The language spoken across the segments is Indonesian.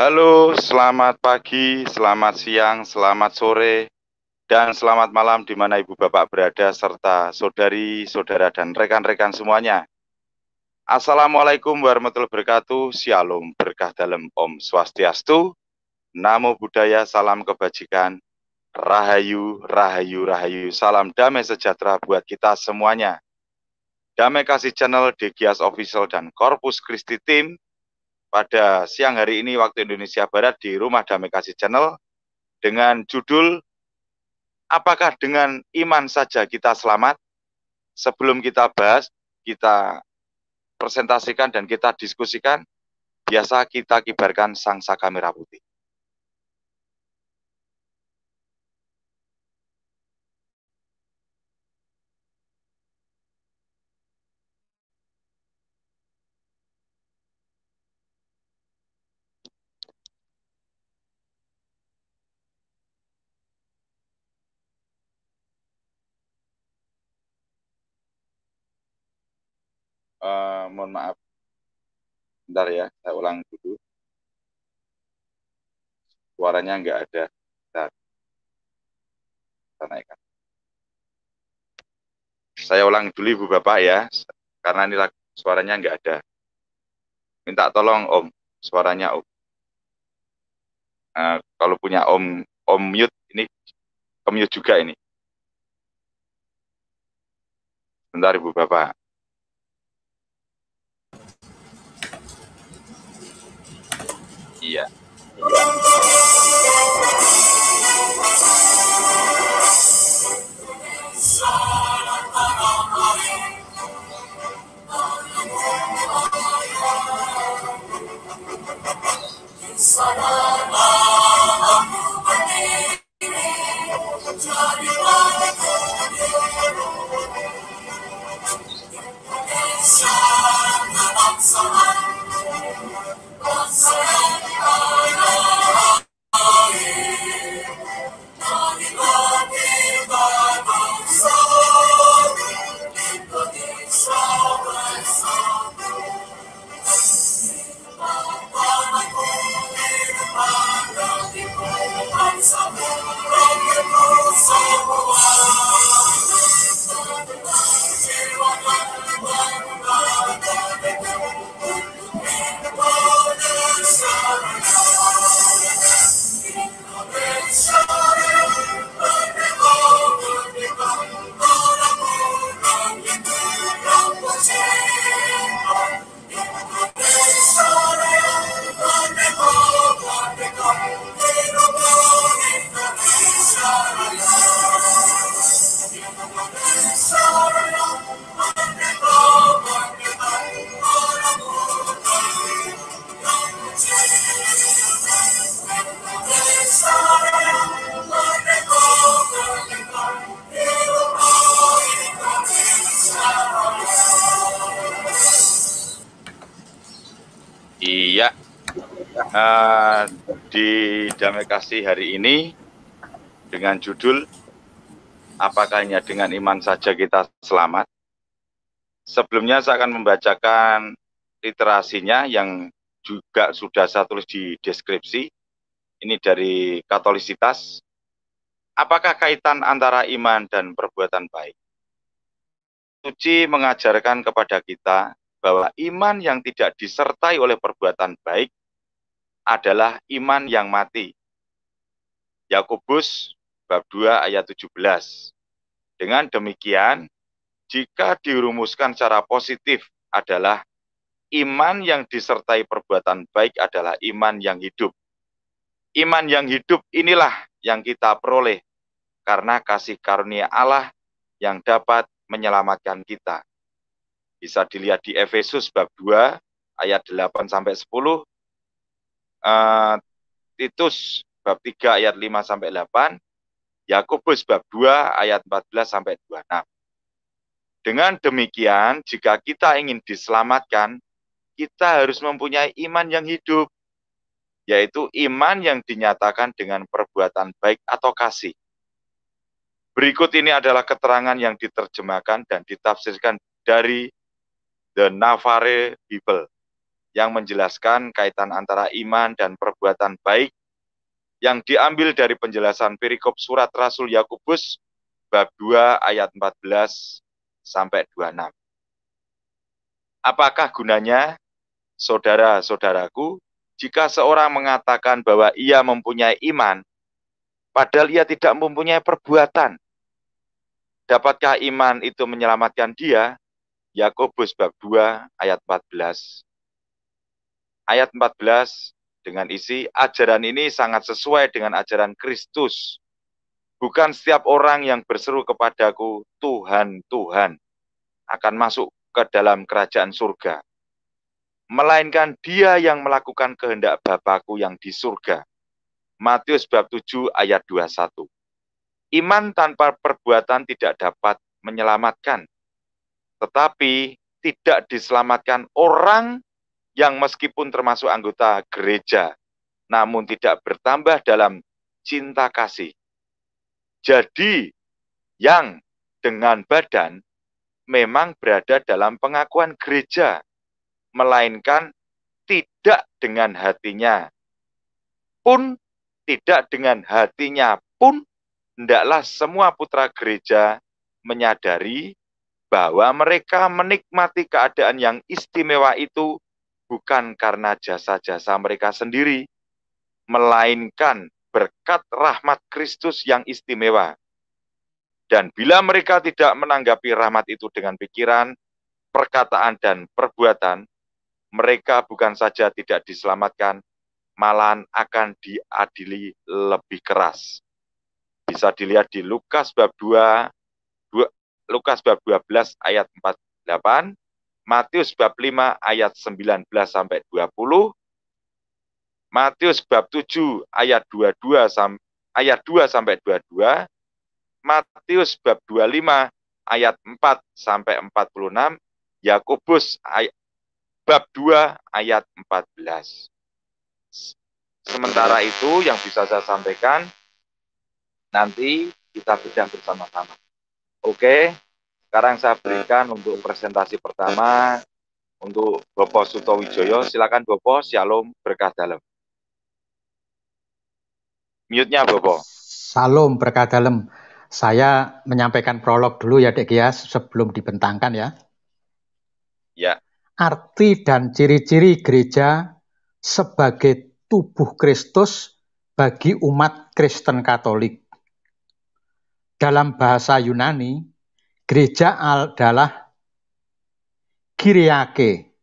Halo, selamat pagi, selamat siang, selamat sore, dan selamat malam di mana Ibu Bapak berada serta saudari, saudara, dan rekan-rekan semuanya. Assalamualaikum warahmatullahi wabarakatuh, Shalom, berkah dalam Om Swastiastu, Namo Buddhaya, Salam Kebajikan, Rahayu, Rahayu, Rahayu, Salam Damai Sejahtera buat kita semuanya. Damai Kasih Channel, Degias Official, dan Korpus Christi Team – pada siang hari ini waktu Indonesia Barat di Rumah Damai Kasih Channel dengan judul Apakah dengan iman saja kita selamat? Sebelum kita bahas, kita presentasikan dan kita diskusikan, biasa kita kibarkan sang saka merah putih. Eh, mohon maaf. Bentar ya, saya ulang dulu. Suaranya nggak ada. Bentar. Saya naikkan. Saya ulang dulu Ibu Bapak ya, karena ini lagu, suaranya nggak ada. Minta tolong Om, suaranya Om. Uh, kalau punya Om, Om mute ini, Om mute juga ini. Bentar Ibu Bapak. Yeah. Someone my Someone, Ah, di Damai Kasih hari ini dengan judul Apakah hanya dengan iman saja kita selamat? Sebelumnya saya akan membacakan literasinya yang juga sudah saya tulis di deskripsi. Ini dari Katolisitas. Apakah kaitan antara iman dan perbuatan baik? Suci mengajarkan kepada kita bahwa iman yang tidak disertai oleh perbuatan baik adalah iman yang mati. Yakobus bab 2 ayat 17. Dengan demikian, jika dirumuskan secara positif adalah iman yang disertai perbuatan baik adalah iman yang hidup. Iman yang hidup inilah yang kita peroleh karena kasih karunia Allah yang dapat menyelamatkan kita. Bisa dilihat di Efesus bab 2 ayat 8 sampai 10 Eh, Titus bab 3 ayat 5 sampai 8, Yakobus bab 2 ayat 14 sampai 26. Dengan demikian, jika kita ingin diselamatkan, kita harus mempunyai iman yang hidup, yaitu iman yang dinyatakan dengan perbuatan baik atau kasih. Berikut ini adalah keterangan yang diterjemahkan dan ditafsirkan dari The Navarre Bible yang menjelaskan kaitan antara iman dan perbuatan baik yang diambil dari penjelasan perikop surat Rasul Yakobus bab 2 ayat 14 sampai 26. Apakah gunanya saudara-saudaraku jika seorang mengatakan bahwa ia mempunyai iman padahal ia tidak mempunyai perbuatan? Dapatkah iman itu menyelamatkan dia? Yakobus bab 2 ayat 14 ayat 14 dengan isi ajaran ini sangat sesuai dengan ajaran Kristus. Bukan setiap orang yang berseru kepadaku, Tuhan, Tuhan, akan masuk ke dalam kerajaan surga. Melainkan dia yang melakukan kehendak Bapakku yang di surga. Matius bab 7 ayat 21. Iman tanpa perbuatan tidak dapat menyelamatkan. Tetapi tidak diselamatkan orang yang meskipun termasuk anggota gereja, namun tidak bertambah dalam cinta kasih. Jadi, yang dengan badan memang berada dalam pengakuan gereja, melainkan tidak dengan hatinya. Pun tidak dengan hatinya pun, hendaklah semua putra gereja menyadari bahwa mereka menikmati keadaan yang istimewa itu bukan karena jasa-jasa mereka sendiri, melainkan berkat rahmat Kristus yang istimewa. Dan bila mereka tidak menanggapi rahmat itu dengan pikiran, perkataan, dan perbuatan, mereka bukan saja tidak diselamatkan, malahan akan diadili lebih keras. Bisa dilihat di Lukas bab 2, 2 Lukas bab 12 ayat 48 Matius bab 5 ayat 19 sampai 20, Matius bab 7 ayat 22 sampai ayat 2 sampai 22, Matius bab 25 ayat 4 sampai 46, Yakobus bab 2 ayat 14. Sementara itu yang bisa saya sampaikan nanti kita bedah bersama-sama. Oke. Okay? Sekarang saya berikan untuk presentasi pertama untuk Bopo Suto Wijoyo. Silakan Bopo, Shalom, berkah dalam. Mute-nya Bopo. Salam berkah dalam. Saya menyampaikan prolog dulu ya Dek Gias ya, sebelum dibentangkan ya. Ya. Arti dan ciri-ciri gereja sebagai tubuh Kristus bagi umat Kristen Katolik. Dalam bahasa Yunani, Gereja adalah kiriake,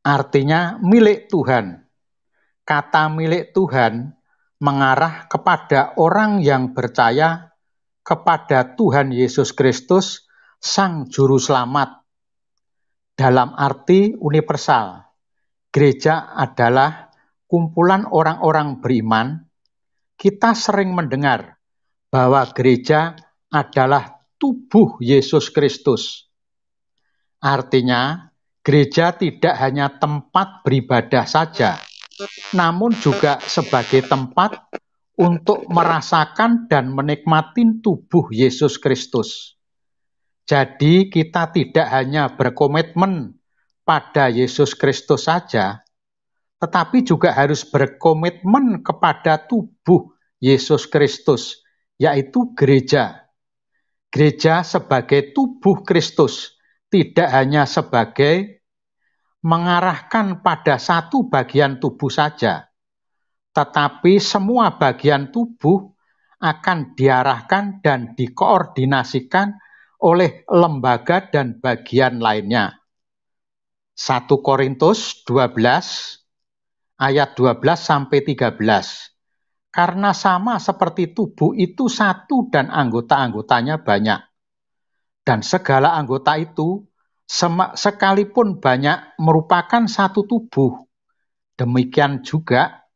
artinya milik Tuhan. Kata milik Tuhan mengarah kepada orang yang percaya kepada Tuhan Yesus Kristus, Sang Juru Selamat. Dalam arti universal, gereja adalah kumpulan orang-orang beriman. Kita sering mendengar bahwa gereja adalah tubuh Yesus Kristus. Artinya, gereja tidak hanya tempat beribadah saja, namun juga sebagai tempat untuk merasakan dan menikmati tubuh Yesus Kristus. Jadi, kita tidak hanya berkomitmen pada Yesus Kristus saja, tetapi juga harus berkomitmen kepada tubuh Yesus Kristus, yaitu gereja gereja sebagai tubuh Kristus, tidak hanya sebagai mengarahkan pada satu bagian tubuh saja, tetapi semua bagian tubuh akan diarahkan dan dikoordinasikan oleh lembaga dan bagian lainnya. 1 Korintus 12 ayat 12 sampai 13. Karena sama seperti tubuh itu satu dan anggota-anggotanya banyak. Dan segala anggota itu sekalipun banyak merupakan satu tubuh. Demikian juga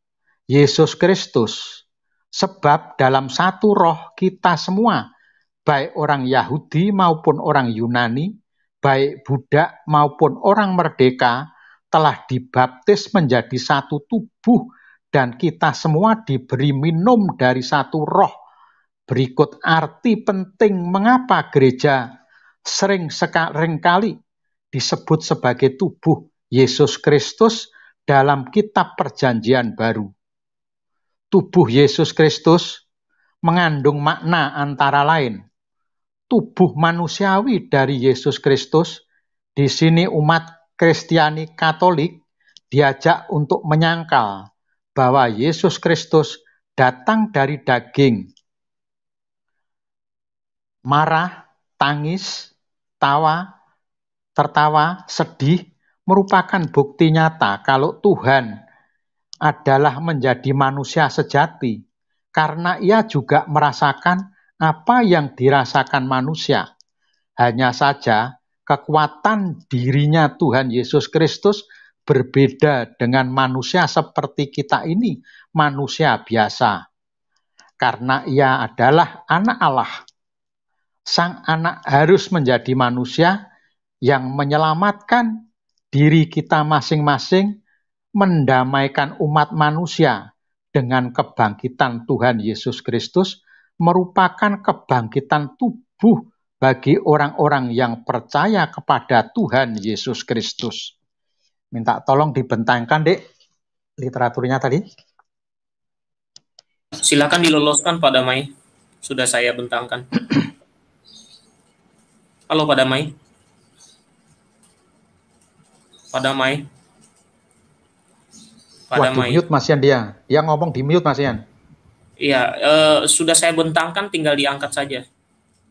Yesus Kristus. Sebab dalam satu roh kita semua, baik orang Yahudi maupun orang Yunani, baik budak maupun orang merdeka, telah dibaptis menjadi satu tubuh dan kita semua diberi minum dari satu roh. Berikut arti penting mengapa gereja sering sekali disebut sebagai tubuh Yesus Kristus dalam kitab perjanjian baru. Tubuh Yesus Kristus mengandung makna antara lain tubuh manusiawi dari Yesus Kristus. Di sini umat Kristiani Katolik diajak untuk menyangkal bahwa Yesus Kristus datang dari daging, marah, tangis, tawa, tertawa, sedih, merupakan bukti nyata kalau Tuhan adalah menjadi manusia sejati, karena ia juga merasakan apa yang dirasakan manusia. Hanya saja, kekuatan dirinya Tuhan Yesus Kristus berbeda dengan manusia seperti kita ini, manusia biasa. Karena ia adalah anak Allah. Sang anak harus menjadi manusia yang menyelamatkan diri kita masing-masing, mendamaikan umat manusia dengan kebangkitan Tuhan Yesus Kristus, merupakan kebangkitan tubuh bagi orang-orang yang percaya kepada Tuhan Yesus Kristus. Minta tolong dibentangkan, Dek, literaturnya tadi. Silakan diloloskan Pak Damai. Sudah saya bentangkan. Halo Pak Damai. Pak Damai. Pak Wah, Damai. Di mute Mas Yan dia. Dia ngomong di mute Mas Yan. Iya, eh, sudah saya bentangkan tinggal diangkat saja.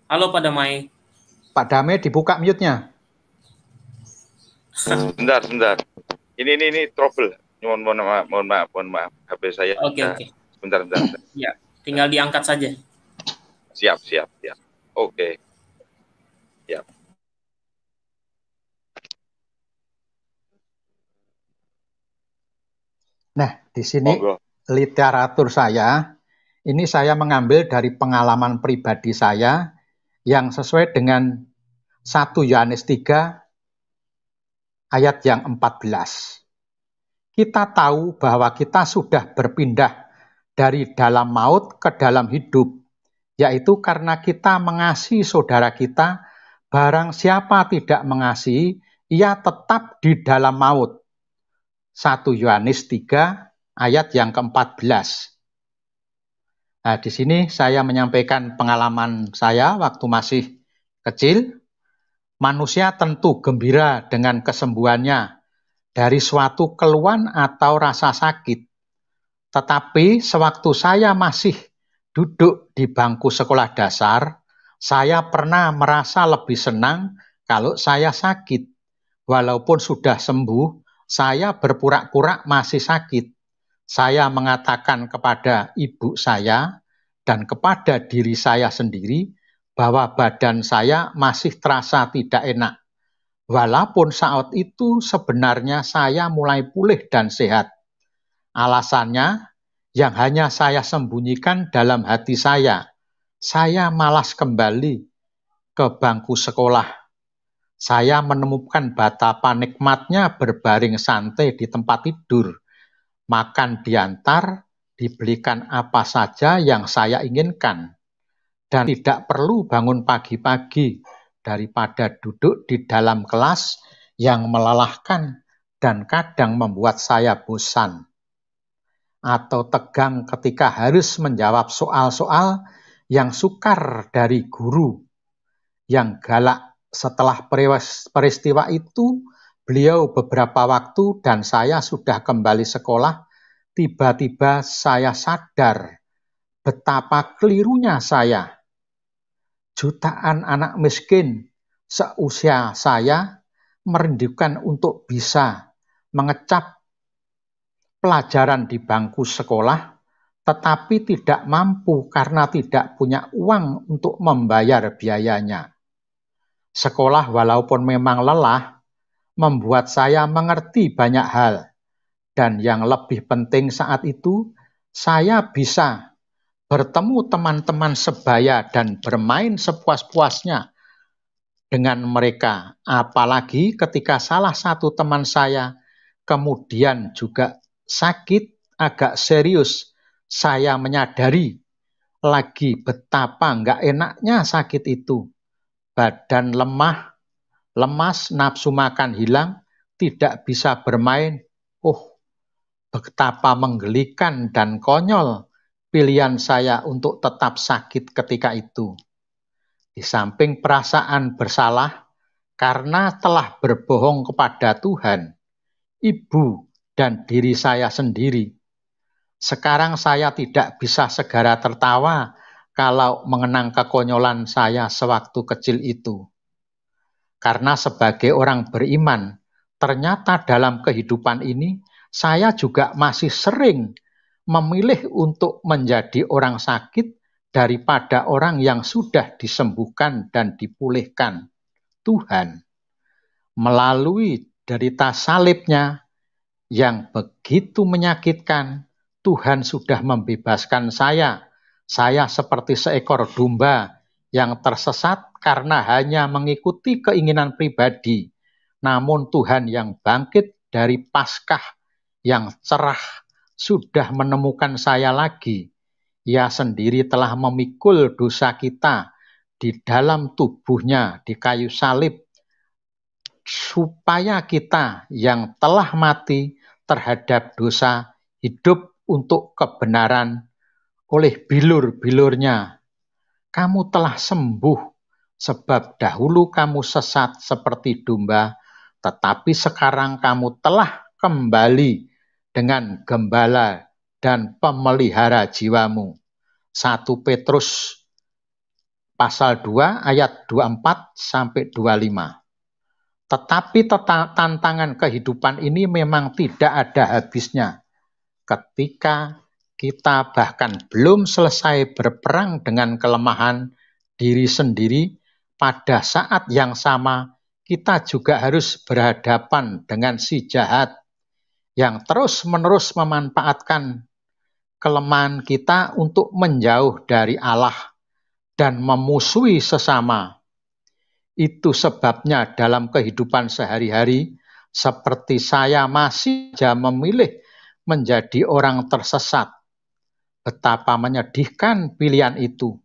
Halo Pak Damai. Pak Damai dibuka mute-nya sebentar, sebentar. Ini ini ini trouble. Mohon, mohon maaf, mohon maaf, mohon maaf. HP saya. Oke, okay, oke. Okay. Sebentar, sebentar. ya, tinggal diangkat saja. Siap, siap, siap. Oke. Okay. Siap. Nah, di sini Monggo. literatur saya ini saya mengambil dari pengalaman pribadi saya yang sesuai dengan 1 Yohanes 3 ayat yang 14. Kita tahu bahwa kita sudah berpindah dari dalam maut ke dalam hidup, yaitu karena kita mengasihi saudara kita, barang siapa tidak mengasihi, ia tetap di dalam maut. 1 Yohanes 3 ayat yang ke-14. Nah, di sini saya menyampaikan pengalaman saya waktu masih kecil. Manusia tentu gembira dengan kesembuhannya dari suatu keluhan atau rasa sakit. Tetapi sewaktu saya masih duduk di bangku sekolah dasar, saya pernah merasa lebih senang kalau saya sakit. Walaupun sudah sembuh, saya berpura-pura masih sakit. Saya mengatakan kepada ibu saya dan kepada diri saya sendiri bahwa badan saya masih terasa tidak enak. Walaupun saat itu sebenarnya saya mulai pulih dan sehat. Alasannya yang hanya saya sembunyikan dalam hati saya, saya malas kembali ke bangku sekolah. Saya menemukan betapa nikmatnya berbaring santai di tempat tidur, makan diantar, dibelikan apa saja yang saya inginkan dan tidak perlu bangun pagi-pagi daripada duduk di dalam kelas yang melelahkan dan kadang membuat saya bosan atau tegang ketika harus menjawab soal-soal yang sukar dari guru yang galak setelah peristiwa itu beliau beberapa waktu dan saya sudah kembali sekolah tiba-tiba saya sadar betapa kelirunya saya jutaan anak miskin seusia saya merindukan untuk bisa mengecap pelajaran di bangku sekolah, tetapi tidak mampu karena tidak punya uang untuk membayar biayanya. Sekolah, walaupun memang lelah, membuat saya mengerti banyak hal, dan yang lebih penting saat itu, saya bisa bertemu teman-teman sebaya dan bermain sepuas-puasnya dengan mereka, apalagi ketika salah satu teman saya kemudian juga sakit agak serius. Saya menyadari lagi betapa nggak enaknya sakit itu. Badan lemah, lemas, nafsu makan hilang, tidak bisa bermain. Oh, betapa menggelikan dan konyol pilihan saya untuk tetap sakit ketika itu. Di samping perasaan bersalah karena telah berbohong kepada Tuhan, ibu, dan diri saya sendiri. Sekarang saya tidak bisa segera tertawa kalau mengenang kekonyolan saya sewaktu kecil itu. Karena sebagai orang beriman, ternyata dalam kehidupan ini saya juga masih sering memilih untuk menjadi orang sakit daripada orang yang sudah disembuhkan dan dipulihkan Tuhan melalui derita salibnya yang begitu menyakitkan. Tuhan sudah membebaskan saya. Saya seperti seekor domba yang tersesat karena hanya mengikuti keinginan pribadi. Namun Tuhan yang bangkit dari Paskah yang cerah sudah menemukan saya lagi. Ia sendiri telah memikul dosa kita di dalam tubuhnya di kayu salib supaya kita yang telah mati terhadap dosa hidup untuk kebenaran oleh bilur-bilurnya. Kamu telah sembuh sebab dahulu kamu sesat seperti domba, tetapi sekarang kamu telah kembali dengan gembala dan pemelihara jiwamu. 1 Petrus pasal 2 ayat 24 sampai 25. Tetapi tantangan kehidupan ini memang tidak ada habisnya. Ketika kita bahkan belum selesai berperang dengan kelemahan diri sendiri, pada saat yang sama kita juga harus berhadapan dengan si jahat yang terus-menerus memanfaatkan kelemahan kita untuk menjauh dari Allah dan memusuhi sesama. Itu sebabnya dalam kehidupan sehari-hari, seperti saya masih saja memilih menjadi orang tersesat. Betapa menyedihkan pilihan itu.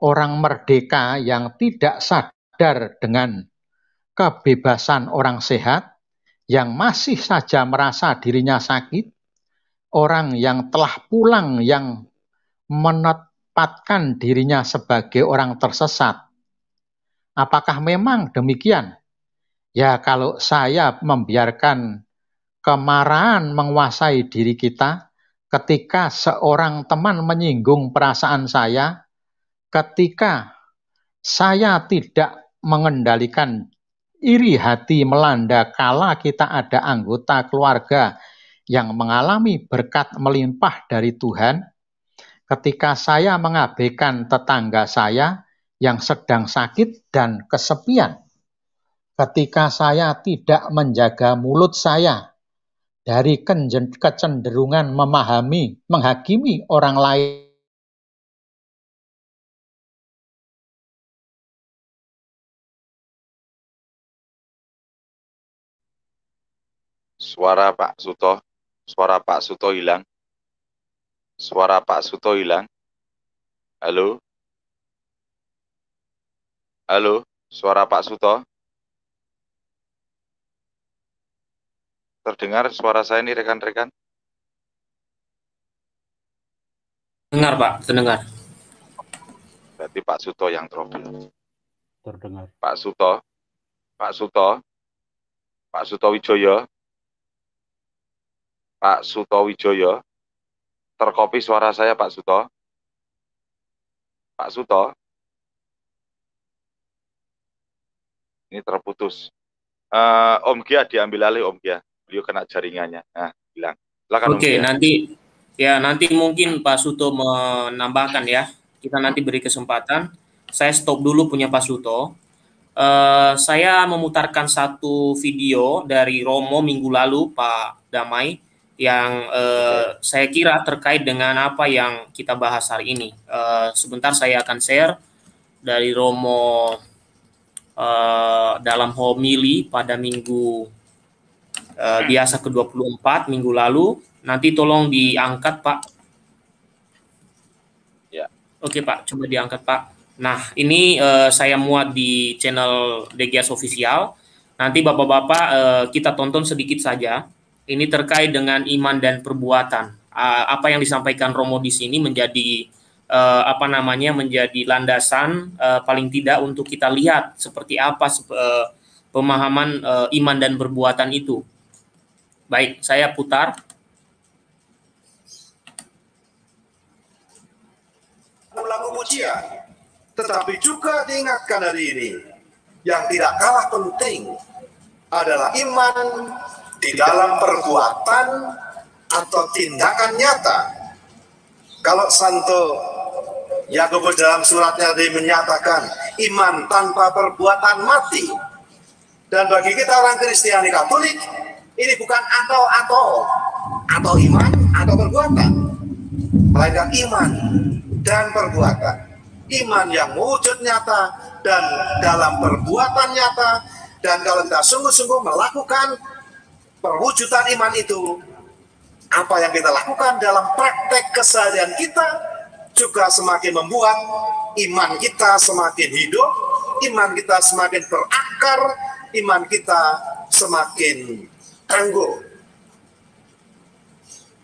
Orang merdeka yang tidak sadar dengan kebebasan orang sehat yang masih saja merasa dirinya sakit, orang yang telah pulang yang menempatkan dirinya sebagai orang tersesat. Apakah memang demikian? Ya kalau saya membiarkan kemarahan menguasai diri kita ketika seorang teman menyinggung perasaan saya, ketika saya tidak mengendalikan iri hati melanda kala kita ada anggota keluarga yang mengalami berkat melimpah dari Tuhan, ketika saya mengabaikan tetangga saya yang sedang sakit dan kesepian, ketika saya tidak menjaga mulut saya dari kecenderungan memahami, menghakimi orang lain Suara Pak Suto. Suara Pak Suto hilang. Suara Pak Suto hilang. Halo? Halo, suara Pak Suto? Terdengar suara saya ini rekan-rekan? Dengar Pak, terdengar. Berarti Pak Suto yang trouble. Terdengar. Pak Suto, Pak Suto, Pak Suto Wijoyo, Pak Suto Wijoyo. Terkopi suara saya Pak Suto. Pak Suto. Ini terputus. Uh, Om Kia diambil alih Om Kia. Beliau kena jaringannya. Nah, bilang. Oke, okay, nanti ya nanti mungkin Pak Suto menambahkan ya. Kita nanti beri kesempatan. Saya stop dulu punya Pak Suto. Uh, saya memutarkan satu video dari Romo minggu lalu Pak Damai yang uh, saya kira terkait dengan apa yang kita bahas hari ini. Uh, sebentar saya akan share dari Romo uh, dalam homili pada minggu uh, biasa ke-24 minggu lalu. Nanti tolong diangkat, Pak. Ya. Oke, Pak. Coba diangkat, Pak. Nah, ini uh, saya muat di channel DGS official. Nanti Bapak-bapak uh, kita tonton sedikit saja ini terkait dengan iman dan perbuatan. Uh, apa yang disampaikan Romo di sini menjadi uh, apa namanya menjadi landasan uh, paling tidak untuk kita lihat seperti apa uh, pemahaman uh, iman dan perbuatan itu. Baik, saya putar. Lagu pujian, tetapi juga diingatkan hari ini yang tidak kalah penting adalah iman di dalam perbuatan atau tindakan nyata. Kalau Santo Yakobus dalam suratnya dia menyatakan iman tanpa perbuatan mati. Dan bagi kita orang Kristiani Katolik, ini bukan atau-atau, atau iman atau perbuatan, melainkan iman dan perbuatan. Iman yang wujud nyata dan dalam perbuatan nyata dan kalau kita sungguh-sungguh melakukan perwujudan iman itu apa yang kita lakukan dalam praktek keseharian kita juga semakin membuat iman kita semakin hidup, iman kita semakin berakar, iman kita semakin tangguh.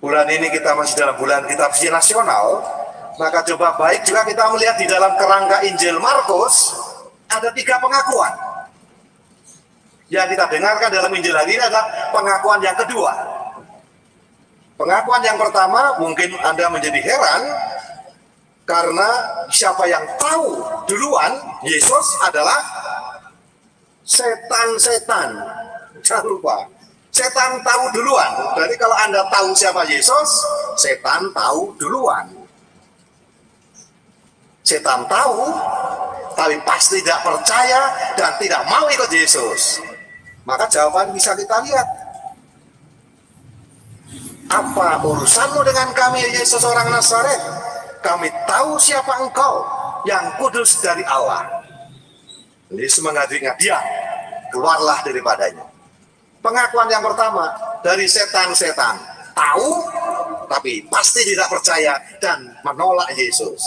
Bulan ini kita masih dalam bulan kita suci nasional, maka coba baik juga kita melihat di dalam kerangka Injil Markus ada tiga pengakuan yang kita dengarkan dalam Injil hari ini adalah pengakuan yang kedua. Pengakuan yang pertama mungkin Anda menjadi heran karena siapa yang tahu duluan Yesus adalah setan-setan. Jangan lupa, setan tahu duluan. Jadi kalau Anda tahu siapa Yesus, setan tahu duluan. Setan tahu, tapi pasti tidak percaya dan tidak mau ikut Yesus. Maka jawaban bisa kita lihat. Apa urusanmu dengan kami, Yesus orang Nasaret Kami tahu siapa engkau yang kudus dari Allah. Yesus mengajarinya, dia keluarlah daripadanya. Pengakuan yang pertama dari setan-setan. Tahu, tapi pasti tidak percaya dan menolak Yesus.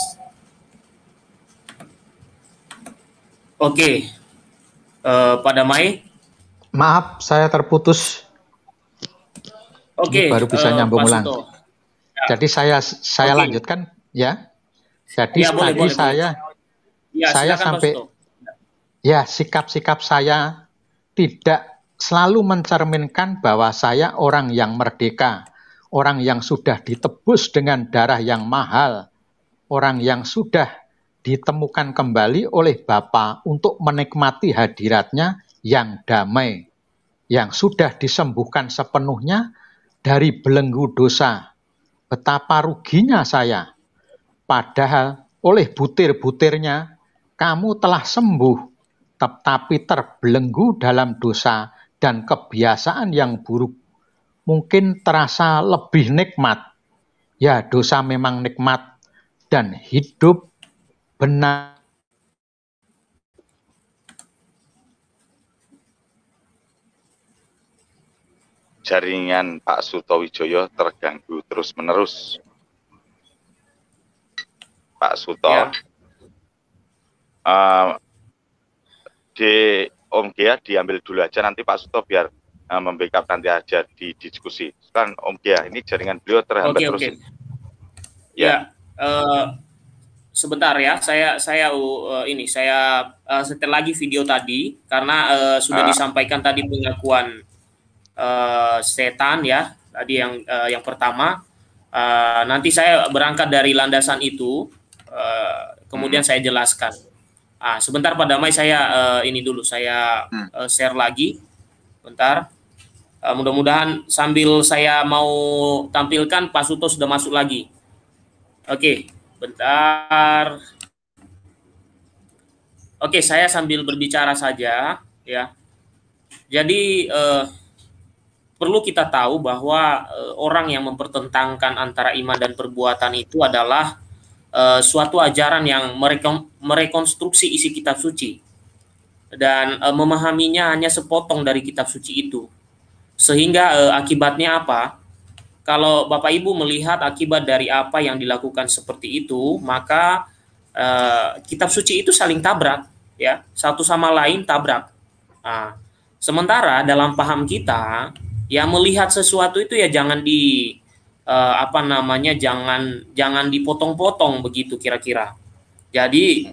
Oke, uh, pada Mai, Maaf, saya terputus. Oke. Ini baru bisa uh, nyambung ulang. Ya. Jadi saya saya okay. lanjutkan ya. Jadi ya, tadi boleh, saya Ya, saya sampai ya sikap-sikap saya tidak selalu mencerminkan bahwa saya orang yang merdeka, orang yang sudah ditebus dengan darah yang mahal, orang yang sudah ditemukan kembali oleh Bapak untuk menikmati hadiratnya yang damai, yang sudah disembuhkan sepenuhnya dari belenggu dosa. Betapa ruginya saya, padahal oleh butir-butirnya kamu telah sembuh, tetapi terbelenggu dalam dosa dan kebiasaan yang buruk. Mungkin terasa lebih nikmat, ya dosa memang nikmat, dan hidup benar jaringan Pak Sutowijoyo terganggu terus-menerus. Pak Suto. Ya. Uh, di Om Gia diambil dulu aja nanti Pak Suto biar uh, membackup nanti aja di diskusi. Kan Om Gia ini jaringan beliau terhambat okay, terus. Okay. Ya. ya uh, sebentar ya, saya saya uh, ini saya uh, setel lagi video tadi karena uh, sudah uh. disampaikan tadi pengakuan uh, setan ya tadi yang uh, yang pertama uh, nanti saya berangkat dari landasan itu uh, kemudian hmm. saya jelaskan ah sebentar Pak Damai saya uh, ini dulu saya hmm. uh, share lagi bentar uh, mudah-mudahan sambil saya mau tampilkan Pak Suto sudah masuk lagi oke okay, bentar oke okay, saya sambil berbicara saja ya jadi uh, perlu kita tahu bahwa eh, orang yang mempertentangkan antara iman dan perbuatan itu adalah uh, suatu ajaran yang merekon merekonstruksi isi kitab suci dan uh, memahaminya hanya sepotong dari kitab suci itu. Sehingga uh, akibatnya apa? Kalau Bapak Ibu melihat akibat dari apa yang dilakukan seperti itu, maka uh, kitab suci itu saling tabrak ya, satu sama lain tabrak. Nah, sementara dalam paham kita ya melihat sesuatu itu ya jangan di uh, apa namanya jangan jangan dipotong-potong begitu kira-kira. Jadi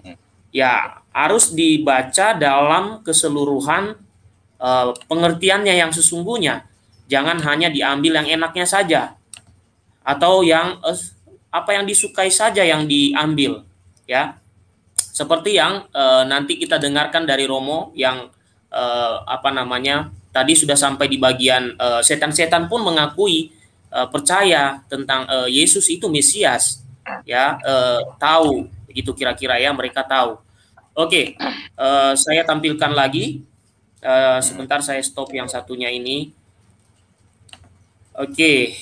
ya harus dibaca dalam keseluruhan uh, pengertiannya yang sesungguhnya. Jangan hanya diambil yang enaknya saja atau yang uh, apa yang disukai saja yang diambil ya. Seperti yang uh, nanti kita dengarkan dari Romo yang uh, apa namanya tadi sudah sampai di bagian eh, setan-setan pun mengakui eh, percaya tentang eh, Yesus itu Mesias ya tahu begitu kira-kira ya mereka tahu oke saya tampilkan lagi sebentar saya stop yang satunya ini oke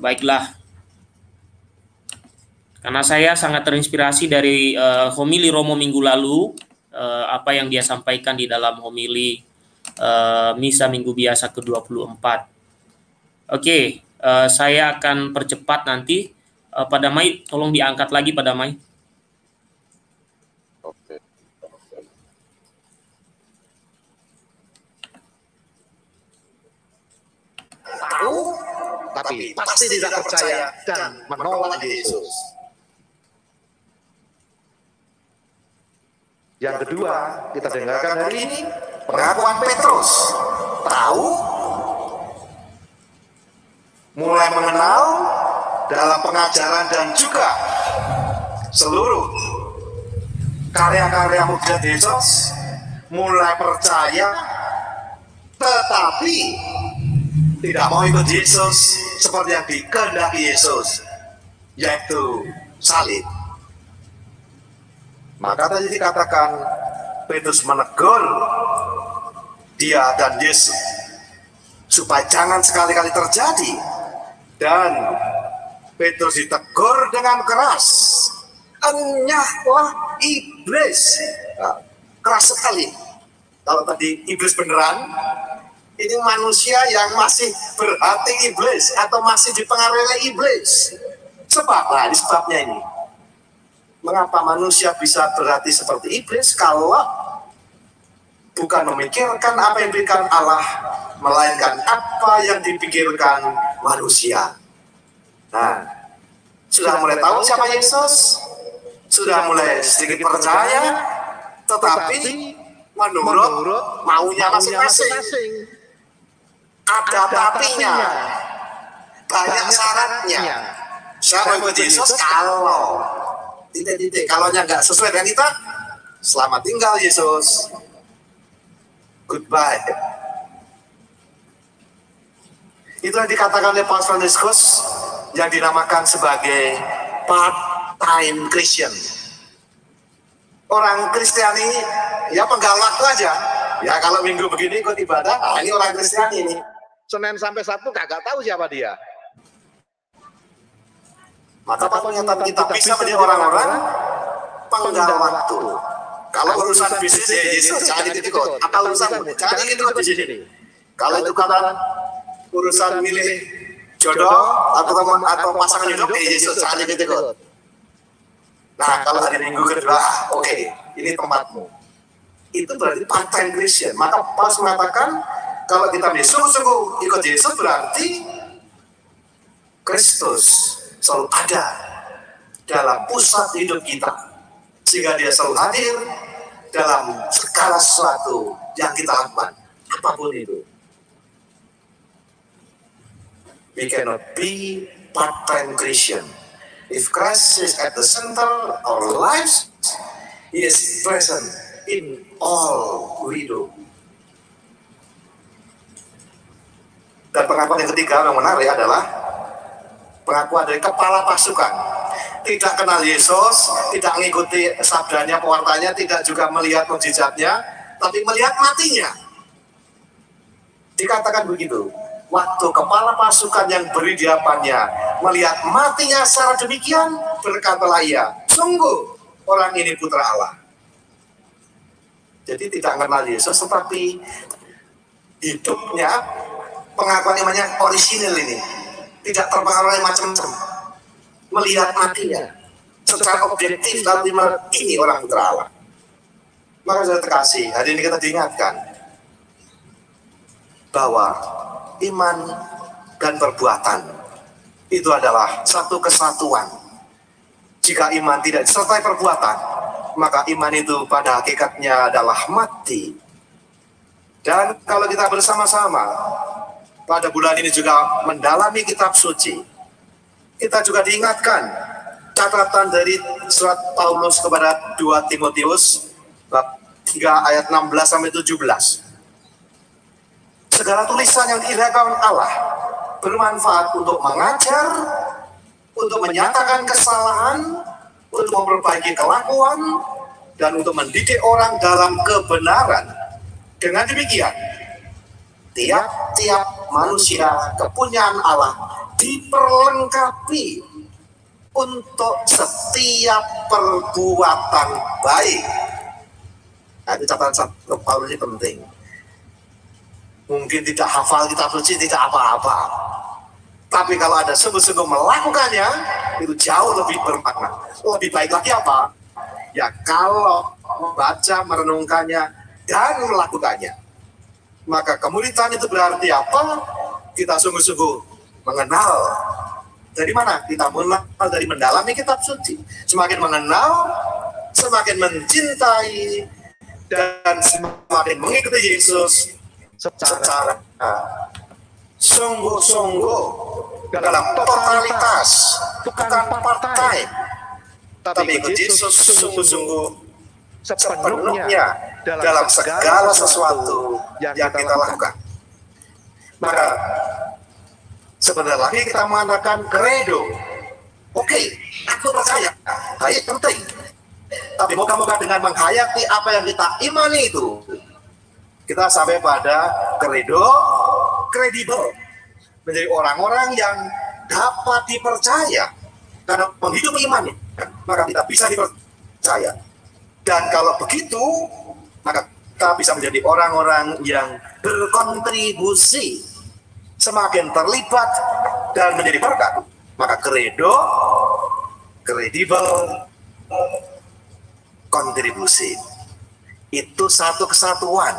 baiklah karena saya sangat terinspirasi dari uh, homili Romo minggu lalu uh, apa yang dia sampaikan di dalam homili uh, misa minggu biasa ke-24. Oke, okay, uh, eh, saya akan percepat nanti. Uh, pada Mai, tolong diangkat lagi pada Mai. Oke. Tahu, tapi pasti tidak percaya dan menolak Yesus Yang kedua, kita dengarkan hari ini pengakuan Petrus. Tahu, mulai mengenal dalam pengajaran dan juga seluruh karya-karya mujizat Yesus, mulai percaya, tetapi tidak mau ikut Yesus seperti yang dikehendaki Yesus, yaitu salib. Maka nah, tadi dikatakan Petrus menegur dia dan Yesus supaya jangan sekali-kali terjadi dan Petrus ditegur dengan keras enyahlah iblis nah, keras sekali kalau tadi iblis beneran ini manusia yang masih berhati iblis atau masih dipengaruhi oleh iblis sebab nah, sebabnya ini Mengapa manusia bisa berhati seperti iblis kalau bukan memikirkan apa yang diberikan Allah, melainkan apa yang dipikirkan manusia. Nah, sudah mulai tahu siapa Yesus? Sudah mulai sedikit percaya, tetapi menurut maunya masing-masing. Ada tapinya, banyak syaratnya. Siapa ikut Yesus kalau titik-titik. Kalau nya nggak sesuai dengan kita, selamat tinggal Yesus. Goodbye. Itu yang dikatakan oleh Paus Franciscus yang dinamakan sebagai part-time Christian. Orang Kristiani ya penggal waktu aja. Ya kalau minggu begini ikut ibadah, ah ini orang Kristiani ini. Senin sampai Sabtu kagak tahu siapa dia. Maka pernyataan kita bisa menjadi orang-orang penggal waktu. Kalau urusan bisnis ya Yesus jangan ikut-ikut. Apa urusan jangan di titik di sini. Kalau itu kata urusan milih jodoh atau atau pasangan hidup ya Yesus ya, jangan ikut-ikut. Nah, nah kalau hari minggu kedua, oke ini tempatmu. Itu berarti part-time Christian. Ya. Maka pas mengatakan kalau kita sungguh-sungguh ikut Yesus berarti Kristus selalu ada dalam pusat hidup kita. Sehingga dia selalu hadir dalam segala sesuatu yang kita lakukan, apapun itu. We cannot be part-time Christian. If Christ is at the center of our lives, He is present in all we do. Dan pengakuan yang ketiga yang menarik adalah pengakuan dari kepala pasukan tidak kenal Yesus, tidak mengikuti sabdanya, pewartanya, tidak juga melihat mujizatnya, tapi melihat matinya. Dikatakan begitu, waktu kepala pasukan yang beri diapannya melihat matinya secara demikian, berkatalah ia, sungguh orang ini putra Allah. Jadi tidak kenal Yesus, tetapi hidupnya pengakuan imannya orisinil ini, tidak terpengaruh macam-macam melihat matinya secara objektif tapi ini orang terawat maka saya terkasih hari ini kita diingatkan bahwa iman dan perbuatan itu adalah satu kesatuan jika iman tidak disertai perbuatan maka iman itu pada hakikatnya adalah mati dan kalau kita bersama-sama pada bulan ini juga mendalami kitab suci. Kita juga diingatkan catatan dari surat Paulus kepada 2 Timotius 3 ayat 16 sampai 17. Segala tulisan yang diilhamkan Allah bermanfaat untuk mengajar, untuk menyatakan kesalahan, untuk memperbaiki kelakuan, dan untuk mendidik orang dalam kebenaran. Dengan demikian, tiap-tiap manusia, kepunyaan Allah diperlengkapi untuk setiap perbuatan baik. Nah, itu catatan satu Paulus ini penting. Mungkin tidak hafal kita suci, tidak apa-apa. Tapi kalau ada sungguh-sungguh melakukannya, itu jauh lebih bermakna. Lebih baik lagi apa? Ya kalau membaca, merenungkannya, dan melakukannya. Maka kemuritan itu berarti apa? Kita sungguh-sungguh mengenal dari mana? Kita mengenal dari mendalami kitab suci. Semakin mengenal, semakin mencintai, dan semakin mengikuti Yesus secara sungguh-sungguh dalam totalitas, bukan partai, tapi ikut Yesus sungguh-sungguh sepenuhnya dalam segala sesuatu yang kita lakukan. Maka sebenarnya lagi kita mengatakan kredo. Oke, okay, aku percaya, saya penting. Tapi moga-moga dengan menghayati apa yang kita imani itu, kita sampai pada kredo kredibel. Menjadi orang-orang yang dapat dipercaya karena menghidupi iman, maka kita bisa dipercaya dan kalau begitu, maka kita bisa menjadi orang-orang yang berkontribusi, semakin terlibat dan menjadi berkat. Maka kredo, kredibel, kontribusi. Itu satu kesatuan.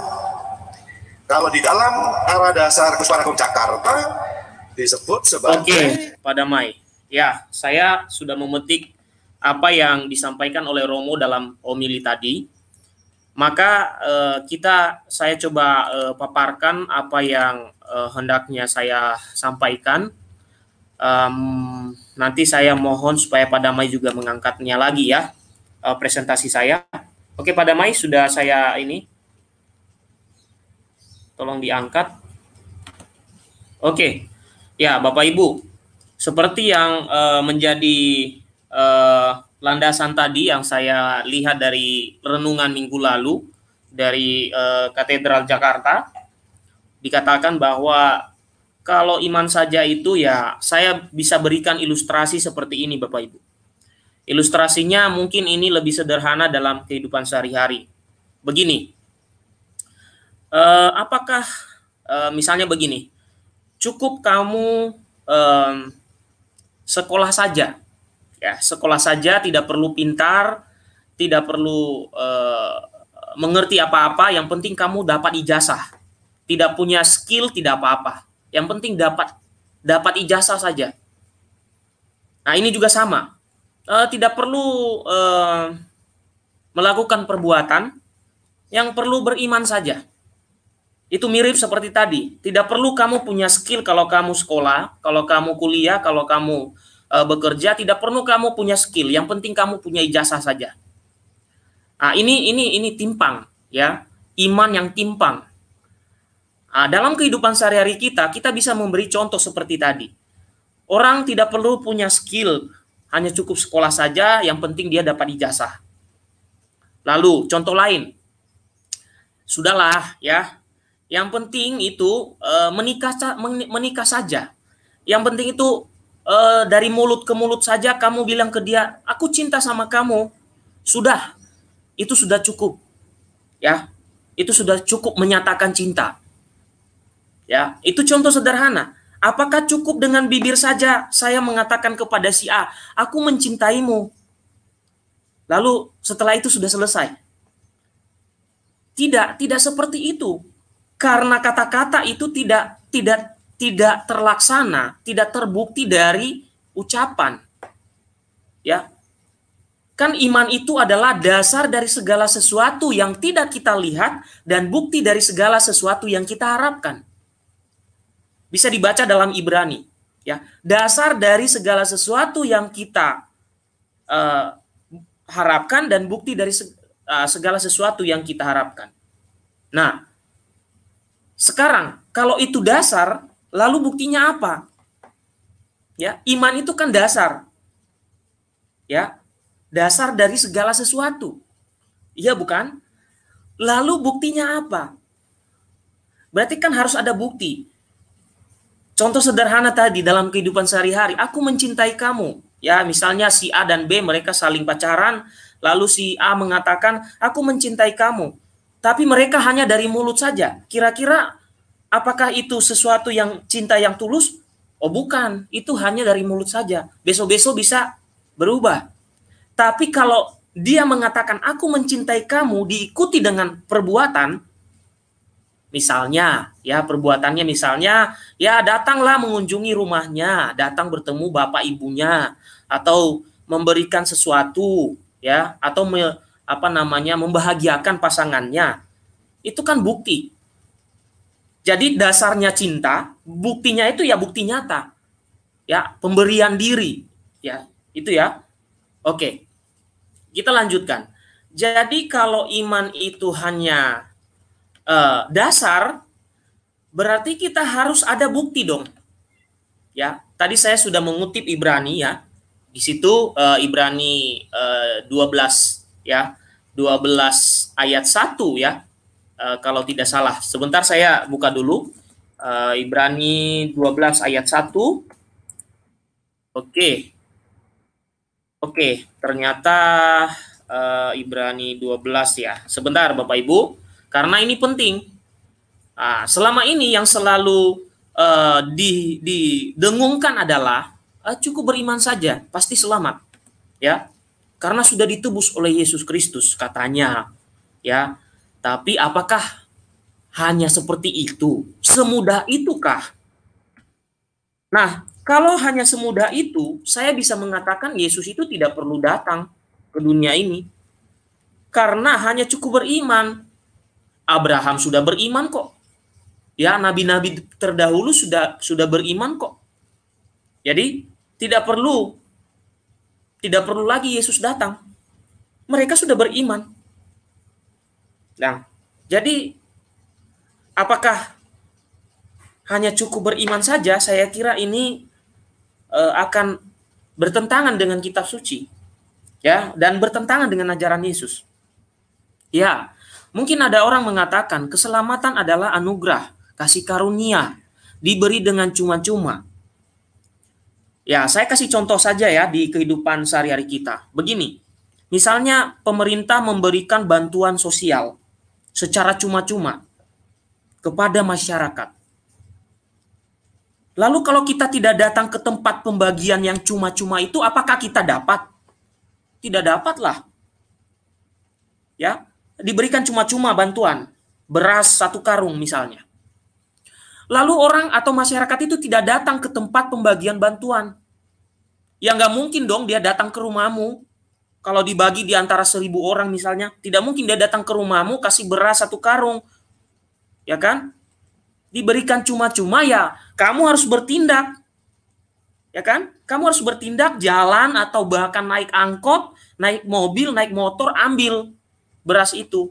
Kalau di dalam arah dasar Kesuara Jakarta disebut sebagai Oke, pada Mai. Ya, saya sudah memetik apa yang disampaikan oleh Romo dalam omili tadi, maka eh, kita saya coba eh, paparkan apa yang eh, hendaknya saya sampaikan. Um, nanti saya mohon supaya Pak Damai juga mengangkatnya lagi ya eh, presentasi saya. Oke Pak Damai sudah saya ini, tolong diangkat. Oke, ya Bapak Ibu, seperti yang eh, menjadi eh, landasan tadi yang saya lihat dari renungan minggu lalu dari eh, Katedral Jakarta dikatakan bahwa kalau iman saja itu ya saya bisa berikan ilustrasi seperti ini Bapak Ibu. Ilustrasinya mungkin ini lebih sederhana dalam kehidupan sehari-hari. Begini, eh, apakah eh, misalnya begini, cukup kamu eh, sekolah saja Ya, sekolah saja tidak perlu pintar, tidak perlu eh, mengerti apa-apa, yang penting kamu dapat ijazah. Tidak punya skill tidak apa-apa. Yang penting dapat dapat ijazah saja. Nah, ini juga sama. Eh, tidak perlu eh, melakukan perbuatan, yang perlu beriman saja. Itu mirip seperti tadi. Tidak perlu kamu punya skill kalau kamu sekolah, kalau kamu kuliah, kalau kamu uh, bekerja tidak perlu kamu punya skill, yang penting kamu punya ijazah saja. Nah, ini ini ini timpang ya, iman yang timpang. Nah, dalam kehidupan sehari-hari kita, kita bisa memberi contoh seperti tadi. Orang tidak perlu punya skill, hanya cukup sekolah saja, yang penting dia dapat ijazah. Lalu contoh lain, sudahlah ya. Yang penting itu eh, menikah menikah saja. Yang penting itu uh, dari mulut ke mulut saja kamu bilang ke dia, aku cinta sama kamu, sudah, itu sudah cukup, ya, itu sudah cukup menyatakan cinta, ya, itu contoh sederhana. Apakah cukup dengan bibir saja saya mengatakan kepada si A, aku mencintaimu? Lalu setelah itu sudah selesai. Tidak, tidak seperti itu. Karena kata-kata itu tidak tidak tidak terlaksana, tidak terbukti dari ucapan. Ya. Kan iman itu adalah dasar dari segala sesuatu yang tidak kita lihat dan bukti dari segala sesuatu yang kita harapkan. Bisa dibaca dalam Ibrani, ya. Dasar dari segala sesuatu yang kita uh, harapkan dan bukti dari eh, segala sesuatu yang kita harapkan. Nah, sekarang kalau itu dasar, Lalu buktinya apa? Ya, iman itu kan dasar. Ya, dasar dari segala sesuatu. Iya bukan? Lalu buktinya apa? Berarti kan harus ada bukti. Contoh sederhana tadi dalam kehidupan sehari-hari, aku mencintai kamu. Ya, misalnya si A dan B mereka saling pacaran, lalu si A mengatakan, "Aku mencintai kamu." Tapi mereka hanya dari mulut saja. Kira-kira Apakah itu sesuatu yang cinta yang tulus? Oh bukan, itu hanya dari mulut saja. Besok-besok bisa berubah. Tapi kalau dia mengatakan aku mencintai kamu diikuti dengan perbuatan, misalnya ya perbuatannya misalnya ya datanglah mengunjungi rumahnya, datang bertemu bapak ibunya atau memberikan sesuatu ya atau me, apa namanya membahagiakan pasangannya. Itu kan bukti jadi dasarnya cinta, buktinya itu ya bukti nyata. Ya, pemberian diri. Ya, itu ya. Oke. Kita lanjutkan. Jadi kalau iman itu hanya uh, dasar, berarti kita harus ada bukti dong. Ya, tadi saya sudah mengutip Ibrani ya. Di situ uh, Ibrani uh, eh, 12 ya. 12 ayat 1 ya. Eh, kalau tidak salah. Sebentar saya buka dulu. Uh, Ibrani 12 ayat 1. Oke. Okay. Oke, okay, ternyata uh, Ibrani 12 ya. Sebentar Bapak Ibu, karena ini penting. Nah, selama ini yang selalu uh, di, didengungkan adalah uh, cukup beriman saja, pasti selamat. Ya. Karena sudah ditebus oleh Yesus Kristus katanya. Ya. Tapi apakah hanya seperti itu? Semudah itukah? Nah, kalau hanya semudah itu, saya bisa mengatakan Yesus itu tidak perlu datang ke dunia ini. Karena hanya cukup beriman. Abraham sudah beriman kok. Ya, nabi-nabi terdahulu sudah sudah beriman kok. Jadi, tidak perlu tidak perlu lagi Yesus datang. Mereka sudah beriman. Nah, jadi apakah hanya cukup beriman saja? Saya kira ini e, akan bertentangan dengan kitab suci. Ya, dan bertentangan dengan ajaran Yesus. Ya, mungkin ada orang mengatakan keselamatan adalah anugerah, kasih karunia, diberi dengan cuma-cuma. Ya, saya kasih contoh saja ya di kehidupan sehari-hari kita. Begini, misalnya pemerintah memberikan bantuan sosial secara cuma-cuma kepada masyarakat. Lalu kalau kita tidak datang ke tempat pembagian yang cuma-cuma itu, apakah kita dapat? Tidak dapatlah. Ya, diberikan cuma-cuma bantuan beras satu karung misalnya. Lalu orang atau masyarakat itu tidak datang ke tempat pembagian bantuan. Ya nggak mungkin dong dia datang ke rumahmu kalau dibagi di antara seribu orang misalnya, tidak mungkin dia datang ke rumahmu kasih beras satu karung, ya kan? Diberikan cuma-cuma ya, kamu harus bertindak, ya kan? Kamu harus bertindak jalan atau bahkan naik angkot, naik mobil, naik motor, ambil beras itu.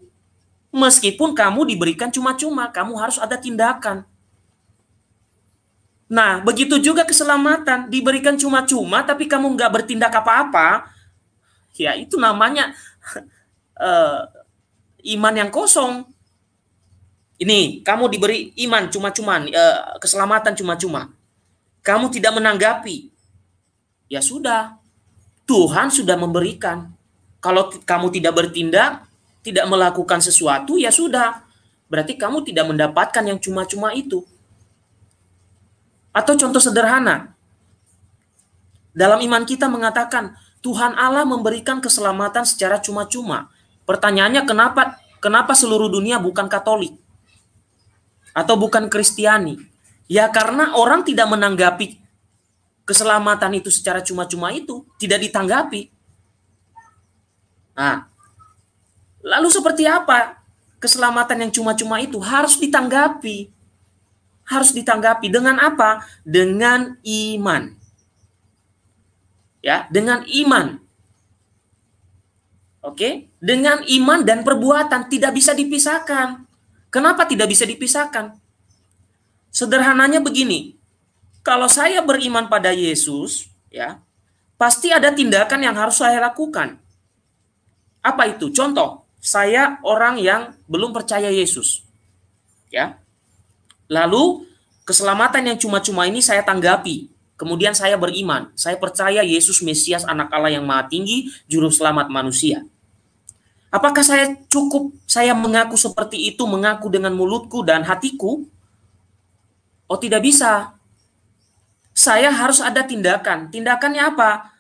Meskipun kamu diberikan cuma-cuma, kamu harus ada tindakan. Nah, begitu juga keselamatan. Diberikan cuma-cuma, tapi kamu nggak bertindak apa-apa, ya itu namanya uh, iman yang kosong. Ini kamu diberi iman cuma cuma uh, eh, keselamatan cuma-cuma. Kamu tidak menanggapi. Ya sudah. Tuhan sudah memberikan. Kalau kamu tidak bertindak, tidak melakukan sesuatu, ya sudah. Berarti kamu tidak mendapatkan yang cuma-cuma itu. Atau contoh sederhana. Dalam iman kita mengatakan, Tuhan Allah memberikan keselamatan secara cuma-cuma. Pertanyaannya kenapa kenapa seluruh dunia bukan Katolik atau bukan Kristiani? Ya karena orang tidak menanggapi keselamatan itu secara cuma-cuma itu, tidak ditanggapi. Nah, lalu seperti apa keselamatan yang cuma-cuma itu harus ditanggapi. Harus ditanggapi dengan apa? Dengan iman ya dengan iman oke dengan iman dan perbuatan tidak bisa dipisahkan kenapa tidak bisa dipisahkan sederhananya begini kalau saya beriman pada Yesus ya pasti ada tindakan yang harus saya lakukan apa itu contoh saya orang yang belum percaya Yesus ya lalu keselamatan yang cuma-cuma ini saya tanggapi Kemudian saya beriman, saya percaya Yesus Mesias anak Allah yang maha tinggi, juru selamat manusia. Apakah saya cukup saya mengaku seperti itu, mengaku dengan mulutku dan hatiku? Oh tidak bisa. Saya harus ada tindakan. Tindakannya apa?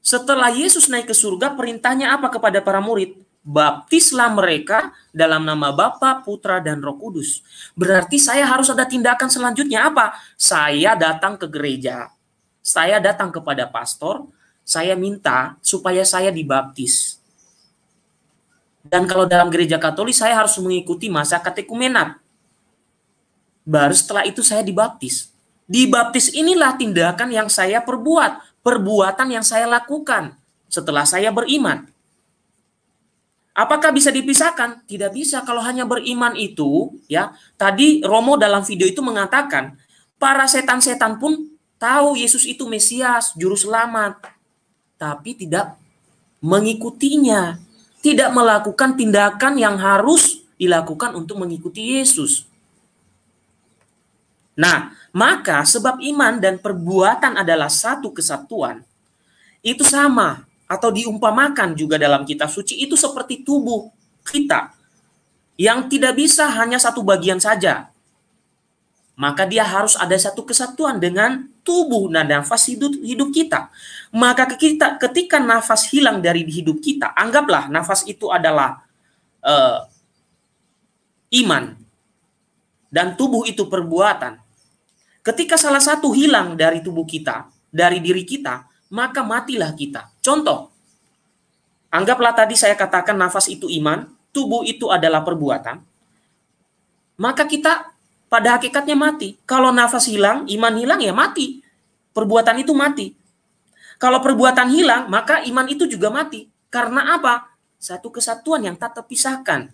Setelah Yesus naik ke surga, perintahnya apa kepada para murid? baptislah mereka dalam nama Bapa, Putra, dan Roh Kudus. Berarti saya harus ada tindakan selanjutnya apa? Saya datang ke gereja, saya datang kepada pastor, saya minta supaya saya dibaptis. Dan kalau dalam gereja Katolik saya harus mengikuti masa katekumenat. Baru setelah itu saya dibaptis. Dibaptis inilah tindakan yang saya perbuat, perbuatan yang saya lakukan setelah saya beriman. Apakah bisa dipisahkan? Tidak bisa. Kalau hanya beriman itu, ya tadi Romo dalam video itu mengatakan para setan-setan pun tahu Yesus itu Mesias, Juru Selamat, tapi tidak mengikutinya, tidak melakukan tindakan yang harus dilakukan untuk mengikuti Yesus. Nah, maka sebab iman dan perbuatan adalah satu kesatuan. Itu sama, atau diumpamakan juga dalam kitab suci itu seperti tubuh kita yang tidak bisa hanya satu bagian saja. Maka dia harus ada satu kesatuan dengan tubuh dan nafas hidup, hidup kita. Maka kita ketika nafas hilang dari hidup kita, anggaplah nafas itu adalah uh, iman dan tubuh itu perbuatan. Ketika salah satu hilang dari tubuh kita, dari diri kita, maka matilah kita Contoh, anggaplah tadi saya katakan nafas itu iman, tubuh itu adalah perbuatan, maka kita pada hakikatnya mati. Kalau nafas hilang, iman hilang ya mati. Perbuatan itu mati. Kalau perbuatan hilang, maka iman itu juga mati. Karena apa? Satu kesatuan yang tak terpisahkan.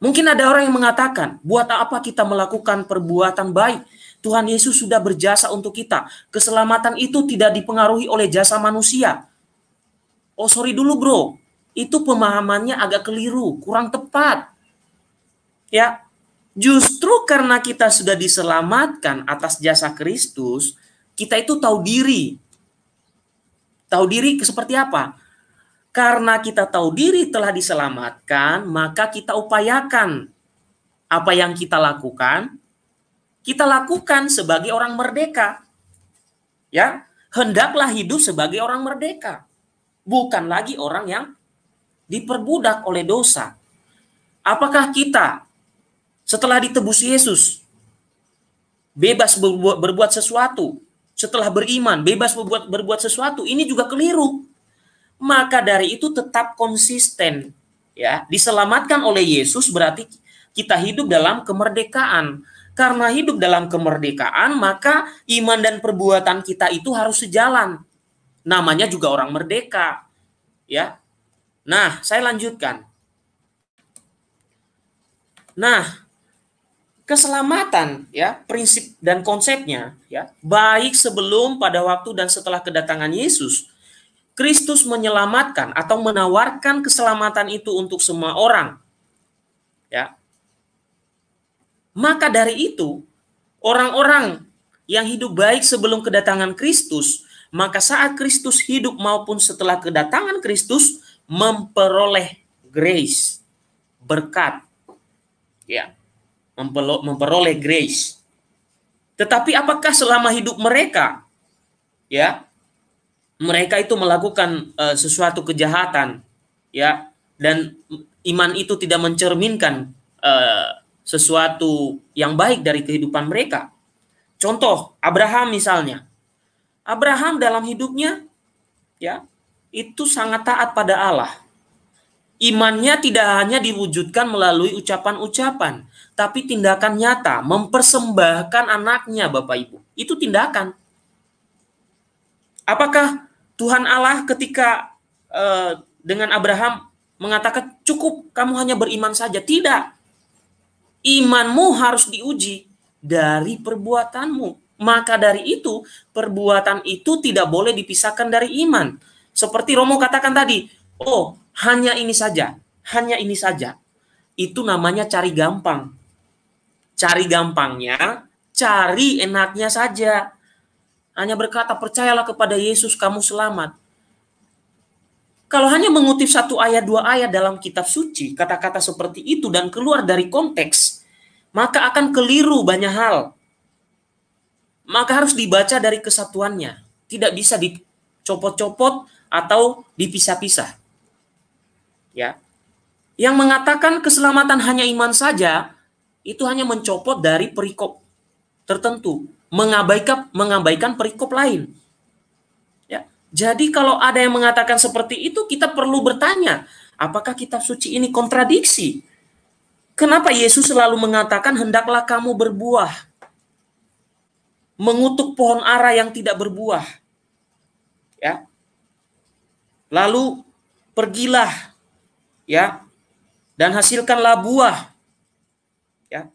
Mungkin ada orang yang mengatakan, buat apa kita melakukan perbuatan baik Tuhan Yesus sudah berjasa untuk kita. Keselamatan itu tidak dipengaruhi oleh jasa manusia. Oh sorry dulu bro, itu pemahamannya agak keliru, kurang tepat. Ya, justru karena kita sudah diselamatkan atas jasa Kristus, kita itu tahu diri. Tahu diri seperti apa? Karena kita tahu diri telah diselamatkan, maka kita upayakan apa yang kita lakukan kita lakukan sebagai orang merdeka. Ya, hendaklah hidup sebagai orang merdeka, bukan lagi orang yang diperbudak oleh dosa. Apakah kita setelah ditebus Yesus bebas berbuat, sesuatu, setelah beriman bebas berbuat berbuat sesuatu, ini juga keliru. Maka dari itu tetap konsisten ya, diselamatkan oleh Yesus berarti kita hidup dalam kemerdekaan karena hidup dalam kemerdekaan, maka iman dan perbuatan kita itu harus sejalan. Namanya juga orang merdeka. Ya. Nah, saya lanjutkan. Nah, keselamatan ya, prinsip dan konsepnya ya, baik sebelum pada waktu dan setelah kedatangan Yesus, Kristus menyelamatkan atau menawarkan keselamatan itu untuk semua orang. Ya. Maka dari itu, orang-orang yang hidup baik sebelum kedatangan Kristus, maka saat Kristus hidup maupun setelah kedatangan Kristus memperoleh grace, berkat. Ya. Memperoleh grace. Tetapi apakah selama hidup mereka ya, mereka itu melakukan uh, sesuatu kejahatan ya dan iman itu tidak mencerminkan uh, sesuatu yang baik dari kehidupan mereka. Contoh Abraham misalnya. Abraham dalam hidupnya ya itu sangat taat pada Allah. Imannya tidak hanya diwujudkan melalui ucapan-ucapan, tapi tindakan nyata mempersembahkan anaknya Bapak Ibu. Itu tindakan. Apakah Tuhan Allah ketika eh, dengan Abraham mengatakan cukup kamu hanya beriman saja? Tidak imanmu harus diuji dari perbuatanmu. Maka dari itu, perbuatan itu tidak boleh dipisahkan dari iman. Seperti Romo katakan tadi, oh, hanya ini saja, hanya ini saja. Itu namanya cari gampang. Cari gampangnya, cari enaknya saja. Hanya berkata, percayalah kepada Yesus, kamu selamat. Kalau hanya mengutip satu ayat dua ayat dalam kitab suci, kata-kata seperti itu dan keluar dari konteks, maka akan keliru banyak hal. Maka harus dibaca dari kesatuannya, tidak bisa dicopot-copot atau dipisah-pisah. Ya. Yang mengatakan keselamatan hanya iman saja, itu hanya mencopot dari perikop tertentu, mengabaikan mengabaikan perikop lain. Jadi kalau ada yang mengatakan seperti itu, kita perlu bertanya, apakah kitab suci ini kontradiksi? Kenapa Yesus selalu mengatakan hendaklah kamu berbuah? Mengutuk pohon ara yang tidak berbuah. Ya. Lalu pergilah ya dan hasilkanlah buah. Ya.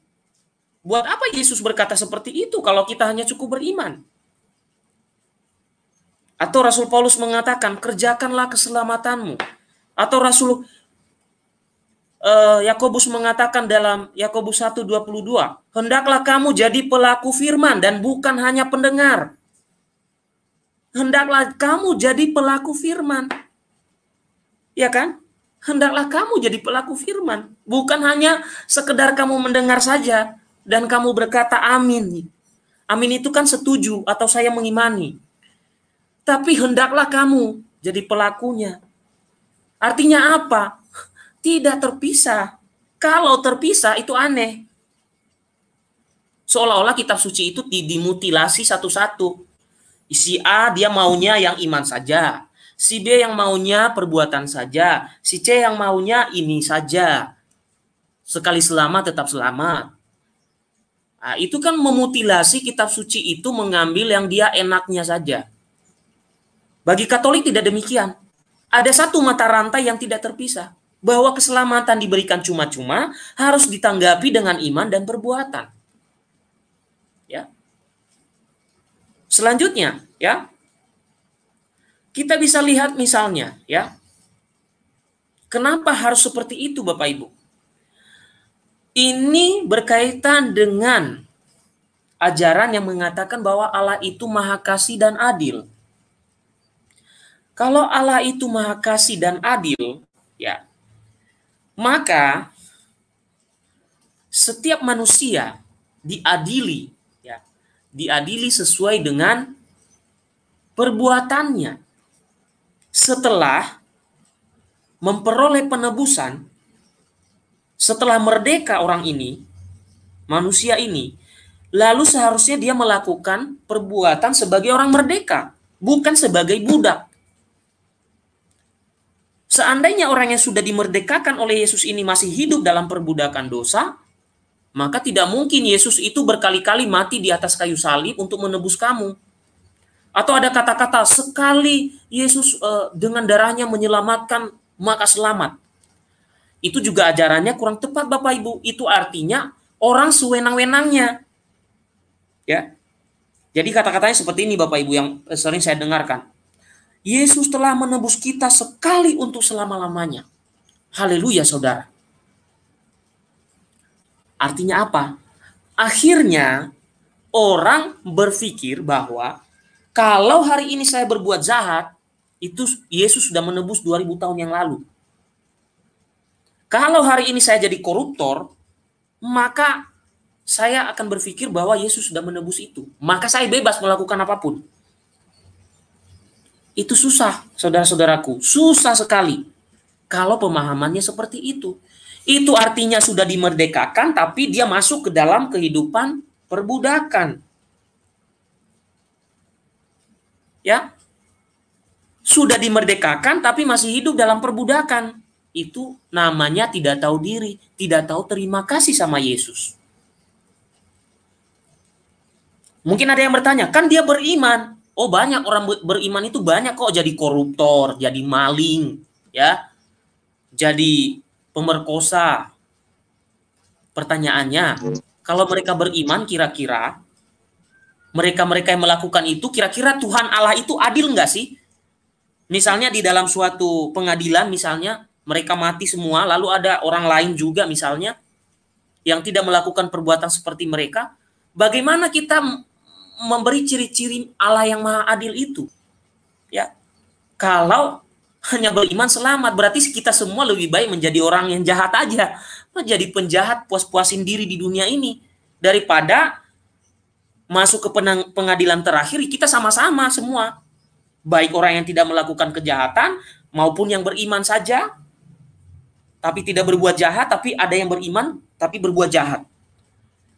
Buat apa Yesus berkata seperti itu kalau kita hanya cukup beriman? Atau Rasul Paulus mengatakan, kerjakanlah keselamatanmu. Atau Rasul eh, Yakobus mengatakan dalam Yakobus 1:22, hendaklah kamu jadi pelaku firman dan bukan hanya pendengar. Hendaklah kamu jadi pelaku firman. Ya kan? Hendaklah kamu jadi pelaku firman, bukan hanya sekedar kamu mendengar saja dan kamu berkata amin. Amin itu kan setuju atau saya mengimani. Tapi hendaklah kamu jadi pelakunya. Artinya apa? Tidak terpisah. Kalau terpisah itu aneh. Seolah-olah kitab suci itu dimutilasi satu-satu. Si A dia maunya yang iman saja. Si B yang maunya perbuatan saja. Si C yang maunya ini saja. Sekali selamat tetap selamat. Nah, itu kan memutilasi kitab suci itu mengambil yang dia enaknya saja. Bagi Katolik tidak demikian. Ada satu mata rantai yang tidak terpisah, bahwa keselamatan diberikan cuma-cuma harus ditanggapi dengan iman dan perbuatan. Ya. Selanjutnya, ya. Kita bisa lihat misalnya, ya. Kenapa harus seperti itu Bapak Ibu? Ini berkaitan dengan ajaran yang mengatakan bahwa Allah itu maha kasih dan adil. Kalau Allah itu maha kasih dan adil, ya, maka setiap manusia diadili, ya, diadili sesuai dengan perbuatannya. Setelah memperoleh penebusan, setelah merdeka orang ini, manusia ini, lalu seharusnya dia melakukan perbuatan sebagai orang merdeka, bukan sebagai budak. Seandainya orang yang sudah dimerdekakan oleh Yesus ini masih hidup dalam perbudakan dosa, maka tidak mungkin Yesus itu berkali-kali mati di atas kayu salib untuk menebus kamu. Atau ada kata-kata sekali Yesus eh, dengan darahnya menyelamatkan maka selamat. Itu juga ajarannya kurang tepat Bapak Ibu. Itu artinya orang sewenang-wenangnya. Ya. Jadi kata-katanya seperti ini Bapak Ibu yang eh, sering saya dengarkan. Yesus telah menebus kita sekali untuk selama-lamanya. Haleluya, saudara. Artinya apa? Akhirnya orang berpikir bahwa kalau hari ini saya berbuat jahat, itu Yesus sudah menebus 2000 tahun yang lalu. Kalau hari ini saya jadi koruptor, maka saya akan berpikir bahwa Yesus sudah menebus itu. Maka saya bebas melakukan apapun. Itu susah, saudara-saudaraku. Susah sekali kalau pemahamannya seperti itu. Itu artinya sudah dimerdekakan tapi dia masuk ke dalam kehidupan perbudakan. Ya. Sudah dimerdekakan tapi masih hidup dalam perbudakan. Itu namanya tidak tahu diri, tidak tahu terima kasih sama Yesus. Mungkin ada yang bertanya, kan dia beriman. Oh banyak orang beriman itu banyak kok jadi koruptor, jadi maling, ya, jadi pemerkosa. Pertanyaannya, kalau mereka beriman kira-kira mereka-mereka yang melakukan itu kira-kira Tuhan Allah itu adil nggak sih? Misalnya di dalam suatu pengadilan misalnya mereka mati semua lalu ada orang lain juga misalnya yang tidak melakukan perbuatan seperti mereka, bagaimana kita memberi ciri-ciri Allah yang maha adil itu. Ya. Kalau hanya beriman selamat, berarti kita semua lebih baik menjadi orang yang jahat aja. Menjadi penjahat puas-puasin diri di dunia ini daripada masuk ke penang, pengadilan terakhir kita sama-sama semua. Baik orang yang tidak melakukan kejahatan maupun yang beriman saja tapi tidak berbuat jahat, tapi ada yang beriman tapi berbuat jahat.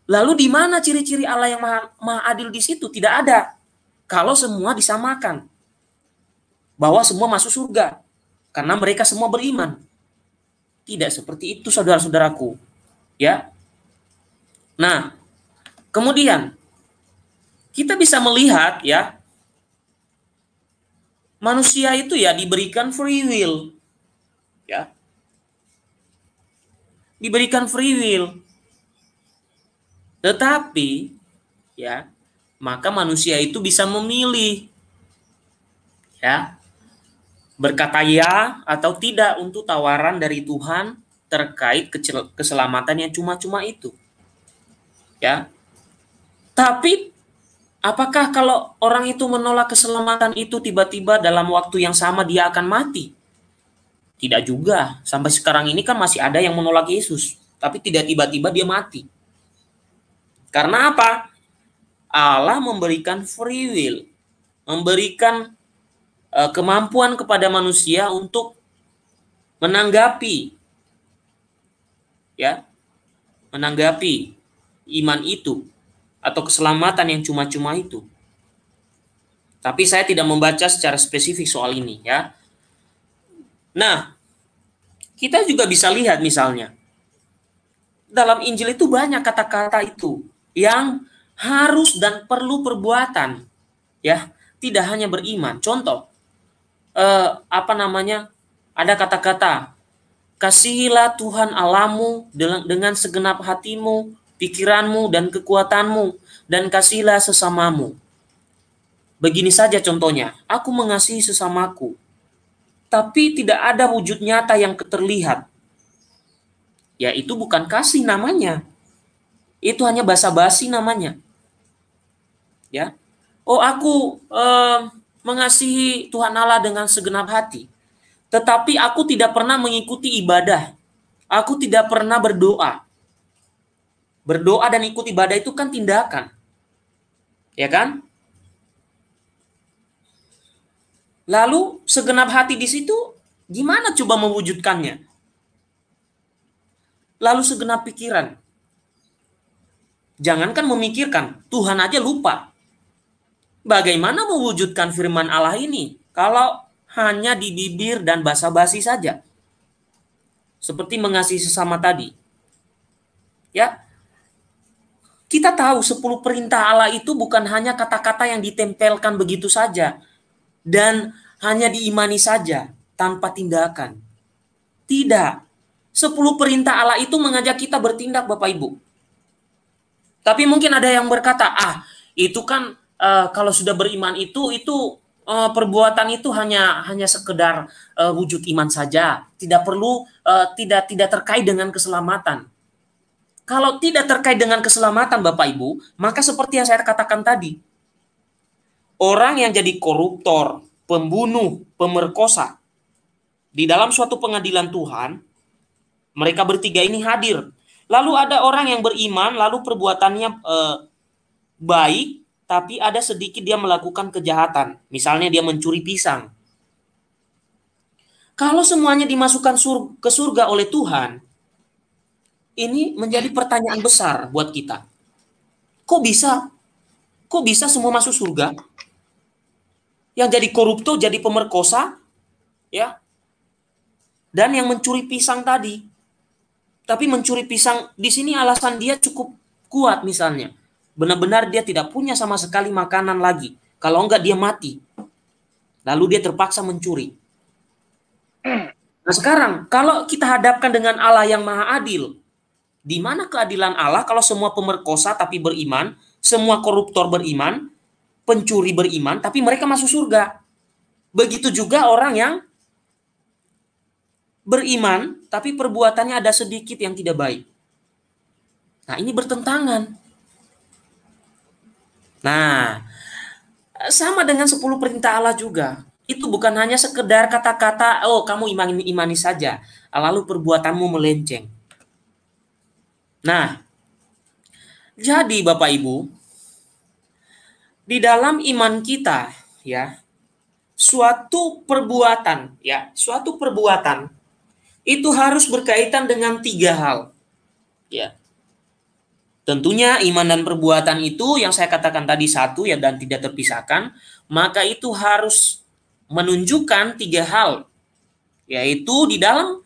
Lalu di mana ciri-ciri Allah yang maha, maha adil di situ? Tidak ada. Kalau semua disamakan. Bahwa semua masuk surga. Karena mereka semua beriman. Tidak seperti itu saudara-saudaraku. Ya. Nah, kemudian kita bisa melihat ya manusia itu ya diberikan free will. Ya. Diberikan free will tetapi ya, maka manusia itu bisa memilih ya berkata ya atau tidak untuk tawaran dari Tuhan terkait keselamatan yang cuma-cuma itu. Ya. Tapi apakah kalau orang itu menolak keselamatan itu tiba-tiba dalam waktu yang sama dia akan mati? Tidak juga. Sampai sekarang ini kan masih ada yang menolak Yesus, tapi tidak tiba-tiba dia mati. Karena apa? Allah memberikan free will, memberikan uh, kemampuan kepada manusia untuk menanggapi ya, menanggapi iman itu atau keselamatan yang cuma-cuma itu. Tapi saya tidak membaca secara spesifik soal ini ya. Nah, kita juga bisa lihat misalnya dalam Injil itu banyak kata-kata itu yang harus dan perlu perbuatan ya tidak hanya beriman contoh eh, apa namanya ada kata-kata kasihilah Tuhan alamu dengan, dengan segenap hatimu pikiranmu dan kekuatanmu dan kasihilah sesamamu begini saja contohnya aku mengasihi sesamaku tapi tidak ada wujud nyata yang terlihat ya itu bukan kasih namanya itu hanya basa-basi namanya. Ya. Oh, aku eh, mengasihi Tuhan Allah dengan segenap hati. Tetapi aku tidak pernah mengikuti ibadah. Aku tidak pernah berdoa. Berdoa dan ikut ibadah itu kan tindakan. Ya kan? Lalu segenap hati di situ gimana coba mewujudkannya? Lalu segenap pikiran. Jangankan memikirkan, Tuhan aja lupa. Bagaimana mewujudkan firman Allah ini kalau hanya di bibir dan basa-basi saja? Seperti mengasihi sesama tadi. Ya. Kita tahu 10 perintah Allah itu bukan hanya kata-kata yang ditempelkan begitu saja dan hanya diimani saja tanpa tindakan. Tidak. 10 perintah Allah itu mengajak kita bertindak Bapak Ibu tapi mungkin ada yang berkata, ah itu kan uh, kalau sudah beriman itu itu uh, perbuatan itu hanya hanya sekedar uh, wujud iman saja, tidak perlu uh, tidak tidak terkait dengan keselamatan. Kalau tidak terkait dengan keselamatan Bapak Ibu, maka seperti yang saya katakan tadi, orang yang jadi koruptor, pembunuh, pemerkosa di dalam suatu pengadilan Tuhan, mereka bertiga ini hadir Lalu ada orang yang beriman, lalu perbuatannya eh, baik, tapi ada sedikit dia melakukan kejahatan. Misalnya dia mencuri pisang. Kalau semuanya dimasukkan sur ke surga oleh Tuhan, ini menjadi pertanyaan besar buat kita. Kok bisa? Kok bisa semua masuk surga? Yang jadi korupto, jadi pemerkosa, ya, dan yang mencuri pisang tadi tapi mencuri pisang di sini alasan dia cukup kuat misalnya. Benar-benar dia tidak punya sama sekali makanan lagi. Kalau enggak dia mati. Lalu dia terpaksa mencuri. Nah sekarang kalau kita hadapkan dengan Allah yang maha adil, di mana keadilan Allah kalau semua pemerkosa tapi beriman, semua koruptor beriman, pencuri beriman, tapi mereka masuk surga. Begitu juga orang yang beriman tapi perbuatannya ada sedikit yang tidak baik. Nah, ini bertentangan. Nah, sama dengan 10 perintah Allah juga. Itu bukan hanya sekedar kata-kata, oh kamu imani, imani saja, lalu perbuatanmu melenceng. Nah, jadi Bapak Ibu, di dalam iman kita ya, suatu perbuatan ya, suatu perbuatan itu harus berkaitan dengan tiga hal. Ya. Tentunya iman dan perbuatan itu yang saya katakan tadi satu ya dan tidak terpisahkan, maka itu harus menunjukkan tiga hal yaitu di dalam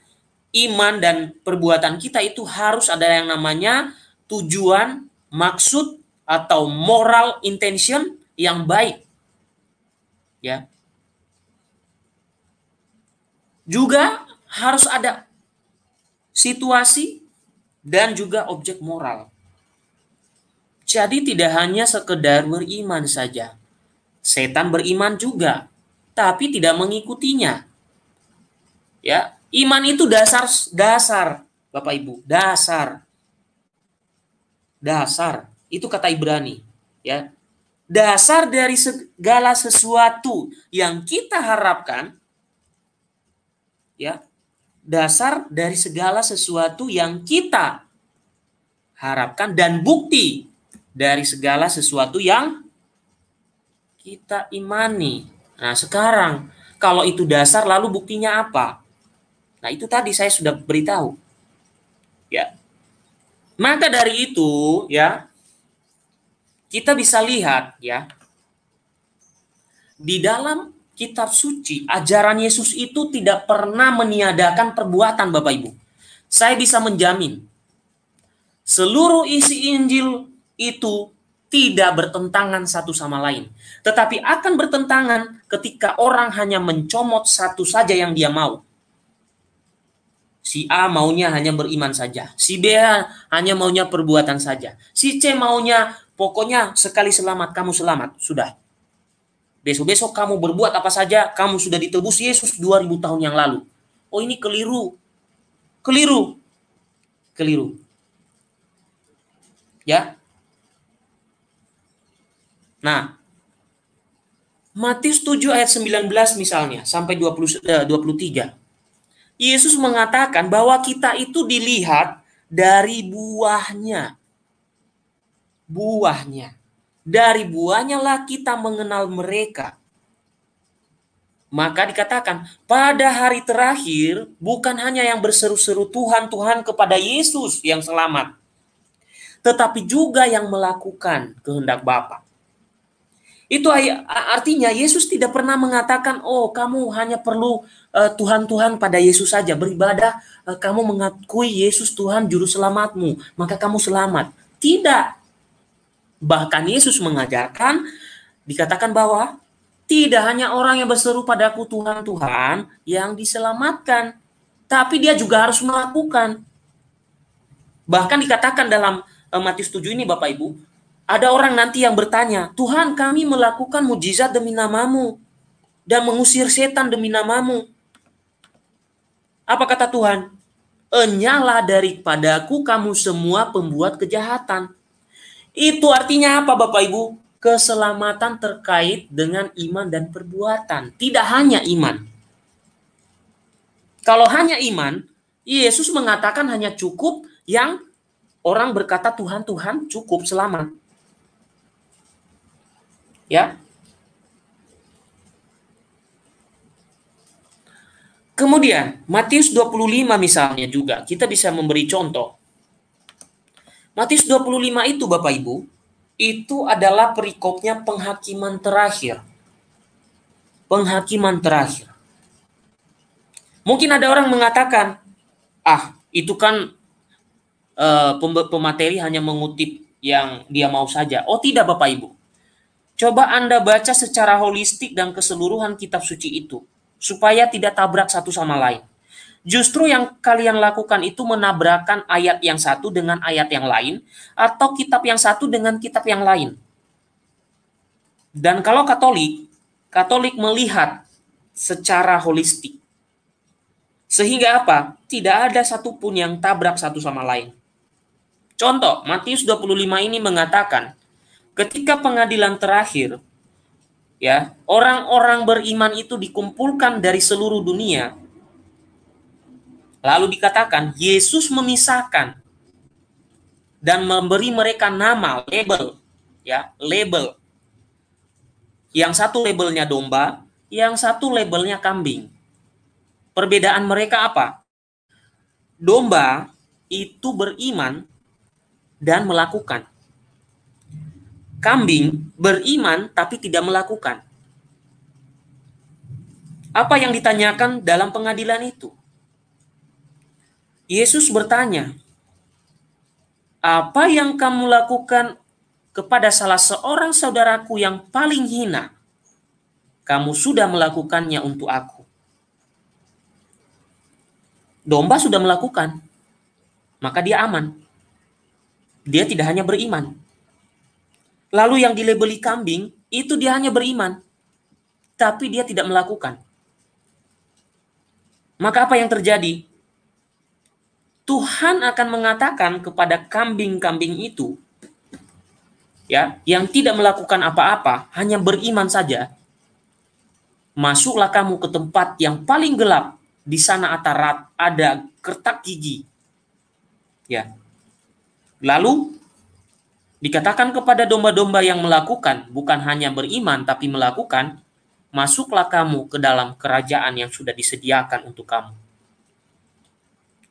iman dan perbuatan kita itu harus ada yang namanya tujuan, maksud atau moral intention yang baik. Ya. Juga harus ada situasi dan juga objek moral. Jadi tidak hanya sekedar beriman saja. Setan beriman juga, tapi tidak mengikutinya. Ya, iman itu dasar dasar, Bapak Ibu, dasar. Dasar, itu kata Ibrani, ya. Dasar dari segala sesuatu yang kita harapkan ya dasar dari segala sesuatu yang kita harapkan dan bukti dari segala sesuatu yang kita imani. Nah, sekarang kalau itu dasar lalu buktinya apa? Nah, itu tadi saya sudah beritahu. Ya. Maka dari itu, ya, kita bisa lihat ya di dalam kitab suci, ajaran Yesus itu tidak pernah meniadakan perbuatan Bapak Ibu. Saya bisa menjamin seluruh isi Injil itu tidak bertentangan satu sama lain, tetapi akan bertentangan ketika orang hanya mencomot satu saja yang dia mau. Si A maunya hanya beriman saja, si B hanya maunya perbuatan saja, si C maunya pokoknya sekali selamat kamu selamat, sudah Besok-besok kamu berbuat apa saja, kamu sudah ditebus Yesus 2000 tahun yang lalu. Oh ini keliru. Keliru. Keliru. Ya. Nah, Matius 7 ayat 19 misalnya sampai 20, eh, 23. Yesus mengatakan bahwa kita itu dilihat dari buahnya. Buahnya. Dari buahnya lah kita mengenal mereka. Maka dikatakan, pada hari terakhir bukan hanya yang berseru-seru Tuhan, Tuhan kepada Yesus yang selamat. Tetapi juga yang melakukan kehendak Bapa. Itu artinya Yesus tidak pernah mengatakan, "Oh, kamu hanya perlu eh, Tuhan-Tuhan pada Yesus saja beribadah, eh, kamu mengakui Yesus Tuhan juru selamatmu, maka kamu selamat." Tidak. Bahkan Yesus mengajarkan dikatakan bahwa tidak hanya orang yang berseru padaku Tuhan Tuhan yang diselamatkan, tapi dia juga harus melakukan. Bahkan dikatakan dalam eh, Matius 7 ini Bapak Ibu, ada orang nanti yang bertanya, "Tuhan, kami melakukan mujizat demi namamu dan mengusir setan demi namamu." Apa kata Tuhan? Enyalah daripadaku kamu semua pembuat kejahatan. Itu artinya apa Bapak Ibu? Keselamatan terkait dengan iman dan perbuatan, tidak hanya iman. Kalau hanya iman, Yesus mengatakan hanya cukup yang orang berkata Tuhan Tuhan cukup selamat. Ya. Kemudian Matius 25 misalnya juga kita bisa memberi contoh. Matius 25 itu Bapak Ibu, itu adalah perikopnya penghakiman terakhir. Penghakiman terakhir. Mungkin ada orang mengatakan, ah itu kan uh, pemateri hanya mengutip yang dia mau saja. Oh tidak Bapak Ibu. Coba Anda baca secara holistik dan keseluruhan kitab suci itu. Supaya tidak tabrak satu sama lain. Justru yang kalian lakukan itu menabrakan ayat yang satu dengan ayat yang lain atau kitab yang satu dengan kitab yang lain. Dan kalau Katolik, Katolik melihat secara holistik. Sehingga apa? Tidak ada satupun yang tabrak satu sama lain. Contoh, Matius 25 ini mengatakan, ketika pengadilan terakhir, ya orang-orang beriman itu dikumpulkan dari seluruh dunia Lalu dikatakan Yesus memisahkan dan memberi mereka nama label ya, label. Yang satu labelnya domba, yang satu labelnya kambing. Perbedaan mereka apa? Domba itu beriman dan melakukan. Kambing beriman tapi tidak melakukan. Apa yang ditanyakan dalam pengadilan itu? Yesus bertanya, "Apa yang kamu lakukan kepada salah seorang saudaraku yang paling hina? Kamu sudah melakukannya untuk aku." Domba sudah melakukan, maka dia aman. Dia tidak hanya beriman. Lalu yang dilebeli kambing itu dia hanya beriman, tapi dia tidak melakukan. Maka apa yang terjadi? Tuhan akan mengatakan kepada kambing-kambing itu ya, yang tidak melakukan apa-apa, hanya beriman saja. Masuklah kamu ke tempat yang paling gelap, di sana atarat ada kertak gigi. Ya. Lalu dikatakan kepada domba-domba yang melakukan bukan hanya beriman tapi melakukan, masuklah kamu ke dalam kerajaan yang sudah disediakan untuk kamu.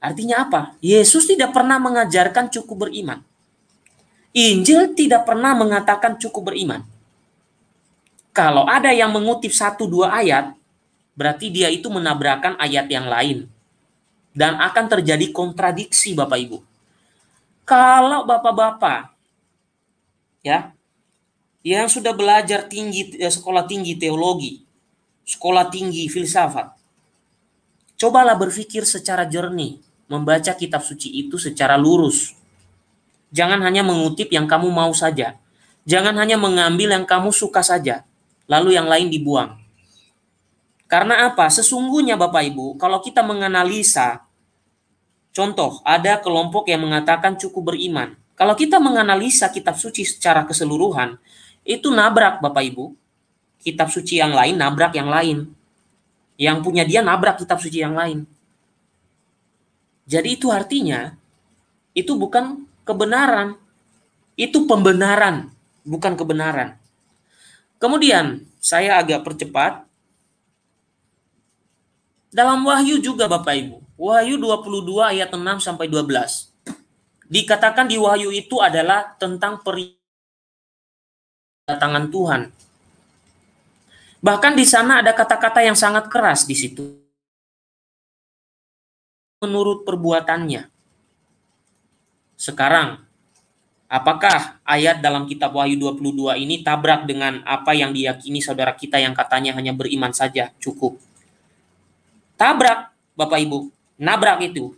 Artinya apa? Yesus tidak pernah mengajarkan cukup beriman. Injil tidak pernah mengatakan cukup beriman. Kalau ada yang mengutip satu dua ayat, berarti dia itu menabrakan ayat yang lain. Dan akan terjadi kontradiksi Bapak Ibu. Kalau Bapak-bapak ya yang sudah belajar tinggi eh, sekolah tinggi teologi, sekolah tinggi filsafat, cobalah berpikir secara jernih membaca kitab suci itu secara lurus. Jangan hanya mengutip yang kamu mau saja. Jangan hanya mengambil yang kamu suka saja, lalu yang lain dibuang. Karena apa? Sesungguhnya Bapak Ibu, kalau kita menganalisa, contoh ada kelompok yang mengatakan cukup beriman. Kalau kita menganalisa kitab suci secara keseluruhan, itu nabrak Bapak Ibu. Kitab suci yang lain nabrak yang lain. Yang punya dia nabrak kitab suci yang lain. Jadi itu artinya itu bukan kebenaran. Itu pembenaran, bukan kebenaran. Kemudian saya agak percepat. Dalam Wahyu juga Bapak Ibu. Wahyu 22 ayat 6 sampai 12. Dikatakan di Wahyu itu adalah tentang kedatangan Tuhan. Bahkan di sana ada kata-kata yang sangat keras di situ menurut perbuatannya. Sekarang, apakah ayat dalam kitab Wahyu 22 ini tabrak dengan apa yang diyakini saudara kita yang katanya hanya beriman saja cukup? Tabrak, Bapak Ibu. Nabrak itu.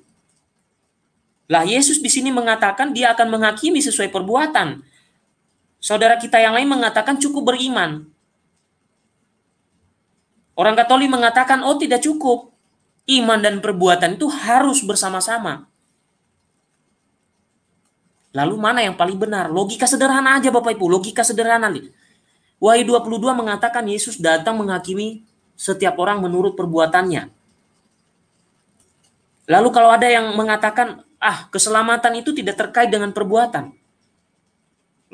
Lah Yesus di sini mengatakan dia akan menghakimi sesuai perbuatan. Saudara kita yang lain mengatakan cukup beriman. Orang Katolik mengatakan, oh tidak cukup iman dan perbuatan itu harus bersama-sama. Lalu mana yang paling benar? Logika sederhana aja Bapak Ibu, logika sederhana nih. Wahyu 22 mengatakan Yesus datang menghakimi setiap orang menurut perbuatannya. Lalu kalau ada yang mengatakan, ah keselamatan itu tidak terkait dengan perbuatan.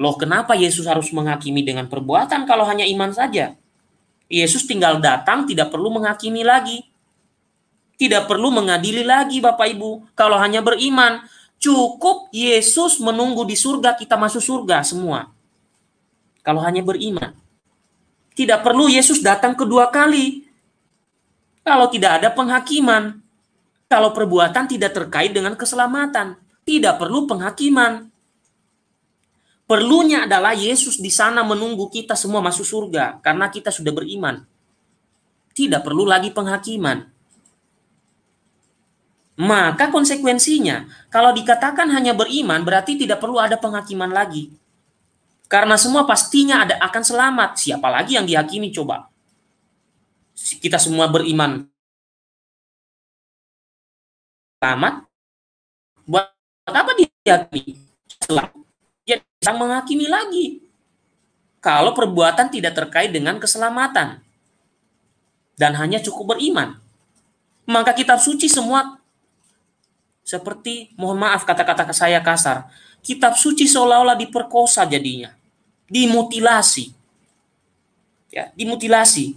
Loh kenapa Yesus harus menghakimi dengan perbuatan kalau hanya iman saja? Yesus tinggal datang tidak perlu menghakimi lagi. Tidak perlu mengadili lagi Bapak Ibu kalau hanya beriman. Cukup Yesus menunggu di surga kita masuk surga semua. Kalau hanya beriman. Tidak perlu Yesus datang kedua kali. Kalau tidak ada penghakiman. Kalau perbuatan tidak terkait dengan keselamatan. Tidak perlu penghakiman. Perlunya adalah Yesus di sana menunggu kita semua masuk surga karena kita sudah beriman. Tidak perlu lagi penghakiman. Maka konsekuensinya, kalau dikatakan hanya beriman, berarti tidak perlu ada penghakiman lagi. Karena semua pastinya ada akan selamat. Siapa lagi yang dihakimi coba? Kita semua beriman. Selamat. Buat apa dihakimi? Selamat. Ya, menghakimi lagi. Kalau perbuatan tidak terkait dengan keselamatan. Dan hanya cukup beriman. Maka kitab suci semua seperti, mohon maaf kata-kata saya kasar, kitab suci seolah-olah diperkosa jadinya, dimutilasi. Ya, dimutilasi.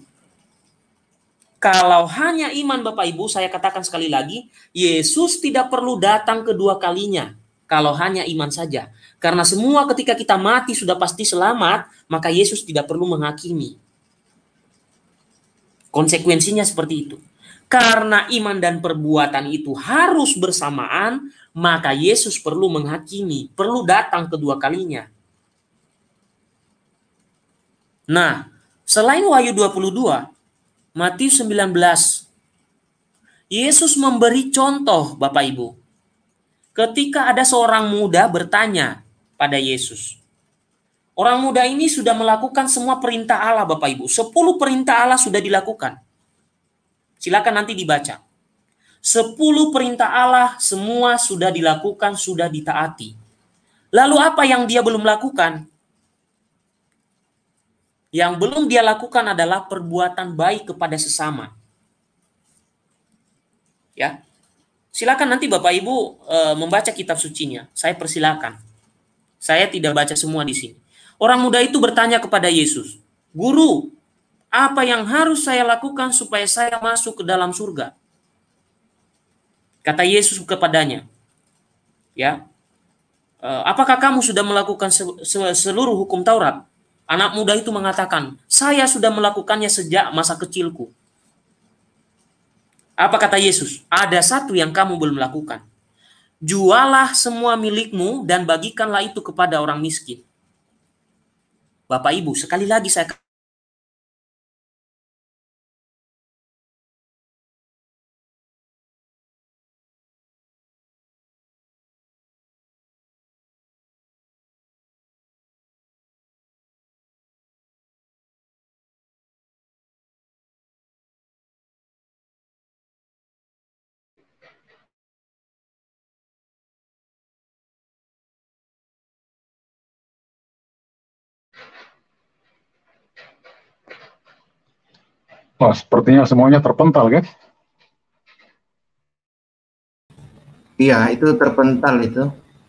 Kalau hanya iman Bapak Ibu, saya katakan sekali lagi, Yesus tidak perlu datang kedua kalinya kalau hanya iman saja. Karena semua ketika kita mati sudah pasti selamat, maka Yesus tidak perlu menghakimi. Konsekuensinya seperti itu. Karena iman dan perbuatan itu harus bersamaan, maka Yesus perlu menghakimi, perlu datang kedua kalinya. Nah, selain Wahyu 22, Matius 19, Yesus memberi contoh Bapak Ibu. Ketika ada seorang muda bertanya pada Yesus, Orang muda ini sudah melakukan semua perintah Allah Bapak Ibu. Sepuluh perintah Allah sudah dilakukan. Silakan nanti dibaca. Sepuluh perintah Allah semua sudah dilakukan, sudah ditaati. Lalu apa yang dia belum lakukan? Yang belum dia lakukan adalah perbuatan baik kepada sesama. Ya. Silakan nanti Bapak Ibu e, membaca kitab sucinya. Saya persilakan. Saya tidak baca semua di sini. Orang muda itu bertanya kepada Yesus, "Guru, apa yang harus saya lakukan supaya saya masuk ke dalam surga? Kata Yesus kepadanya, ya, e, apakah kamu sudah melakukan seluruh hukum Taurat? Anak muda itu mengatakan, saya sudah melakukannya sejak masa kecilku. Apa kata Yesus? Ada satu yang kamu belum lakukan. Jualah semua milikmu dan bagikanlah itu kepada orang miskin. Bapak Ibu, sekali lagi saya Wah, sepertinya semuanya terpental, guys. Iya, itu terpental itu.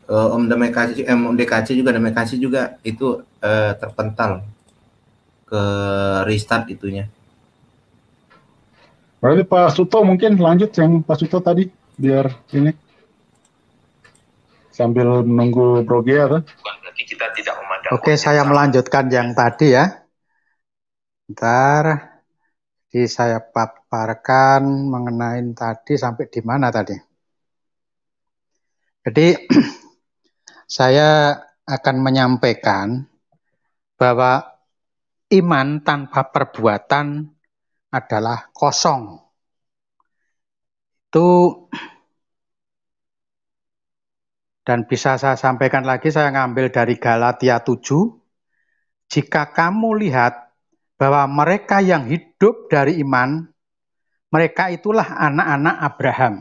Uh, Om DKC, eh, Om DKC eh, juga, Demekasi juga itu uh, terpental ke restart itunya. Berarti Pak Suto mungkin lanjut yang Pak Suto tadi biar ini sambil menunggu Bro ya, kan? kita tidak Oke, saya melanjutkan yang tadi ya. Ntar jadi saya paparkan mengenai tadi sampai di mana tadi. Jadi saya akan menyampaikan bahwa iman tanpa perbuatan adalah kosong. Itu dan bisa saya sampaikan lagi saya ngambil dari Galatia 7. Jika kamu lihat bahwa mereka yang hidup dari iman, mereka itulah anak-anak Abraham.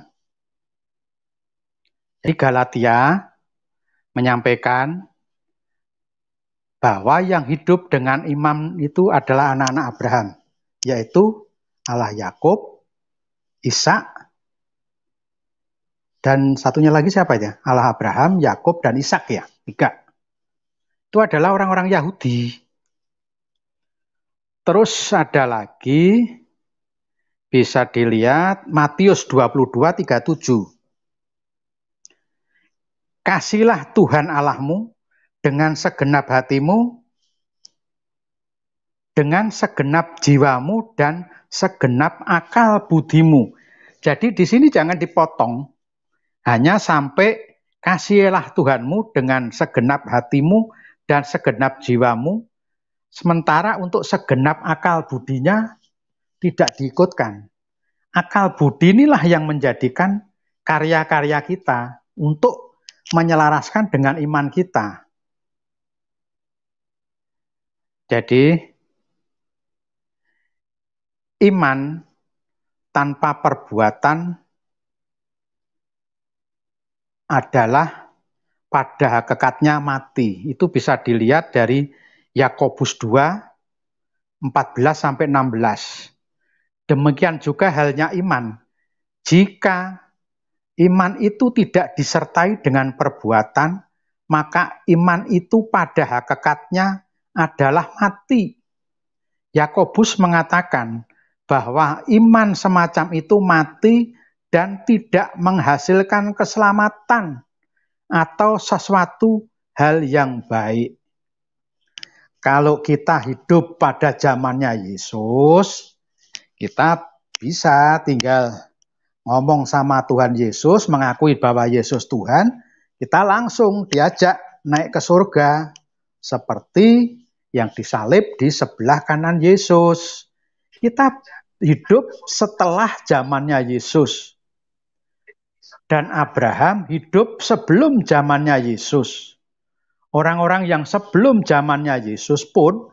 Jadi Galatia menyampaikan bahwa yang hidup dengan iman itu adalah anak-anak Abraham, yaitu Allah Yakub, Ishak, dan satunya lagi siapa ya? Allah Abraham, Yakub, dan Ishak ya, tiga. Itu adalah orang-orang Yahudi Terus ada lagi bisa dilihat Matius 22:37. Kasihilah Tuhan Allahmu dengan segenap hatimu, dengan segenap jiwamu dan segenap akal budimu. Jadi di sini jangan dipotong, hanya sampai kasihilah Tuhanmu dengan segenap hatimu dan segenap jiwamu Sementara untuk segenap akal budinya tidak diikutkan. Akal budi inilah yang menjadikan karya-karya kita untuk menyelaraskan dengan iman kita. Jadi, iman tanpa perbuatan adalah pada hakikatnya mati. Itu bisa dilihat dari Yakobus 2 14 sampai 16. Demikian juga halnya iman. Jika iman itu tidak disertai dengan perbuatan, maka iman itu pada hakikatnya adalah mati. Yakobus mengatakan bahwa iman semacam itu mati dan tidak menghasilkan keselamatan atau sesuatu hal yang baik. Kalau kita hidup pada zamannya Yesus, kita bisa tinggal ngomong sama Tuhan Yesus, mengakui bahwa Yesus Tuhan, kita langsung diajak naik ke surga seperti yang disalib di sebelah kanan Yesus. Kita hidup setelah zamannya Yesus. Dan Abraham hidup sebelum zamannya Yesus orang-orang yang sebelum zamannya Yesus pun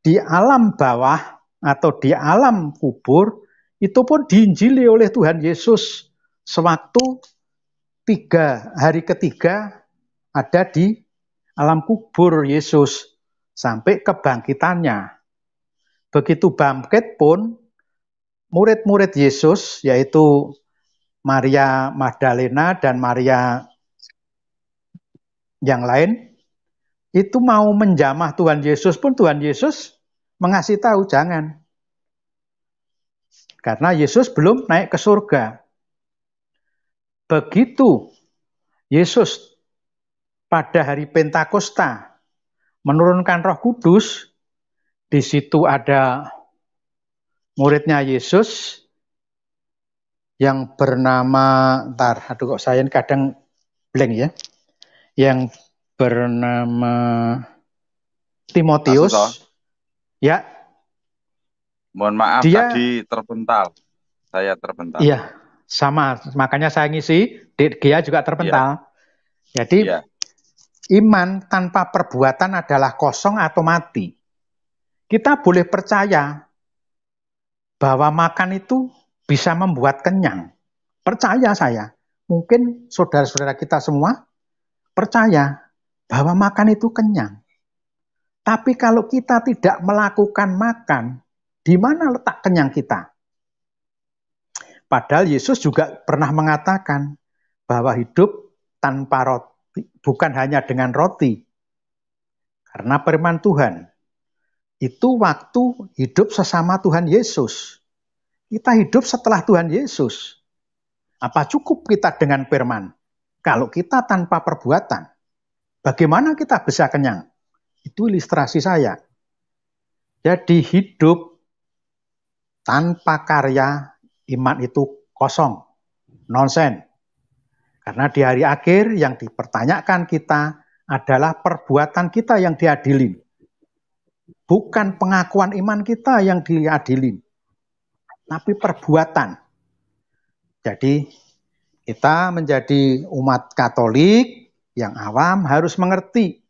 di alam bawah atau di alam kubur itu pun diinjili oleh Tuhan Yesus sewaktu tiga hari ketiga ada di alam kubur Yesus sampai kebangkitannya. Begitu bangkit pun murid-murid Yesus yaitu Maria Magdalena dan Maria yang lain itu mau menjamah Tuhan Yesus pun Tuhan Yesus mengasih tahu jangan. Karena Yesus belum naik ke surga. Begitu Yesus pada hari Pentakosta menurunkan Roh Kudus, di situ ada muridnya Yesus yang bernama ntar aduh kok saya kadang blank ya yang bernama Timotius. Ya. Mohon maaf Dia, tadi terpental. Saya terpental. Iya, sama. Makanya saya ngisi, dia juga terpental. Ya. Jadi ya. iman tanpa perbuatan adalah kosong atau mati. Kita boleh percaya bahwa makan itu bisa membuat kenyang. Percaya saya. Mungkin saudara-saudara kita semua percaya bahwa makan itu kenyang. Tapi kalau kita tidak melakukan makan, di mana letak kenyang kita? Padahal Yesus juga pernah mengatakan bahwa hidup tanpa roti, bukan hanya dengan roti. Karena firman Tuhan, itu waktu hidup sesama Tuhan Yesus. Kita hidup setelah Tuhan Yesus. Apa cukup kita dengan firman? Kalau kita tanpa perbuatan, Bagaimana kita bisa kenyang? Itu ilustrasi saya. Jadi hidup tanpa karya iman itu kosong, nonsen. Karena di hari akhir yang dipertanyakan kita adalah perbuatan kita yang diadilin. Bukan pengakuan iman kita yang diadilin, tapi perbuatan. Jadi kita menjadi umat Katolik yang awam harus mengerti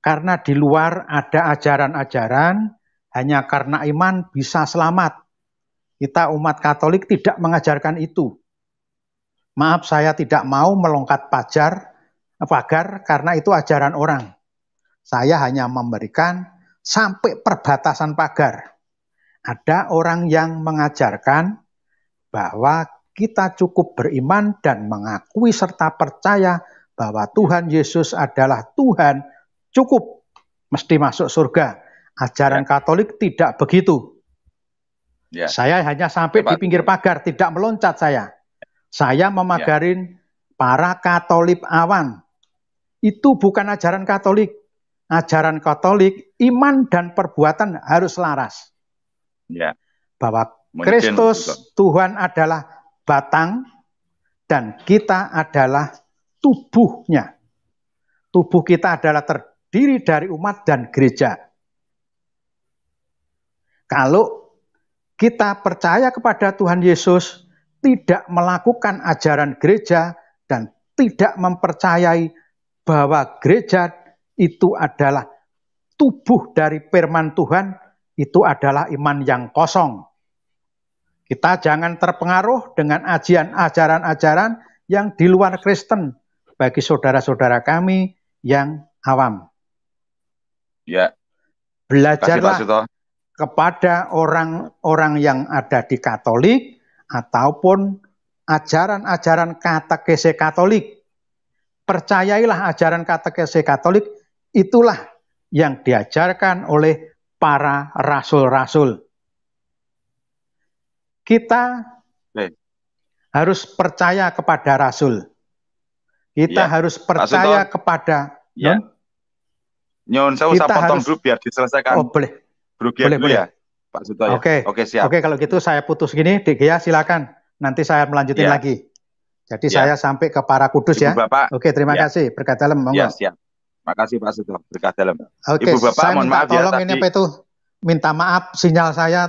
karena di luar ada ajaran-ajaran hanya karena iman bisa selamat. Kita umat Katolik tidak mengajarkan itu. Maaf saya tidak mau melongkat pajar pagar karena itu ajaran orang. Saya hanya memberikan sampai perbatasan pagar. Ada orang yang mengajarkan bahwa kita cukup beriman dan mengakui serta percaya bahwa Tuhan Yesus adalah Tuhan cukup mesti masuk surga. Ajaran ya. Katolik tidak begitu. Ya. Saya hanya sampai Tepat. di pinggir pagar, tidak meloncat saya. Saya memagarin ya. para Katolik awan. Itu bukan ajaran Katolik. Ajaran Katolik, iman dan perbuatan harus laras. Ya. Bahwa Kristus Tuhan adalah batang dan kita adalah tubuhnya. Tubuh kita adalah terdiri dari umat dan gereja. Kalau kita percaya kepada Tuhan Yesus, tidak melakukan ajaran gereja dan tidak mempercayai bahwa gereja itu adalah tubuh dari firman Tuhan, itu adalah iman yang kosong. Kita jangan terpengaruh dengan ajian ajaran-ajaran yang di luar Kristen, bagi saudara-saudara kami yang awam. Ya. Belajarlah Kasih, kepada orang-orang yang ada di Katolik ataupun ajaran-ajaran katekese Katolik. Percayailah ajaran katekese Katolik itulah yang diajarkan oleh para rasul-rasul. Kita Nih. harus percaya kepada rasul. Kita ya. harus percaya kepada ya. Nyon, saya usah potong harus, dulu biar diselesaikan. Oh, boleh. boleh, boleh. ya, Pak Suto. Oke, ya. oke okay, siap. Oke, okay, kalau gitu saya putus gini, Dik ya silakan. Nanti saya melanjutin ya. lagi. Jadi ya. saya sampai ke para kudus Ibu ya. Bapak. Oke, terima ya. kasih. Berkat dalam, monggo. Ya, siap. Makasih Pak Suto, berkat dalam. Oke, Ibu Bapak, saya mohon minta maaf ya, tolong ini apa itu? Minta maaf, sinyal saya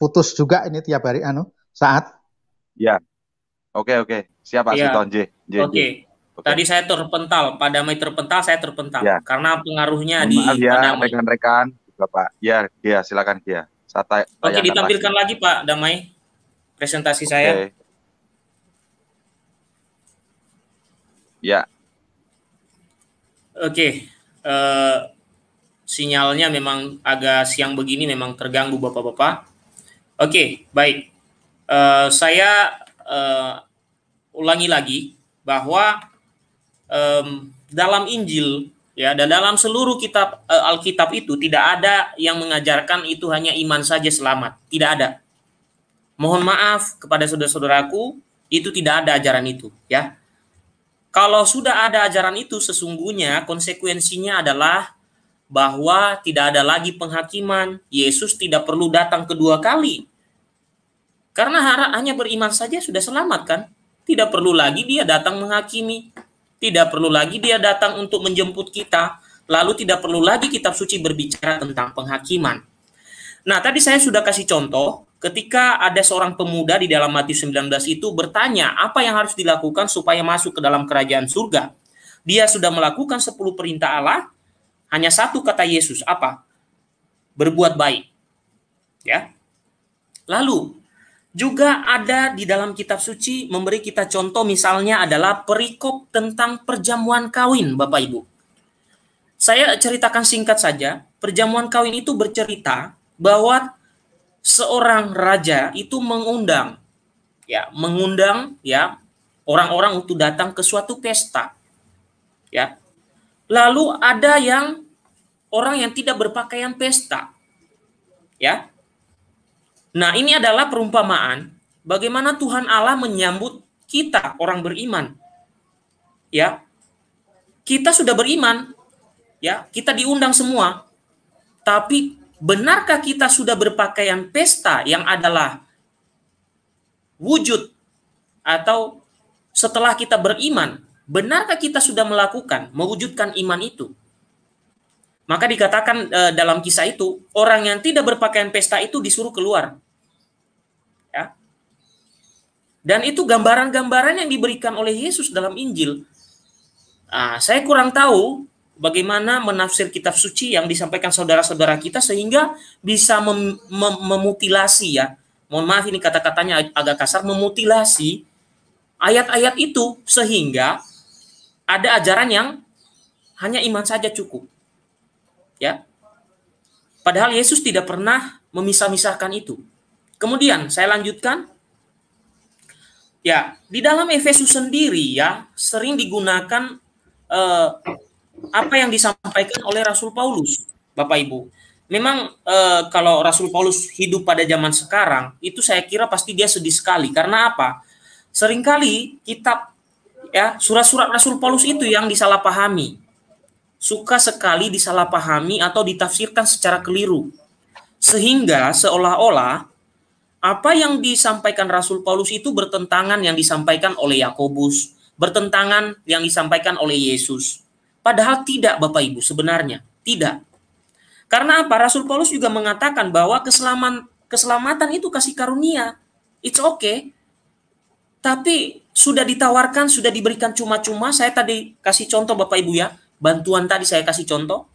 putus juga ini tiap hari anu saat. Ya. Oke, oke. Siap Pak ya. Suto, Oke. Tadi saya terpental, pada Mei terpental, saya terpental ya. karena pengaruhnya Maaf di ya, padamai. Rekan-rekan, iya, Pak. Ya, ya, silakan Kia. Saya Oke, ditampilkan lagi. lagi Pak Damai presentasi okay. saya. Ya. Oke. Uh, sinyalnya memang agak siang begini memang terganggu Bapak-bapak. Oke, baik. Uh, saya uh, ulangi lagi bahwa um, dalam Injil ya dan dalam seluruh kitab uh, Alkitab itu tidak ada yang mengajarkan itu hanya iman saja selamat, tidak ada. Mohon maaf kepada saudara-saudaraku, itu tidak ada ajaran itu ya. Kalau sudah ada ajaran itu sesungguhnya konsekuensinya adalah bahwa tidak ada lagi penghakiman, Yesus tidak perlu datang kedua kali. Karena hanya beriman saja sudah selamat kan? Tidak perlu lagi dia datang menghakimi. Tidak perlu lagi dia datang untuk menjemput kita. Lalu tidak perlu lagi kitab suci berbicara tentang penghakiman. Nah, tadi saya sudah kasih contoh ketika ada seorang pemuda di dalam Matius 19 itu bertanya, apa yang harus dilakukan supaya masuk ke dalam kerajaan surga? Dia sudah melakukan 10 perintah Allah, hanya satu kata Yesus, apa? Berbuat baik. Ya. Lalu juga ada di dalam kitab suci memberi kita contoh misalnya adalah perikop tentang perjamuan kawin Bapak Ibu. Saya ceritakan singkat saja, perjamuan kawin itu bercerita bahwa seorang raja itu mengundang ya, mengundang ya orang-orang untuk datang ke suatu pesta. Ya. Lalu ada yang orang yang tidak berpakaian pesta. Ya, Nah, ini adalah perumpamaan bagaimana Tuhan Allah menyambut kita orang beriman. Ya. Kita sudah beriman. Ya, kita diundang semua. Tapi benarkah kita sudah berpakaian pesta yang adalah wujud atau setelah kita beriman, benarkah kita sudah melakukan mewujudkan iman itu? Maka dikatakan e, dalam kisah itu orang yang tidak berpakaian pesta itu disuruh keluar. Ya. Dan itu gambaran-gambaran yang diberikan oleh Yesus dalam Injil. Nah, saya kurang tahu bagaimana menafsir kitab suci yang disampaikan saudara-saudara kita sehingga bisa mem mem memutilasi ya. Mohon maaf ini kata-katanya agak kasar memutilasi ayat-ayat itu sehingga ada ajaran yang hanya iman saja cukup ya. Padahal Yesus tidak pernah memisah-misahkan itu. Kemudian saya lanjutkan. Ya, di dalam Efesus sendiri ya sering digunakan eh, apa yang disampaikan oleh Rasul Paulus, Bapak Ibu. Memang eh, kalau Rasul Paulus hidup pada zaman sekarang, itu saya kira pasti dia sedih sekali. Karena apa? Seringkali kitab ya surat-surat Rasul Paulus itu yang disalahpahami suka sekali disalahpahami atau ditafsirkan secara keliru. Sehingga seolah-olah apa yang disampaikan Rasul Paulus itu bertentangan yang disampaikan oleh Yakobus, bertentangan yang disampaikan oleh Yesus. Padahal tidak Bapak Ibu sebenarnya, tidak. Karena apa? Rasul Paulus juga mengatakan bahwa keselamatan keselamatan itu kasih karunia. It's okay. Tapi sudah ditawarkan, sudah diberikan cuma-cuma. Saya tadi kasih contoh Bapak Ibu ya bantuan tadi saya kasih contoh,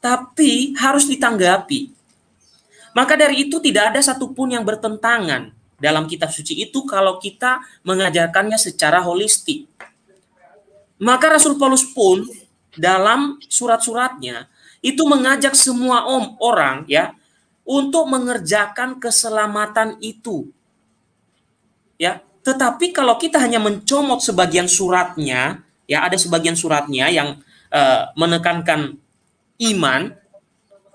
tapi harus ditanggapi. Maka dari itu tidak ada satupun yang bertentangan dalam kitab suci itu kalau kita mengajarkannya secara holistik. Maka Rasul Paulus pun dalam surat-suratnya itu mengajak semua om orang ya untuk mengerjakan keselamatan itu. Ya, tetapi kalau kita hanya mencomot sebagian suratnya, ya ada sebagian suratnya yang Eh, menekankan iman,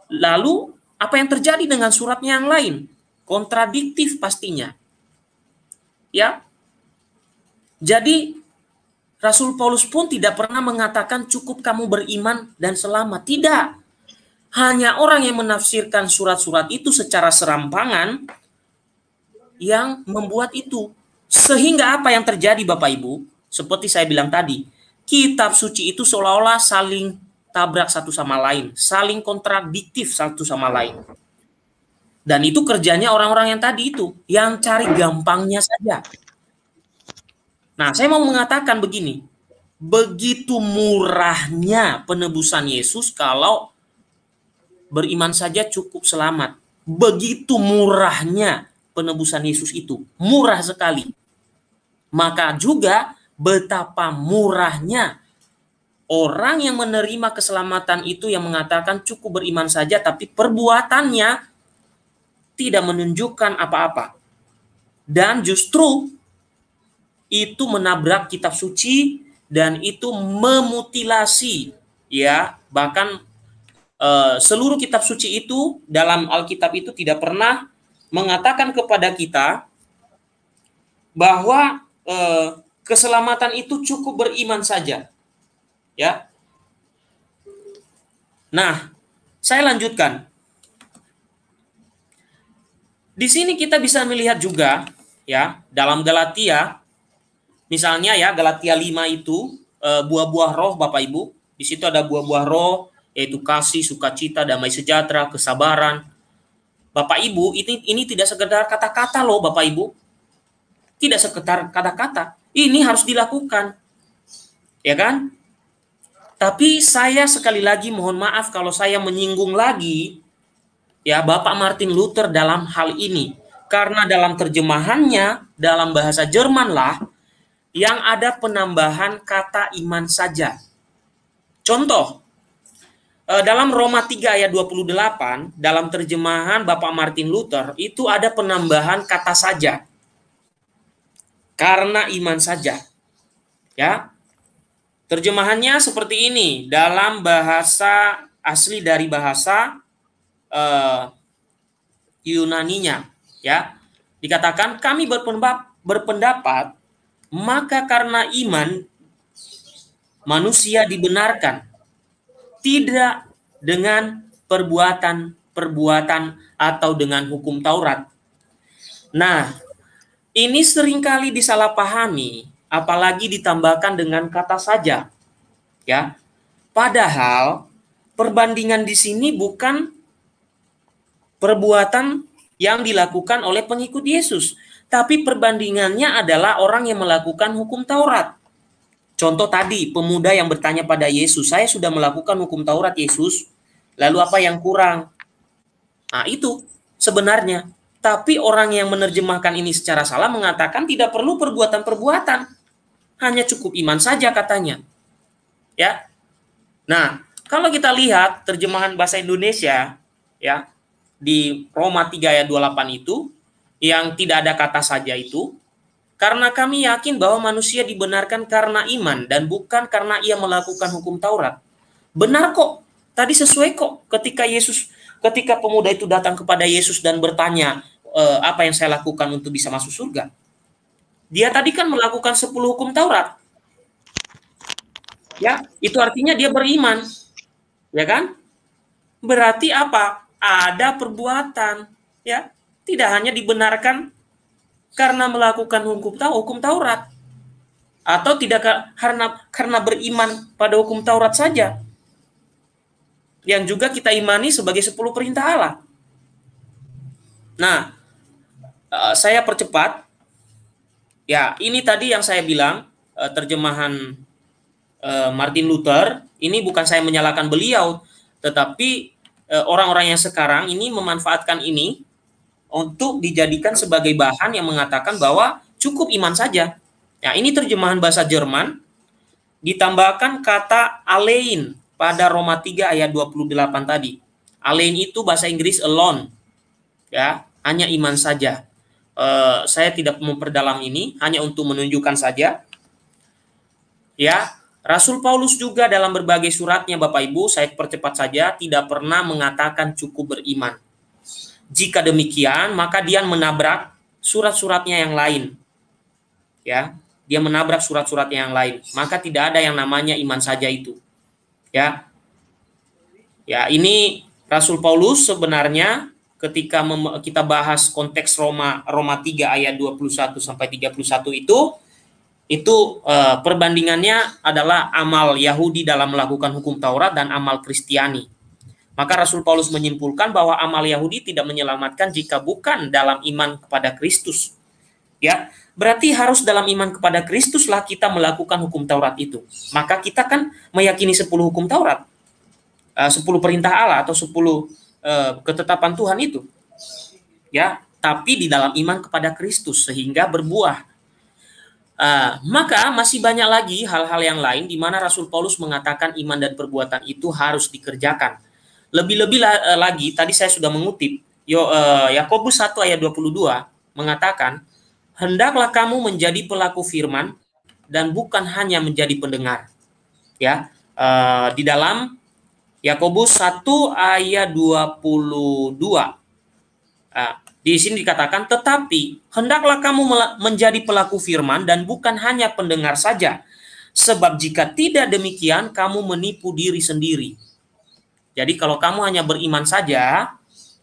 lalu apa yang terjadi dengan suratnya yang lain? Kontradiktif pastinya. Ya. Jadi Rasul Paulus pun tidak pernah mengatakan cukup kamu beriman dan selamat. Tidak. Hanya orang yang menafsirkan surat-surat itu secara serampangan yang membuat itu. Sehingga apa yang terjadi Bapak Ibu? Seperti saya bilang tadi, kitab suci itu seolah-olah saling tabrak satu sama lain, saling kontradiktif satu sama lain. Dan itu kerjanya orang-orang yang tadi itu, yang cari gampangnya saja. Nah, saya mau mengatakan begini, begitu murahnya penebusan Yesus kalau beriman saja cukup selamat. Begitu murahnya penebusan Yesus itu, murah sekali. Maka juga betapa murahnya orang yang menerima keselamatan itu yang mengatakan cukup beriman saja tapi perbuatannya tidak menunjukkan apa-apa. Dan justru itu menabrak kitab suci dan itu memutilasi ya bahkan e, seluruh kitab suci itu dalam Alkitab itu tidak pernah mengatakan kepada kita bahwa eh, Keselamatan itu cukup beriman saja. Ya. Nah, saya lanjutkan. Di sini kita bisa melihat juga ya dalam Galatia misalnya ya Galatia 5 itu eh, buah-buah roh Bapak Ibu. Di situ ada buah-buah roh yaitu kasih, sukacita, damai sejahtera, kesabaran. Bapak Ibu, ini ini tidak sekedar kata-kata loh Bapak Ibu. Tidak sekedar kata-kata. Ini harus dilakukan. Ya kan? Tapi saya sekali lagi mohon maaf kalau saya menyinggung lagi ya Bapak Martin Luther dalam hal ini. Karena dalam terjemahannya dalam bahasa Jerman lah yang ada penambahan kata iman saja. Contoh eh, dalam Roma 3 ayat 28 dalam terjemahan Bapak Martin Luther itu ada penambahan kata saja karena iman saja. Ya. Terjemahannya seperti ini dalam bahasa asli dari bahasa uh, Yunaninya, ya. Dikatakan kami berpendapat maka karena iman manusia dibenarkan tidak dengan perbuatan-perbuatan atau dengan hukum Taurat. Nah, ini seringkali disalahpahami, apalagi ditambahkan dengan kata saja. Ya. Padahal perbandingan di sini bukan perbuatan yang dilakukan oleh pengikut Yesus, tapi perbandingannya adalah orang yang melakukan hukum Taurat. Contoh tadi, pemuda yang bertanya pada Yesus, "Saya sudah melakukan hukum Taurat, Yesus. Lalu apa yang kurang?" Nah, itu sebenarnya tapi orang yang menerjemahkan ini secara salah mengatakan tidak perlu perbuatan-perbuatan. Hanya cukup iman saja katanya. Ya. Nah, kalau kita lihat terjemahan bahasa Indonesia ya di Roma 3 ayat 28 itu yang tidak ada kata saja itu karena kami yakin bahwa manusia dibenarkan karena iman dan bukan karena ia melakukan hukum Taurat. Benar kok. Tadi sesuai kok ketika Yesus ketika pemuda itu datang kepada Yesus dan bertanya e, apa yang saya lakukan untuk bisa masuk surga. Dia tadi kan melakukan 10 hukum Taurat. Ya, itu artinya dia beriman. Ya kan? Berarti apa? Ada perbuatan, ya. Tidak hanya dibenarkan karena melakukan hukum hukum Taurat atau tidak karena karena beriman pada hukum Taurat saja, yang juga kita imani sebagai 10 perintah Allah. Nah, eh, saya percepat. Ya, ini tadi yang saya bilang eh, terjemahan eh, Martin Luther. Ini bukan saya menyalahkan beliau, tetapi orang-orang yang sekarang ini memanfaatkan ini untuk dijadikan sebagai bahan yang mengatakan bahwa cukup iman saja. Nah, ini terjemahan bahasa Jerman ditambahkan kata Alein pada Roma 3 ayat 28 tadi. Alain itu bahasa Inggris alone. Ya, hanya iman saja. E, saya tidak memperdalam ini, hanya untuk menunjukkan saja. Ya, Rasul Paulus juga dalam berbagai suratnya Bapak Ibu, saya percepat saja, tidak pernah mengatakan cukup beriman. Jika demikian, maka dia menabrak surat-suratnya yang lain. Ya, dia menabrak surat-suratnya yang lain. Maka tidak ada yang namanya iman saja itu. Ya. Ya, ini Rasul Paulus sebenarnya ketika kita bahas konteks Roma Roma 3 ayat 21 sampai 31 itu itu eh, perbandingannya adalah amal Yahudi dalam melakukan hukum Taurat dan amal Kristiani. Maka Rasul Paulus menyimpulkan bahwa amal Yahudi tidak menyelamatkan jika bukan dalam iman kepada Kristus. Ya, Berarti harus dalam iman kepada Kristuslah kita melakukan hukum Taurat itu. Maka kita kan meyakini 10 hukum Taurat. 10 eh, perintah Allah atau 10 eh, ketetapan Tuhan itu. Ya, tapi di dalam iman kepada Kristus sehingga berbuah. Eh, maka masih banyak lagi hal-hal yang lain di mana Rasul Paulus mengatakan iman dan perbuatan itu harus dikerjakan. Lebih-lebih lagi tadi saya sudah mengutip Yakobus 1 ayat 22 mengatakan hendaklah kamu menjadi pelaku firman dan bukan hanya menjadi pendengar. Ya, uh, di dalam Yakobus 1 ayat 22. Uh, ah, di sini dikatakan tetapi hendaklah kamu menjadi pelaku firman dan bukan hanya pendengar saja. Sebab jika tidak demikian kamu menipu diri sendiri. Jadi kalau kamu hanya beriman saja,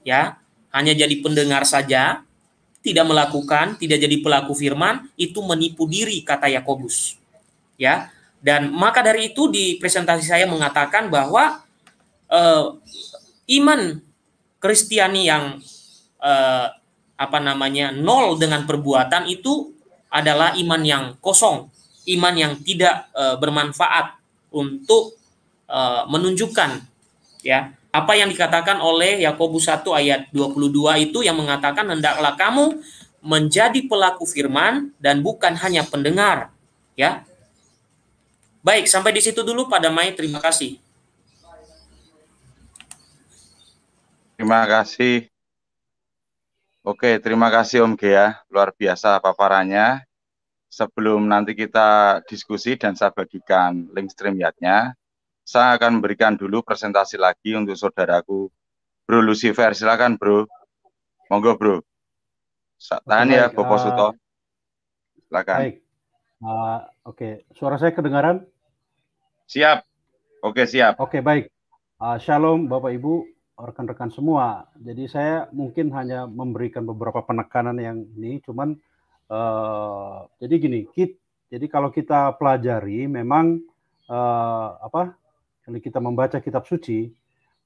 ya, hanya jadi pendengar saja, tidak melakukan, tidak jadi pelaku firman, itu menipu diri kata Yakobus. Ya. Dan maka dari itu di presentasi saya mengatakan bahwa eh, iman Kristiani yang eh, apa namanya nol dengan perbuatan itu adalah iman yang kosong, iman yang tidak e, bermanfaat untuk e, menunjukkan ya apa yang dikatakan oleh Yakobus 1 ayat 22 itu yang mengatakan hendaklah kamu menjadi pelaku firman dan bukan hanya pendengar, ya. Baik, sampai di situ dulu pada Mai, terima kasih. Terima kasih. Oke, terima kasih Om Gea, luar biasa paparannya. Sebelum nanti kita diskusi dan saya bagikan link stream yatnya, saya akan berikan dulu presentasi lagi untuk saudaraku Bro Lucifer. Silakan Bro. Monggo Bro. Tahan ya Bopo uh, Suto. Silakan. Baik. Uh, Oke, okay. suara saya kedengaran? Siap. Oke, siap. Oke, baik. Uh, shalom Bapak Ibu, rekan-rekan semua. Jadi saya mungkin hanya memberikan beberapa penekanan yang ini cuman uh, jadi gini, kit jadi kalau kita pelajari memang uh, apa kalau kita membaca kitab suci,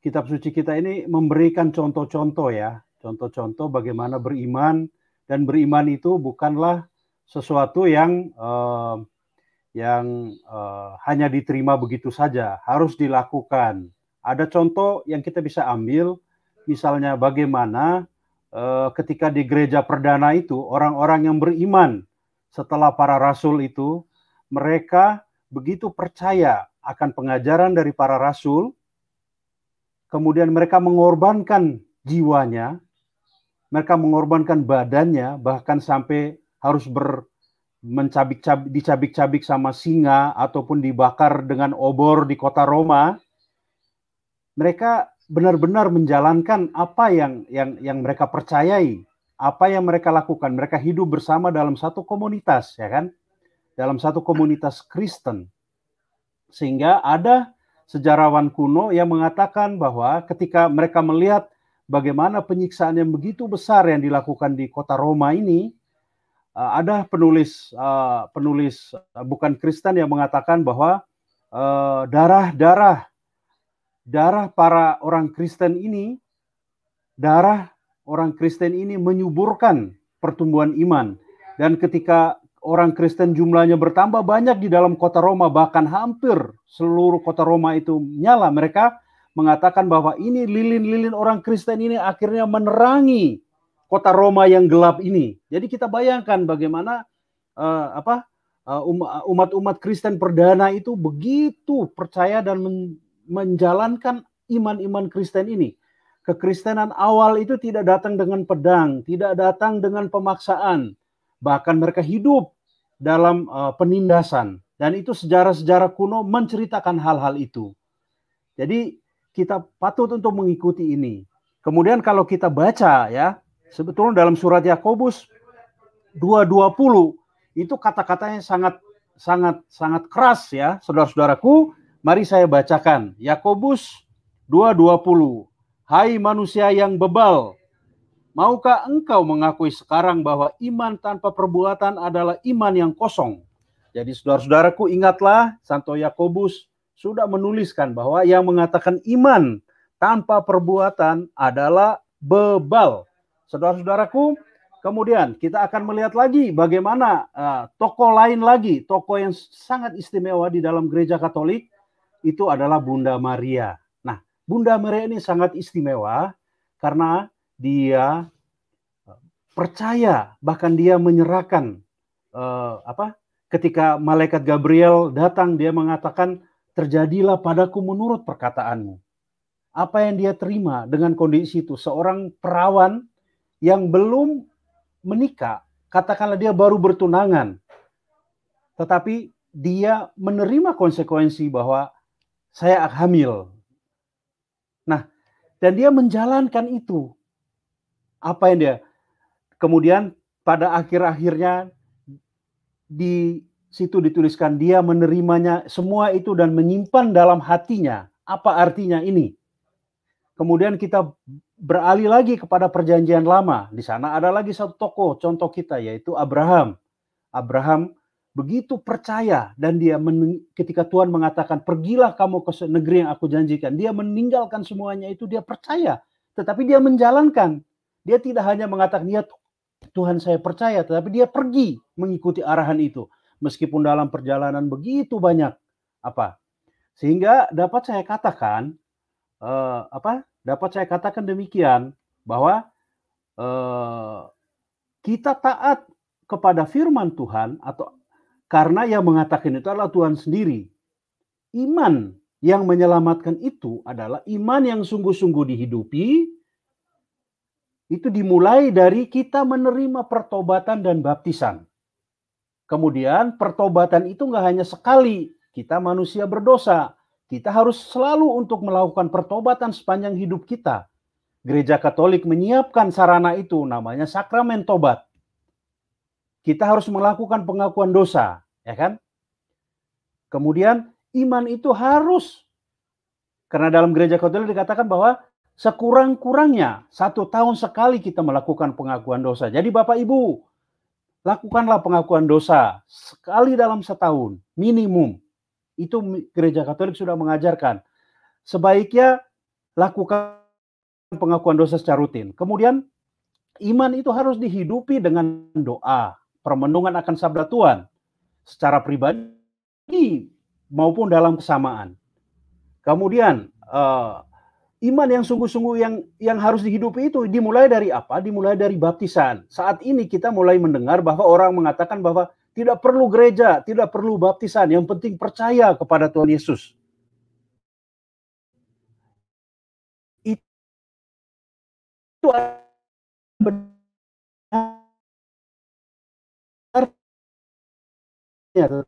kitab suci kita ini memberikan contoh-contoh ya, contoh-contoh bagaimana beriman dan beriman itu bukanlah sesuatu yang eh, yang eh, hanya diterima begitu saja, harus dilakukan. Ada contoh yang kita bisa ambil, misalnya bagaimana eh, ketika di gereja perdana itu orang-orang yang beriman setelah para rasul itu mereka begitu percaya akan pengajaran dari para rasul, kemudian mereka mengorbankan jiwanya, mereka mengorbankan badannya, bahkan sampai harus ber mencabik-cabik dicabik-cabik sama singa ataupun dibakar dengan obor di kota Roma. Mereka benar-benar menjalankan apa yang yang yang mereka percayai, apa yang mereka lakukan. Mereka hidup bersama dalam satu komunitas, ya kan? Dalam satu komunitas Kristen sehingga ada sejarawan kuno yang mengatakan bahwa ketika mereka melihat bagaimana penyiksaan yang begitu besar yang dilakukan di kota Roma ini, eh, ada penulis eh, penulis eh, bukan Kristen yang mengatakan bahwa darah-darah darah para orang Kristen ini darah orang Kristen ini menyuburkan pertumbuhan iman dan ketika orang Kristen jumlahnya bertambah banyak di dalam kota Roma, bahkan hampir seluruh kota Roma itu nyala. Mereka mengatakan bahwa ini lilin-lilin orang Kristen ini akhirnya menerangi kota Roma yang gelap ini. Jadi kita bayangkan bagaimana uh, apa eh, um-, umat-umat Kristen perdana itu begitu percaya dan men menjalankan iman-iman Kristen ini. Kekristenan awal itu tidak datang dengan pedang, tidak datang dengan pemaksaan, bahkan mereka hidup dalam uh, penindasan dan itu sejarah-sejarah kuno menceritakan hal-hal itu. Jadi kita patut untuk mengikuti ini. Kemudian kalau kita baca ya, sebetulnya dalam surat Yakobus 2:20 itu kata-katanya sangat sangat sangat keras ya, saudara-saudaraku. Mari saya bacakan Yakobus 2:20. Hai manusia yang bebal, Maukah engkau mengakui sekarang bahwa iman tanpa perbuatan adalah iman yang kosong? Jadi saudara-saudaraku ingatlah Santo Yakobus sudah menuliskan bahwa yang mengatakan iman tanpa perbuatan adalah bebal. Saudara-saudaraku, kemudian kita akan melihat lagi bagaimana uh, eh, toko lain lagi, toko yang sangat istimewa di dalam gereja Katolik itu adalah Bunda Maria. Nah, Bunda Maria ini sangat istimewa karena dia percaya bahkan dia menyerahkan eh, apa ketika malaikat Gabriel datang dia mengatakan terjadilah padaku menurut perkataanmu apa yang dia terima dengan kondisi itu seorang perawan yang belum menikah katakanlah dia baru bertunangan tetapi dia menerima konsekuensi bahwa saya hamil nah dan dia menjalankan itu apa yang dia kemudian pada akhir-akhirnya di situ dituliskan dia menerimanya semua itu dan menyimpan dalam hatinya apa artinya ini kemudian kita beralih lagi kepada perjanjian lama di sana ada lagi satu tokoh contoh kita yaitu Abraham Abraham begitu percaya dan dia ketika Tuhan mengatakan pergilah kamu ke negeri yang aku janjikan dia meninggalkan semuanya itu dia percaya tetapi dia menjalankan dia tidak hanya mengatakan, niat Tuhan saya percaya, tetapi dia pergi mengikuti arahan itu. Meskipun dalam perjalanan begitu banyak apa sehingga dapat saya katakan eh, apa dapat saya katakan demikian bahwa eh, kita taat kepada firman Tuhan atau karena yang mengatakan itu adalah Tuhan sendiri. Iman yang menyelamatkan itu adalah iman yang sungguh-sungguh dihidupi itu dimulai dari kita menerima pertobatan dan baptisan. Kemudian pertobatan itu nggak hanya sekali, kita manusia berdosa. Kita harus selalu untuk melakukan pertobatan sepanjang hidup kita. Gereja Katolik menyiapkan sarana itu, namanya sakramen tobat. Kita harus melakukan pengakuan dosa, ya kan? Kemudian iman itu harus karena dalam gereja Katolik dikatakan bahwa Sekurang-kurangnya satu tahun sekali kita melakukan pengakuan dosa. Jadi Bapak Ibu, lakukanlah pengakuan dosa sekali dalam setahun minimum. Itu gereja Katolik sudah mengajarkan. Sebaiknya lakukan pengakuan dosa secara rutin. Kemudian iman itu harus dihidupi dengan doa, permenungan akan sabda Tuhan secara pribadi maupun dalam kesamaan. Kemudian uh, iman yang sungguh-sungguh yang yang harus dihidupi itu dimulai dari apa? Dimulai dari baptisan. Saat ini kita mulai mendengar bahwa orang mengatakan bahwa tidak perlu gereja, tidak perlu baptisan, yang penting percaya kepada Tuhan Yesus. Itu benarnya.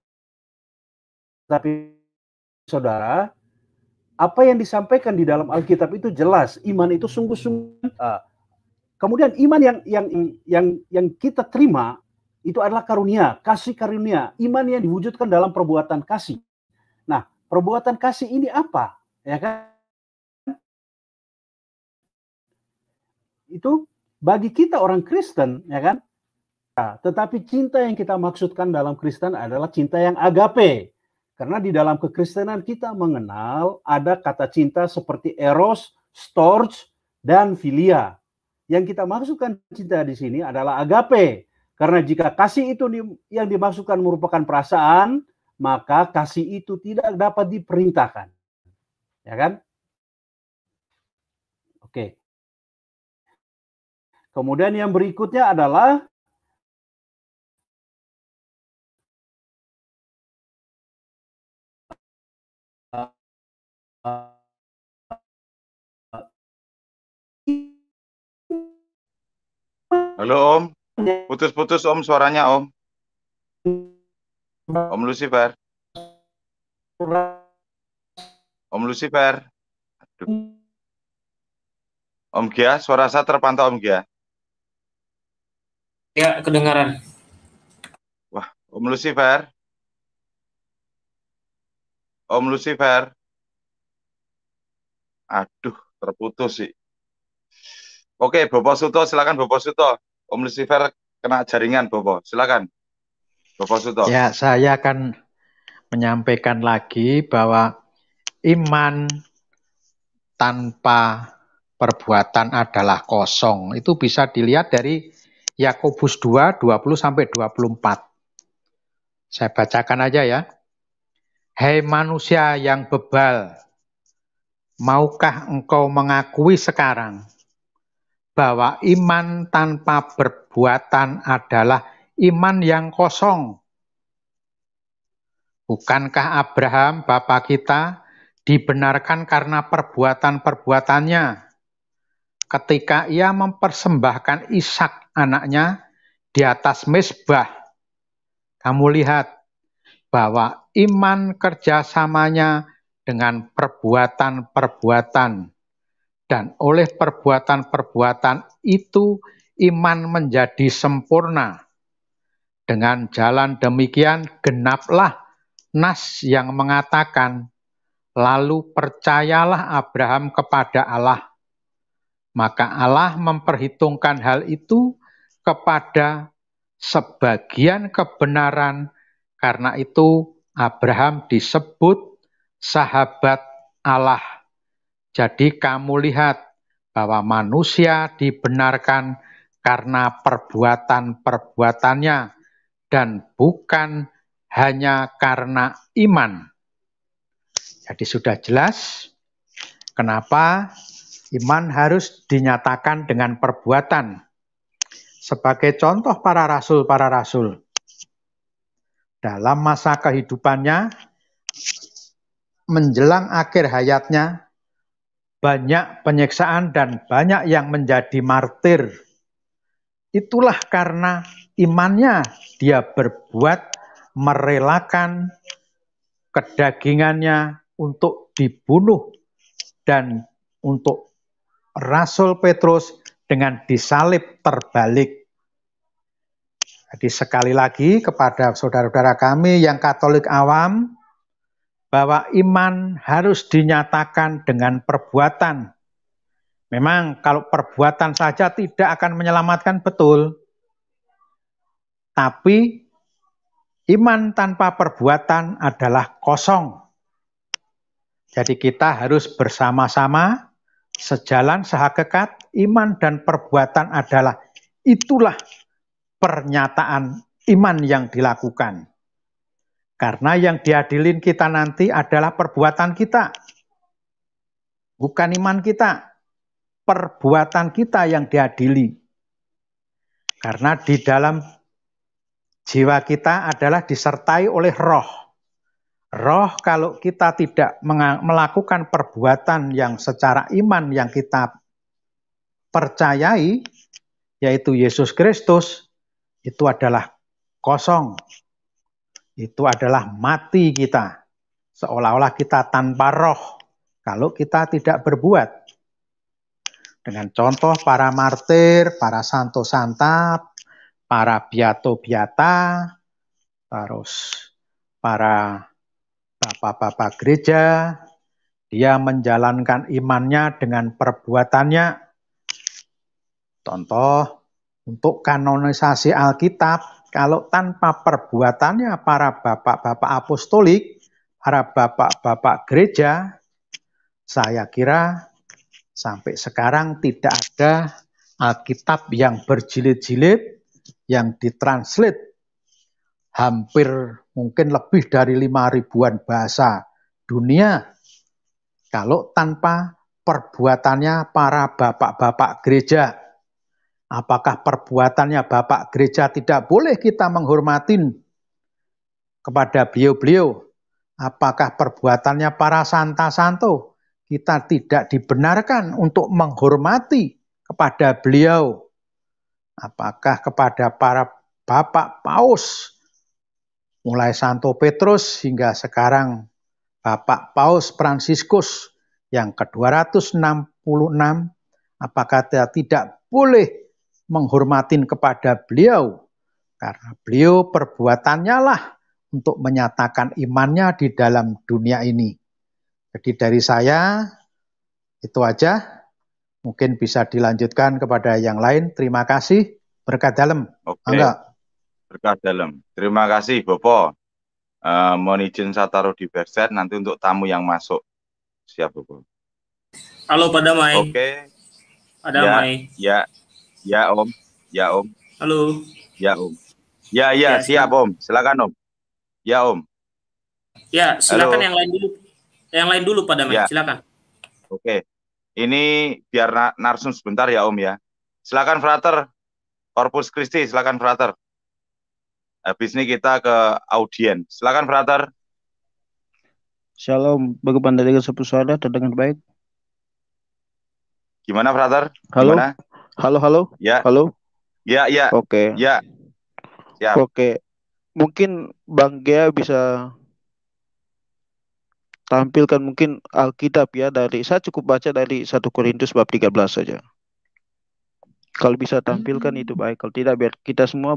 Tapi saudara, apa yang disampaikan di dalam Alkitab itu jelas, iman itu sungguh-sungguh. Ah. kemudian iman yang yang yang yang kita terima itu adalah karunia, kasih karunia, iman yang diwujudkan dalam perbuatan kasih. Nah, perbuatan kasih ini apa? Ya kan? Itu bagi kita orang Kristen, ya kan? Nah, tetapi cinta yang kita maksudkan dalam Kristen adalah cinta yang agape. Karena di dalam kekristenan kita mengenal ada kata cinta seperti eros, storge, dan filia. Yang kita maksudkan cinta di sini adalah agape. Karena jika kasih itu yang dimaksudkan merupakan perasaan, maka kasih itu tidak dapat diperintahkan. Ya kan? Oke. Kemudian yang berikutnya adalah Halo Om, putus-putus Om suaranya Om. Om Lucifer. Om Lucifer. Aduh. Om Gia, suara saya terpantau Om Gia. Ya, kedengaran. Wah, Om Lucifer. Om Lucifer. Aduh, terputus sih. Oke, Bobo Suto, silakan Bobo Suto. Om Lucifer kena jaringan, Bobo. Silakan. Bobo Suto. Ya, saya akan menyampaikan lagi bahwa iman tanpa perbuatan adalah kosong. Itu bisa dilihat dari Yakobus 2 20 sampai 24. Saya bacakan aja ya. Hei manusia yang bebal, Maukah engkau mengakui sekarang bahwa iman tanpa perbuatan adalah iman yang kosong? Bukankah Abraham, bapak kita, dibenarkan karena perbuatan-perbuatannya? Ketika ia mempersembahkan Ishak anaknya di atas mesbah, kamu lihat bahwa iman kerjasamanya dengan perbuatan-perbuatan. Dan oleh perbuatan-perbuatan itu iman menjadi sempurna. Dengan jalan demikian genaplah nas yang mengatakan, lalu percayalah Abraham kepada Allah. Maka Allah memperhitungkan hal itu kepada sebagian kebenaran, karena itu Abraham disebut sahabat Allah. Jadi kamu lihat bahwa manusia dibenarkan karena perbuatan-perbuatannya dan bukan hanya karena iman. Jadi sudah jelas kenapa iman harus dinyatakan dengan perbuatan. Sebagai contoh para rasul, para rasul dalam masa kehidupannya menjelang akhir hayatnya banyak penyeksaan dan banyak yang menjadi martir. Itulah karena imannya dia berbuat merelakan kedagingannya untuk dibunuh dan untuk Rasul Petrus dengan disalib terbalik. Jadi sekali lagi kepada saudara-saudara kami yang Katolik awam, bahwa iman harus dinyatakan dengan perbuatan. Memang kalau perbuatan saja tidak akan menyelamatkan betul. Tapi iman tanpa perbuatan adalah kosong. Jadi kita harus bersama-sama sejalan sehakekat iman dan perbuatan adalah itulah pernyataan iman yang dilakukan. Karena yang diadilin kita nanti adalah perbuatan kita. Bukan iman kita. Perbuatan kita yang diadili. Karena di dalam jiwa kita adalah disertai oleh roh. Roh kalau kita tidak melakukan perbuatan yang secara iman yang kita percayai, yaitu Yesus Kristus, itu adalah kosong, itu adalah mati kita. Seolah-olah kita tanpa roh kalau kita tidak berbuat. Dengan contoh para martir, para santo santa, para biato biata, terus para bapak-bapak gereja, dia menjalankan imannya dengan perbuatannya. Contoh, untuk kanonisasi Alkitab, kalau tanpa perbuatannya para bapak-bapak apostolik, para bapak-bapak gereja, saya kira sampai sekarang tidak ada Alkitab yang berjilid-jilid yang ditranslate hampir mungkin lebih dari lima ribuan bahasa dunia kalau tanpa perbuatannya para bapak-bapak gereja Apakah perbuatannya Bapak Gereja tidak boleh kita menghormatin kepada beliau-beliau? Apakah perbuatannya para santa-santo kita tidak dibenarkan untuk menghormati kepada beliau? Apakah kepada para Bapak Paus, mulai Santo Petrus hingga sekarang Bapak Paus Fransiskus yang ke-266, apakah tidak boleh menghormatin kepada beliau karena beliau perbuatannya lah untuk menyatakan imannya di dalam dunia ini. Jadi dari saya itu aja. Mungkin bisa dilanjutkan kepada yang lain. Terima kasih. Berkat dalam. Oke. Angga. Berkat dalam. Terima kasih Bopo. Uh, mohon izin saya taruh di berset nanti untuk tamu yang masuk. Siap Bopo. Halo Pak Damai. Oke. Pak Damai. Ya, ya. Ya Om, ya Om. Halo. Ya Om. Ya ya, ya siap Om. Silakan Om. Ya Om. Ya silakan Halo. yang lain dulu. Yang lain dulu pada Ya. Silakan. Oke. Ini biar na narsum sebentar ya Om ya. Silakan Frater. Corpus Christi, silakan Frater. Habis ini kita ke audien. Silakan Frater. Shalom, bagaimana dengan sepuluh suara dengan baik? Gimana Frater? Halo. Gimana? Halo, halo. Ya. Halo. Ya, ya. Oke. Ya. Ya. Oke. Mungkin Bang Gea bisa tampilkan mungkin Alkitab ya dari saya cukup baca dari satu Korintus bab 13 saja. Kalau bisa tampilkan itu baik, kalau tidak biar kita semua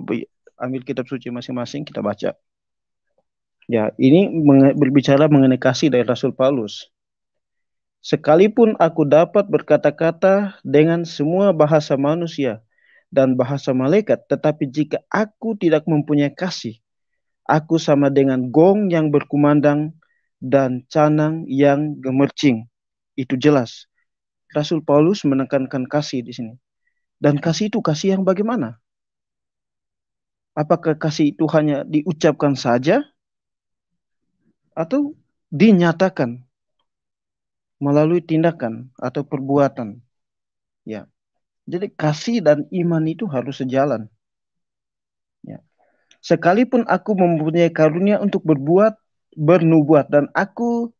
ambil kitab suci masing-masing kita baca. Ya, ini berbicara mengenai kasih dari Rasul Paulus. Sekalipun aku dapat berkata-kata dengan semua bahasa manusia dan bahasa malaikat, tetapi jika aku tidak mempunyai kasih, aku sama dengan gong yang berkumandang dan canang yang gemercing. Itu jelas. Rasul Paulus menekankan kasih di sini. Dan kasih itu kasih yang bagaimana? Apakah kasih itu hanya diucapkan saja atau dinyatakan? melalui tindakan atau perbuatan. Ya. Jadi kasih dan iman itu harus sejalan. Ya. Sekalipun aku mempunyai karunia untuk berbuat, bernubuat dan aku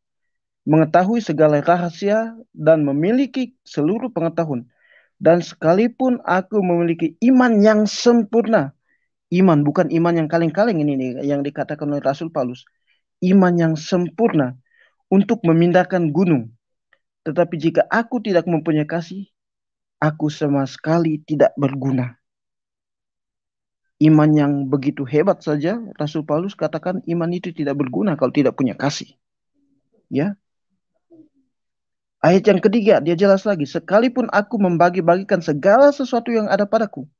mengetahui segala rahasia dan memiliki seluruh pengetahuan. Dan sekalipun aku memiliki iman yang sempurna, iman bukan iman yang kaleng-kaleng ini nih, yang dikatakan oleh Rasul Paulus, iman yang sempurna untuk memindahkan gunung tetapi jika aku tidak mempunyai kasih, aku sama sekali tidak berguna. Iman yang begitu hebat saja, Rasul Paulus katakan iman itu tidak berguna kalau tidak punya kasih. Ya. Ayat yang ketiga, dia jelas lagi, sekalipun aku membagi-bagikan segala sesuatu yang ada padaku,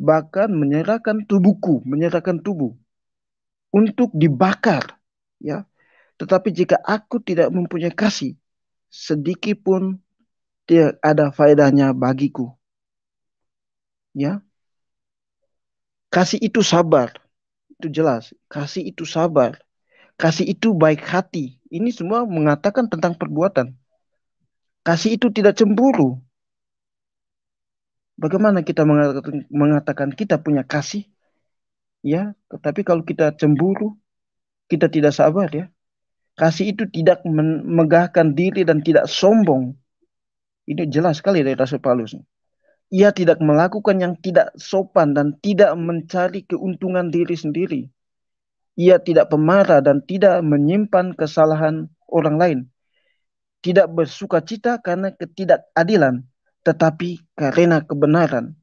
bahkan menyerahkan tubuhku, menyerahkan tubuh untuk dibakar, ya. Tetapi jika aku tidak mempunyai kasih, sedikit pun tidak ada faedahnya bagiku. Ya. Kasih itu sabar. Itu jelas. Kasih itu sabar. Kasih itu baik hati. Ini semua mengatakan tentang perbuatan. Kasih itu tidak cemburu. Bagaimana kita mengatakan kita punya kasih? Ya, tetapi kalau kita cemburu, kita tidak sabar ya. Kasih itu tidak memegahkan diri dan tidak sombong. Ini jelas sekali dari Rasul Paulus. Ia tidak melakukan yang tidak sopan dan tidak mencari keuntungan diri sendiri. Ia tidak pemarah dan tidak menyimpan kesalahan orang lain. Tidak bersuka cita karena ketidakadilan, tetapi karena kebenaran.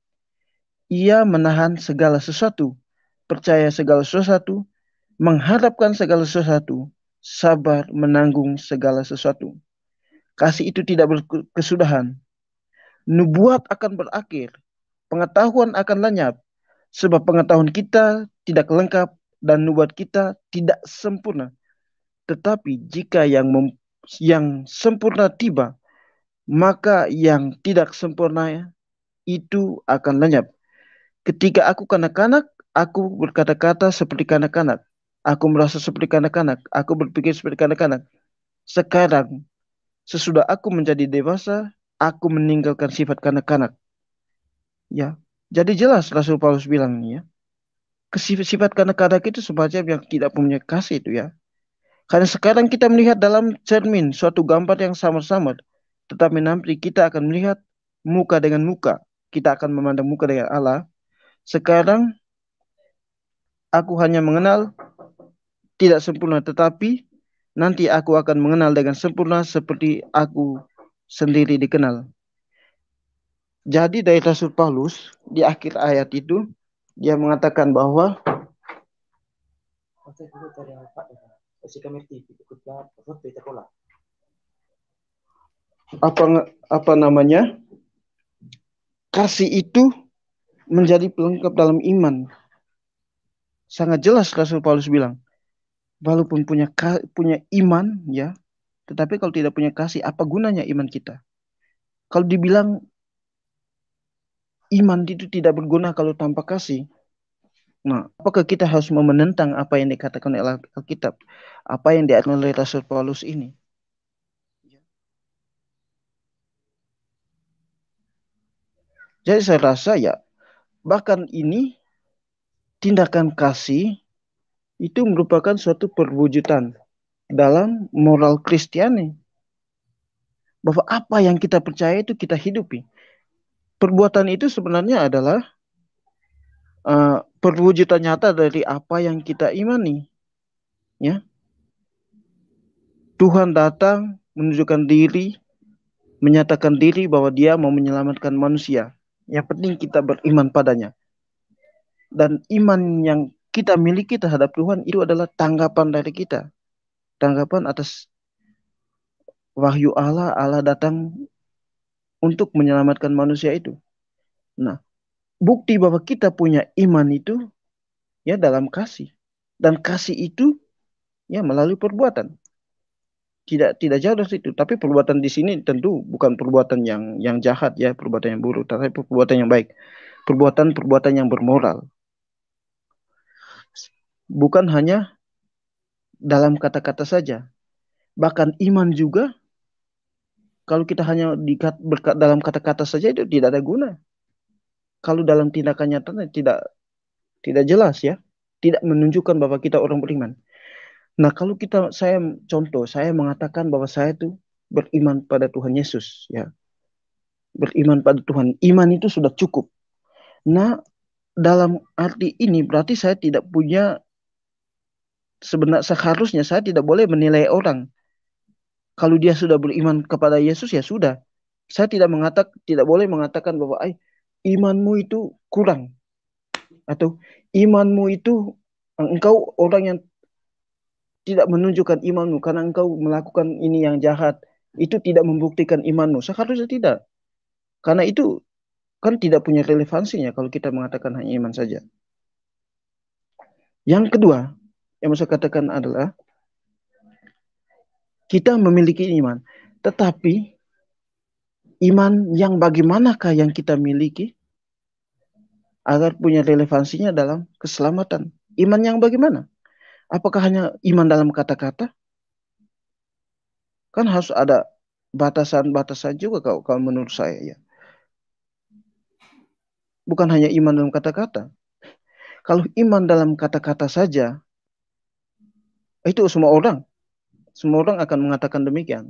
Ia menahan segala sesuatu, percaya segala sesuatu, mengharapkan segala sesuatu, sabar menanggung segala sesuatu. Kasih itu tidak berkesudahan. Nubuat akan berakhir, pengetahuan akan lenyap, sebab pengetahuan kita tidak lengkap dan nubuat kita tidak sempurna. Tetapi jika yang mem yang sempurna tiba, maka yang tidak sempurna itu akan lenyap. Ketika aku kanak-kanak, aku berkata-kata seperti kanak-kanak Aku merasa seperti kanak-kanak. Aku berpikir seperti kanak-kanak. Sekarang, sesudah aku menjadi dewasa, aku meninggalkan sifat kanak-kanak. Ya, jadi jelas Rasul Paulus bilang ya, sifat kanak-kanak itu semacam yang tidak punya kasih itu ya. Karena sekarang kita melihat dalam cermin suatu gambar yang samar-samar, tetapi nanti kita akan melihat muka dengan muka. Kita akan memandang muka dengan Allah. Sekarang aku hanya mengenal tidak sempurna tetapi nanti aku akan mengenal dengan sempurna seperti aku sendiri dikenal. Jadi dari Rasul Paulus di akhir ayat itu dia mengatakan bahwa apa apa namanya kasih itu menjadi pelengkap dalam iman sangat jelas Rasul Paulus bilang walaupun punya punya iman ya tetapi kalau tidak punya kasih apa gunanya iman kita kalau dibilang iman itu tidak berguna kalau tanpa kasih nah apakah kita harus menentang apa yang dikatakan oleh Alkitab apa yang diatur oleh Rasul Paulus ini jadi saya rasa ya bahkan ini tindakan kasih itu merupakan suatu perwujudan dalam moral Kristiani. Bahwa apa yang kita percaya itu kita hidupi. Perbuatan itu sebenarnya adalah uh, perwujudan nyata dari apa yang kita imani. Ya. Tuhan datang menunjukkan diri, menyatakan diri bahwa dia mau menyelamatkan manusia. Yang penting kita beriman padanya. Dan iman yang kita miliki terhadap Tuhan itu adalah tanggapan dari kita. Tanggapan atas wahyu Allah, Allah datang untuk menyelamatkan manusia itu. Nah, bukti bahwa kita punya iman itu ya dalam kasih. Dan kasih itu ya melalui perbuatan. Tidak tidak jauh dari situ, tapi perbuatan di sini tentu bukan perbuatan yang yang jahat ya, perbuatan yang buruk, tapi perbuatan yang baik. Perbuatan-perbuatan yang bermoral, bukan hanya dalam kata-kata saja. Bahkan iman juga kalau kita hanya di, berkat, dalam kata-kata saja itu tidak ada guna. Kalau dalam tindakan nyata eh, tidak tidak jelas ya, tidak menunjukkan bahwa kita orang beriman. Nah, kalau kita saya contoh, saya mengatakan bahwa saya itu beriman pada Tuhan Yesus ya. Beriman pada Tuhan. Iman itu sudah cukup. Nah, dalam arti ini berarti saya tidak punya Sebenarnya seharusnya saya tidak boleh menilai orang. Kalau dia sudah beriman kepada Yesus ya sudah. Saya tidak mengatak tidak boleh mengatakan bahwa ay imanmu itu kurang atau imanmu itu engkau orang yang tidak menunjukkan imanmu karena engkau melakukan ini yang jahat itu tidak membuktikan imanmu seharusnya tidak karena itu kan tidak punya relevansinya kalau kita mengatakan hanya iman saja yang kedua yang bisa saya katakan adalah kita memiliki iman, tetapi iman yang bagaimanakah yang kita miliki agar punya relevansinya dalam keselamatan? Iman yang bagaimana? Apakah hanya iman dalam kata-kata? Kan harus ada batasan-batasan juga kalau, kalau menurut saya ya. Bukan hanya iman dalam kata-kata. Kalau iman dalam kata-kata saja itu semua orang. Semua orang akan mengatakan demikian.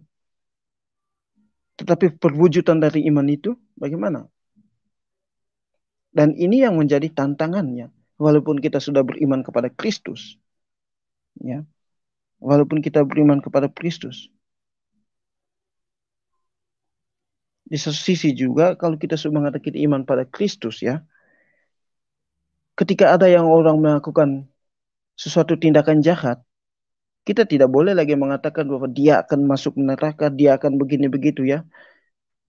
Tetapi perwujudan dari iman itu bagaimana? Dan ini yang menjadi tantangannya. Walaupun kita sudah beriman kepada Kristus. ya Walaupun kita beriman kepada Kristus. Di satu sisi juga kalau kita sudah mengatakan iman pada Kristus ya. Ketika ada yang orang melakukan sesuatu tindakan jahat, kita tidak boleh lagi mengatakan bahwa dia akan masuk neraka, dia akan begini begitu ya.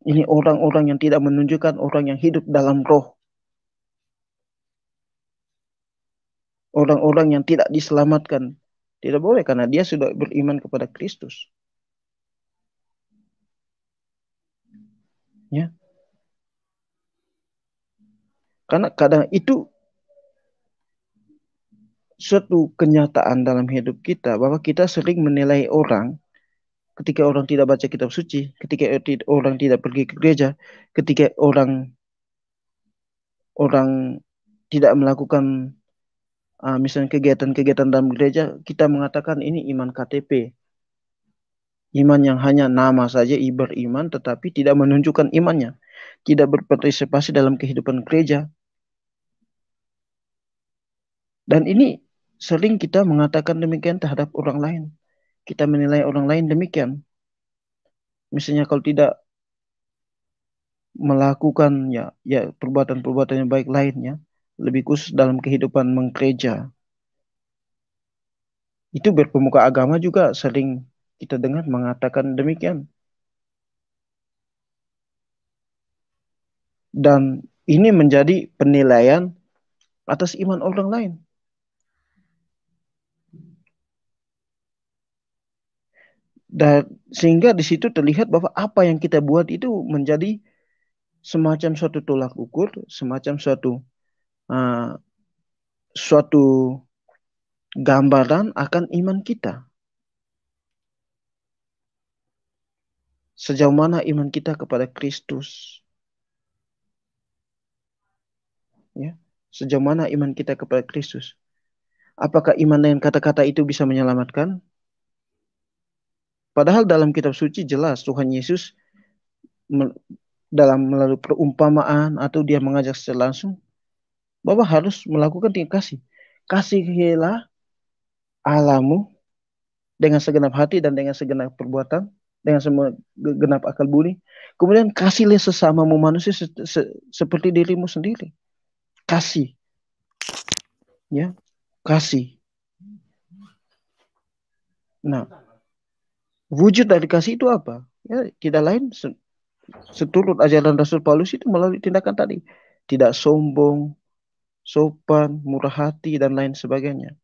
Ini orang-orang yang tidak menunjukkan orang yang hidup dalam roh. Orang-orang yang tidak diselamatkan. Tidak boleh karena dia sudah beriman kepada Kristus. Ya. Karena kadang itu suatu kenyataan dalam hidup kita bahwa kita sering menilai orang ketika orang tidak baca kitab suci, ketika orang tidak pergi ke gereja, ketika orang orang tidak melakukan uh, misalnya kegiatan-kegiatan dalam gereja, kita mengatakan ini iman KTP. Iman yang hanya nama saja iman tetapi tidak menunjukkan imannya, tidak berpartisipasi dalam kehidupan gereja. Dan ini sering kita mengatakan demikian terhadap orang lain. Kita menilai orang lain demikian. Misalnya kalau tidak melakukan ya, ya perbuatan-perbuatan yang baik lainnya, lebih khusus dalam kehidupan menggereja. Itu berpemuka agama juga sering kita dengar mengatakan demikian. Dan ini menjadi penilaian atas iman orang lain Dan sehingga di situ terlihat bahwa apa yang kita buat itu menjadi semacam suatu tolak ukur, semacam suatu uh, suatu gambaran akan iman kita. Sejauh mana iman kita kepada Kristus? Ya, sejauh mana iman kita kepada Kristus? Apakah iman dengan kata-kata itu bisa menyelamatkan? Padahal dalam kitab suci jelas Tuhan Yesus dalam melalui perumpamaan atau dia mengajak secara langsung bahwa harus melakukan tingkat kasih. Kasihilah alamu dengan segenap hati dan dengan segenap perbuatan, dengan semua genap akal budi. Kemudian kasihlah sesamamu manusia se se seperti dirimu sendiri. Kasih. Ya, kasih. Nah, wujud dari kasih itu apa? Ya, tidak lain seturut ajaran Rasul Paulus itu melalui tindakan tadi. Tidak sombong, sopan, murah hati, dan lain sebagainya.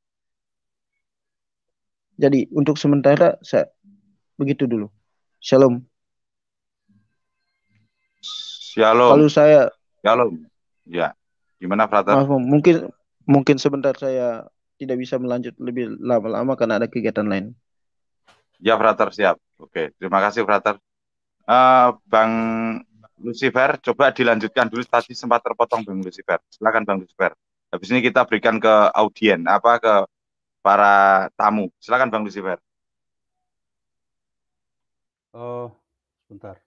Jadi untuk sementara saya begitu dulu. Shalom. Shalom. Kalau saya Shalom. Ya. Gimana Frater? Maaf, mungkin mungkin sebentar saya tidak bisa melanjut lebih lama-lama karena ada kegiatan lain. Ya, Frater siap. Oke, terima kasih Frater. Uh, Bang Lucifer, coba dilanjutkan dulu tadi sempat terpotong Bang Lucifer. Silakan Bang Lucifer. Habis ini kita berikan ke audien apa ke para tamu. Silakan Bang Lucifer. Oh, sebentar.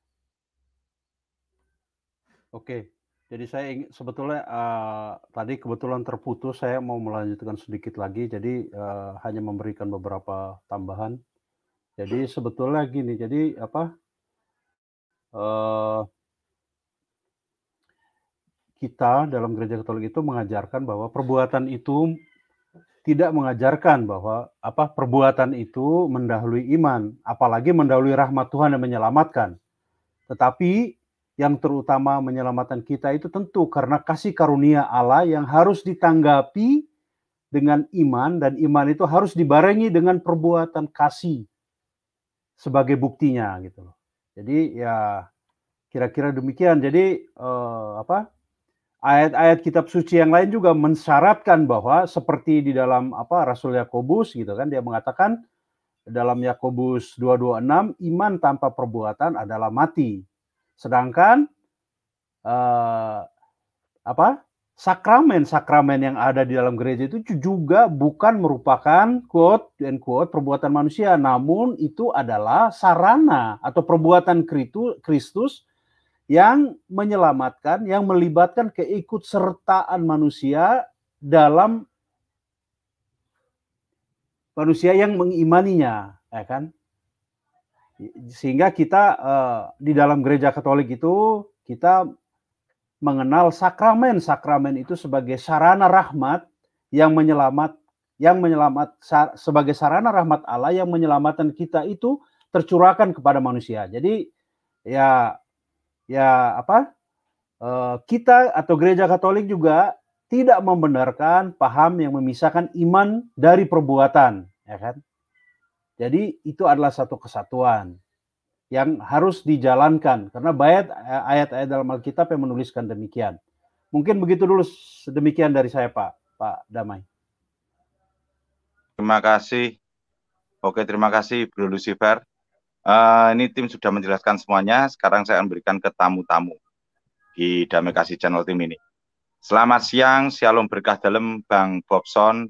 Oke, jadi saya ingin, sebetulnya uh, tadi kebetulan terputus, saya mau melanjutkan sedikit lagi, jadi uh, hanya memberikan beberapa tambahan jadi sebetulnya gini, jadi apa? Uh, kita dalam gereja Katolik itu mengajarkan bahwa perbuatan itu tidak mengajarkan bahwa apa perbuatan itu mendahului iman, apalagi mendahului rahmat Tuhan yang menyelamatkan. Tetapi yang terutama menyelamatkan kita itu tentu karena kasih karunia Allah yang harus ditanggapi dengan iman dan iman itu harus dibarengi dengan perbuatan kasih sebagai buktinya gitu loh. Jadi ya kira-kira demikian. Jadi eh, apa ayat-ayat kitab suci yang lain juga mensyaratkan bahwa seperti di dalam apa Rasul Yakobus gitu kan dia mengatakan dalam Yakobus 2:26 iman tanpa perbuatan adalah mati. Sedangkan eh, apa sakramen-sakramen yang ada di dalam gereja itu juga bukan merupakan quote dan quote perbuatan manusia, namun itu adalah sarana atau perbuatan Kristus yang menyelamatkan, yang melibatkan keikutsertaan manusia dalam manusia yang mengimaninya, ya kan? Sehingga kita uh, di dalam gereja Katolik itu kita mengenal sakramen-sakramen itu sebagai sarana rahmat yang menyelamat yang menyelamat sebagai sarana rahmat Allah yang menyelamatkan kita itu tercurahkan kepada manusia. Jadi ya ya apa? Eh, kita atau gereja Katolik juga tidak membenarkan paham yang memisahkan iman dari perbuatan, ya kan? Jadi itu adalah satu kesatuan yang harus dijalankan karena bayat ayat-ayat dalam Alkitab yang menuliskan demikian. Mungkin begitu dulu sedemikian dari saya Pak Pak Damai. Terima kasih. Oke, terima kasih Bro Lucifer. Uh, ini tim sudah menjelaskan semuanya. Sekarang saya akan berikan ke tamu-tamu di Damai Kasih Channel Tim ini. Selamat siang, Shalom berkah dalam Bang Bobson.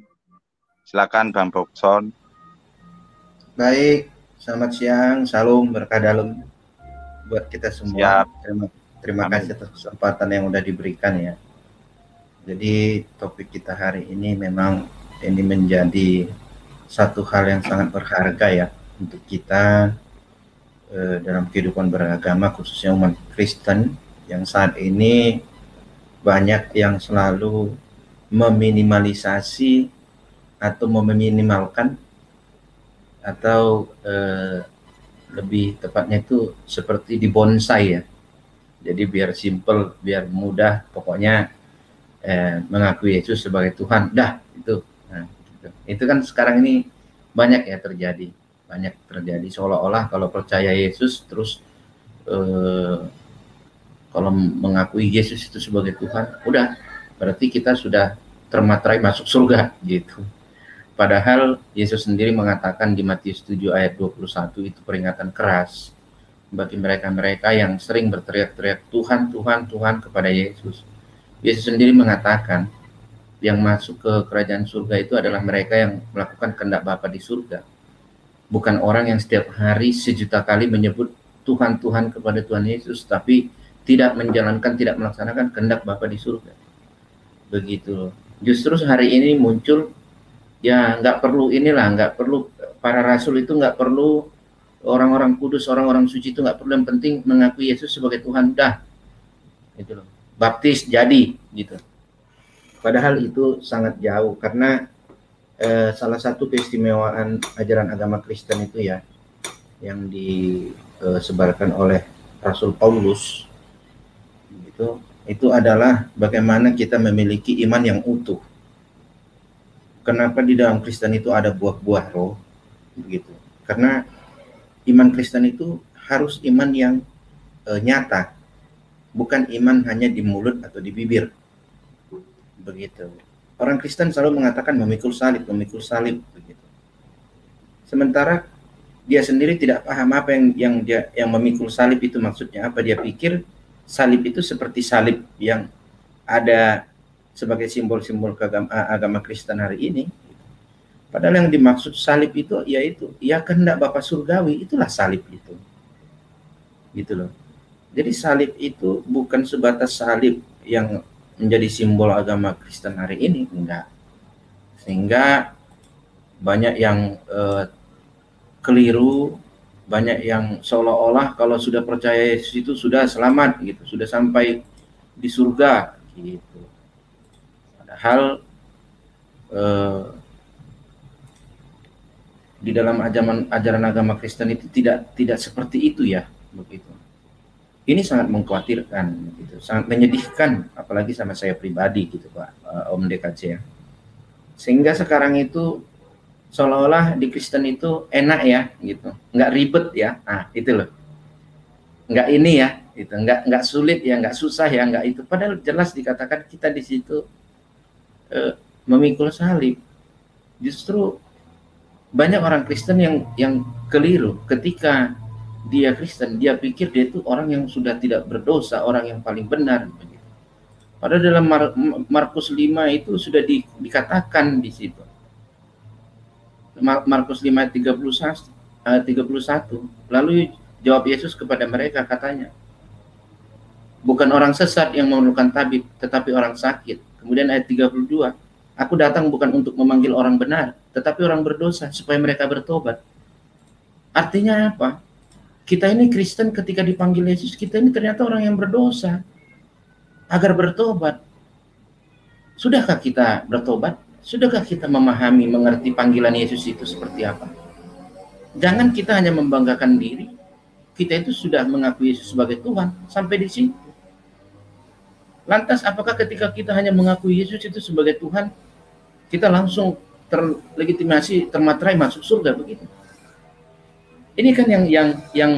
Silakan Bang Bobson. Baik, Selamat siang, salam berkah dalam buat kita semua. Siap. Terima, terima kasih atas kesempatan yang sudah diberikan ya. Jadi topik kita hari ini memang ini menjadi satu hal yang sangat berharga ya untuk kita eh, dalam kehidupan beragama khususnya umat Kristen yang saat ini banyak yang selalu meminimalisasi atau meminimalkan atau eh, lebih tepatnya itu seperti di bonsai ya. Jadi biar simple, biar mudah, pokoknya eh, mengakui Yesus sebagai Tuhan. Dah itu. Nah, itu, Itu kan sekarang ini banyak ya terjadi, banyak terjadi seolah-olah kalau percaya Yesus terus eh, kalau mengakui Yesus itu sebagai Tuhan, udah berarti kita sudah termaterai masuk surga gitu. Padahal Yesus sendiri mengatakan di Matius 7 ayat 21 itu peringatan keras bagi mereka-mereka yang sering berteriak-teriak Tuhan, Tuhan, Tuhan kepada Yesus. Yesus sendiri mengatakan yang masuk ke kerajaan surga itu adalah mereka yang melakukan kehendak Bapa di surga. Bukan orang yang setiap hari sejuta kali menyebut Tuhan, Tuhan kepada Tuhan Yesus, tapi tidak menjalankan, tidak melaksanakan kehendak Bapa di surga. Begitu. Justru hari ini muncul ya nggak perlu inilah nggak perlu para rasul itu nggak perlu orang-orang kudus orang-orang suci itu nggak perlu yang penting mengakui Yesus sebagai Tuhan dah itu loh baptis jadi gitu padahal itu sangat jauh karena eh, salah satu keistimewaan ajaran agama Kristen itu ya yang disebarkan eh, oleh Rasul Paulus itu itu adalah bagaimana kita memiliki iman yang utuh kenapa di dalam Kristen itu ada buah-buah roh begitu karena iman Kristen itu harus iman yang e, nyata bukan iman hanya di mulut atau di bibir begitu orang Kristen selalu mengatakan memikul salib memikul salib begitu sementara dia sendiri tidak paham apa yang yang dia yang memikul salib itu maksudnya apa dia pikir salib itu seperti salib yang ada sebagai simbol-simbol agama, agama Kristen hari ini. Padahal yang dimaksud salib itu yaitu ya kehendak bapak surgawi itulah salib itu. Gitu loh. Jadi salib itu bukan sebatas salib yang menjadi simbol agama Kristen hari ini, enggak. Sehingga banyak yang eh, keliru, banyak yang seolah-olah kalau sudah percaya Yesus itu sudah selamat gitu, sudah sampai di surga gitu hal eh, di dalam ajaran ajaran agama Kristen itu tidak tidak seperti itu ya begitu. Ini sangat mengkhawatirkan gitu, sangat menyedihkan apalagi sama saya pribadi gitu Pak eh, Om DKC ya. Sehingga sekarang itu seolah-olah di Kristen itu enak ya gitu, nggak ribet ya. Ah, itu loh. Nggak ini ya, itu nggak nggak sulit ya, nggak susah ya, nggak itu. Padahal jelas dikatakan kita di situ uh, memikul salib. Justru banyak orang Kristen yang yang keliru ketika dia Kristen, dia pikir dia itu orang yang sudah tidak berdosa, orang yang paling benar. Pada dalam Markus 5 itu sudah di, dikatakan di situ. Markus 5 ayat 31, 31. Eh, Lalu jawab Yesus kepada mereka katanya, Bukan orang sesat yang memerlukan tabib, tetapi orang sakit Kemudian ayat 32, aku datang bukan untuk memanggil orang benar, tetapi orang berdosa supaya mereka bertobat. Artinya apa? Kita ini Kristen ketika dipanggil Yesus, kita ini ternyata orang yang berdosa agar bertobat. Sudahkah kita bertobat? Sudahkah kita memahami, mengerti panggilan Yesus itu seperti apa? Jangan kita hanya membanggakan diri. Kita itu sudah mengakui Yesus sebagai Tuhan. Sampai di sini. Lantas apakah ketika kita hanya mengakui Yesus itu sebagai Tuhan, kita langsung terlegitimasi, termaterai masuk surga begitu? Ini kan yang yang yang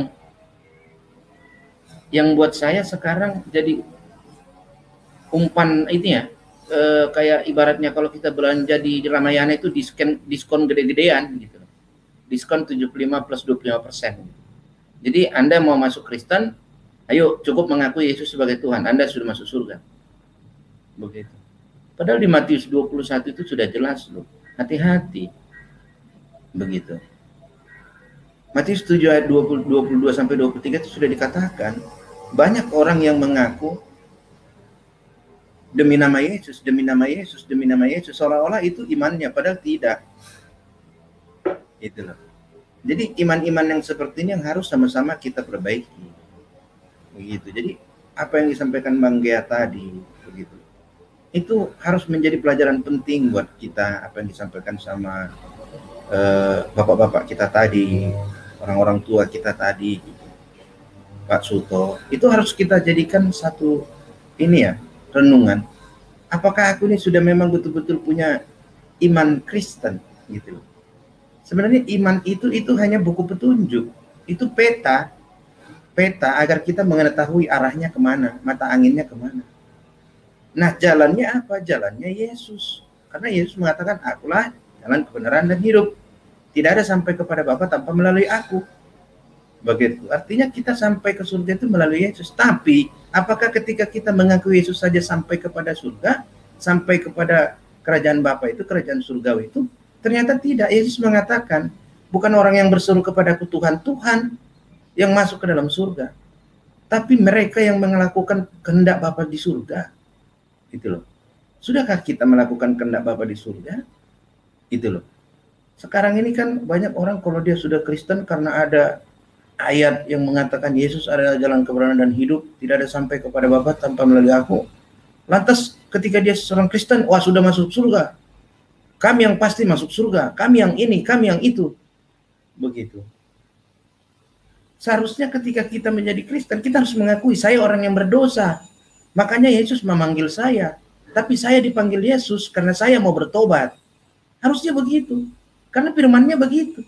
yang buat saya sekarang jadi umpan itu ya e, kayak ibaratnya kalau kita belanja di Ramayana itu diskon diskon gede-gedean gitu diskon 75 plus 25 persen jadi anda mau masuk Kristen Ayo cukup mengakui Yesus sebagai Tuhan, Anda sudah masuk surga. Begitu. Padahal di Matius 21 itu sudah jelas loh. Hati-hati. Begitu. Matius 7 ayat 22 sampai 23 itu sudah dikatakan banyak orang yang mengaku demi nama Yesus, demi nama Yesus, demi nama Yesus seolah-olah itu imannya padahal tidak. Itu Jadi iman-iman yang seperti ini yang harus sama-sama kita perbaiki begitu jadi apa yang disampaikan bang Gea tadi begitu itu harus menjadi pelajaran penting buat kita apa yang disampaikan sama eh, bapak-bapak uh, kita tadi orang-orang tua kita tadi Pak Suto itu harus kita jadikan satu ini ya renungan apakah aku ini sudah memang betul-betul punya iman Kristen gitu Sebenarnya iman itu itu hanya buku petunjuk, itu peta peta agar kita mengetahui arahnya kemana, mata anginnya kemana. Nah jalannya apa? Jalannya Yesus. Karena Yesus mengatakan, akulah jalan kebenaran dan hidup. Tidak ada sampai kepada Bapa tanpa melalui aku. Begitu. Artinya kita sampai ke surga itu melalui Yesus. Tapi apakah ketika kita mengakui Yesus saja sampai kepada surga, sampai kepada kerajaan Bapa itu, kerajaan surgawi itu, ternyata tidak. Yesus mengatakan, bukan orang yang berseru kepadaku Tuhan, Tuhan, yang masuk ke dalam surga, tapi mereka yang melakukan kehendak Bapa di surga. Gitu loh. Sudahkah kita melakukan kehendak Bapa di surga? Gitu loh. Sekarang ini kan banyak orang kalau dia sudah Kristen karena ada ayat yang mengatakan Yesus adalah jalan kebenaran dan hidup, tidak ada sampai kepada Bapa tanpa melalui aku. Lantas ketika dia seorang Kristen, wah sudah masuk surga. Kami yang pasti masuk surga, kami yang ini, kami yang itu. Begitu. Seharusnya ketika kita menjadi Kristen, kita harus mengakui saya orang yang berdosa. Makanya Yesus memanggil saya. Tapi saya dipanggil Yesus karena saya mau bertobat. Harusnya begitu. Karena firmannya begitu.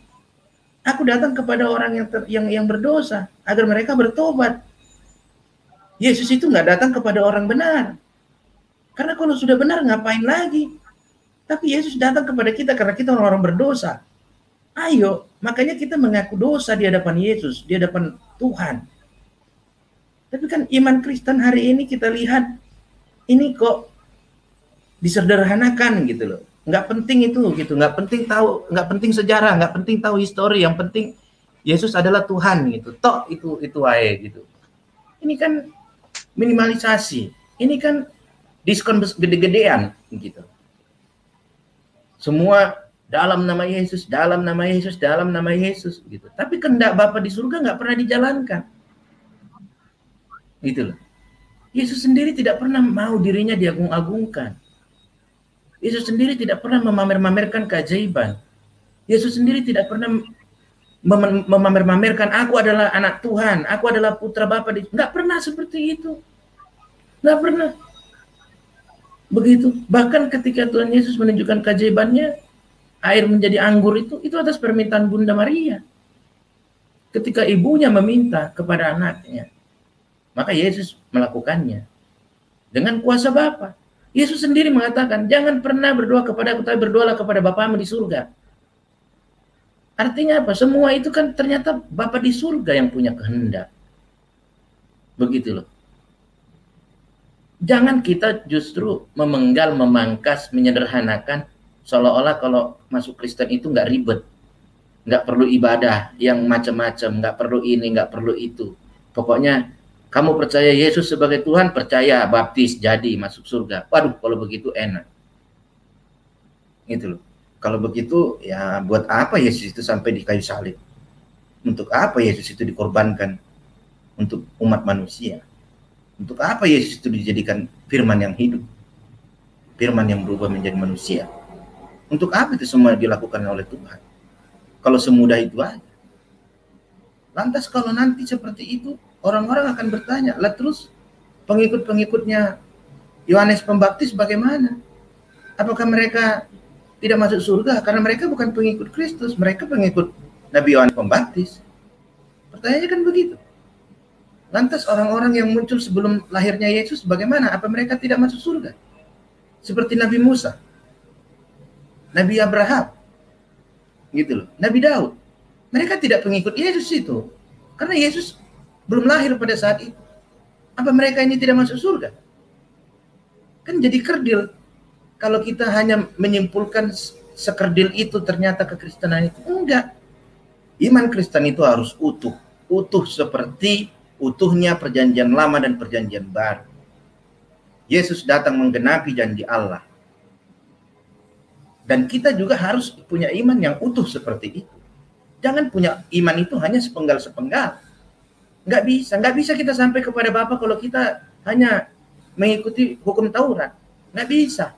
Aku datang kepada orang yang ter, yang yang berdosa agar mereka bertobat. Yesus itu nggak datang kepada orang benar. Karena kalau sudah benar ngapain lagi? Tapi Yesus datang kepada kita karena kita orang-orang berdosa. Ayo, makanya kita mengaku dosa di hadapan Yesus, di hadapan Tuhan. Tapi kan iman Kristen hari ini kita lihat ini kok disederhanakan gitu loh. Nggak penting itu gitu, nggak penting tahu, nggak penting sejarah, nggak penting tahu histori, yang penting Yesus adalah Tuhan gitu. Tok itu itu aja gitu. Ini kan minimalisasi. Ini kan diskon gede-gedean gitu. Semua dalam nama Yesus, dalam nama Yesus, dalam nama Yesus gitu. Tapi kendak Bapa di surga nggak pernah dijalankan. Gitu loh. Yesus sendiri tidak pernah mau dirinya diagung-agungkan. Yesus sendiri tidak pernah memamer-mamerkan keajaiban. Yesus sendiri tidak pernah mem memamer-mamerkan aku adalah anak Tuhan, aku adalah putra Bapa. Nggak pernah seperti itu. Nggak pernah. Begitu. Bahkan ketika Tuhan Yesus menunjukkan keajaibannya, air menjadi anggur itu itu atas permintaan Bunda Maria. Ketika ibunya meminta kepada anaknya, maka Yesus melakukannya dengan kuasa Bapa. Yesus sendiri mengatakan, "Jangan pernah berdoa kepada aku, tapi berdoalah kepada Bapamu di surga." Artinya apa? Semua itu kan ternyata Bapa di surga yang punya kehendak. Begitu loh. Jangan kita justru memenggal, memangkas, menyederhanakan seolah-olah kalau masuk Kristen itu nggak ribet, nggak perlu ibadah yang macam-macam, nggak perlu ini, nggak perlu itu. Pokoknya kamu percaya Yesus sebagai Tuhan, percaya baptis jadi masuk surga. Waduh, kalau begitu enak. Gitu loh. Kalau begitu ya buat apa Yesus itu sampai di kayu salib? Untuk apa Yesus itu dikorbankan untuk umat manusia? Untuk apa Yesus itu dijadikan firman yang hidup? Firman yang berubah menjadi manusia. Untuk apa itu semua dilakukan oleh Tuhan? Kalau semudah itu aja. Lantas kalau nanti seperti itu, orang-orang akan bertanya, lah terus pengikut-pengikutnya Yohanes Pembaptis bagaimana? Apakah mereka tidak masuk surga? Karena mereka bukan pengikut Kristus, mereka pengikut Nabi Yohanes Pembaptis. Pertanyaannya kan begitu. Lantas orang-orang yang muncul sebelum lahirnya Yesus bagaimana? Apa mereka tidak masuk surga? Seperti Nabi Musa, Nabi Abraham, gitu loh, Nabi Daud. Mereka tidak pengikut Yesus itu, karena Yesus belum lahir pada saat itu. Apa mereka ini tidak masuk surga? Kan jadi kerdil kalau kita hanya menyimpulkan sekerdil itu ternyata kekristenan itu enggak. Iman Kristen itu harus utuh, utuh seperti utuhnya perjanjian lama dan perjanjian baru. Yesus datang menggenapi janji Allah. Dan kita juga harus punya iman yang utuh seperti itu. Jangan punya iman itu hanya sepenggal-sepenggal. Nggak bisa. Nggak bisa kita sampai kepada Bapak kalau kita hanya mengikuti hukum Taurat. Nggak bisa.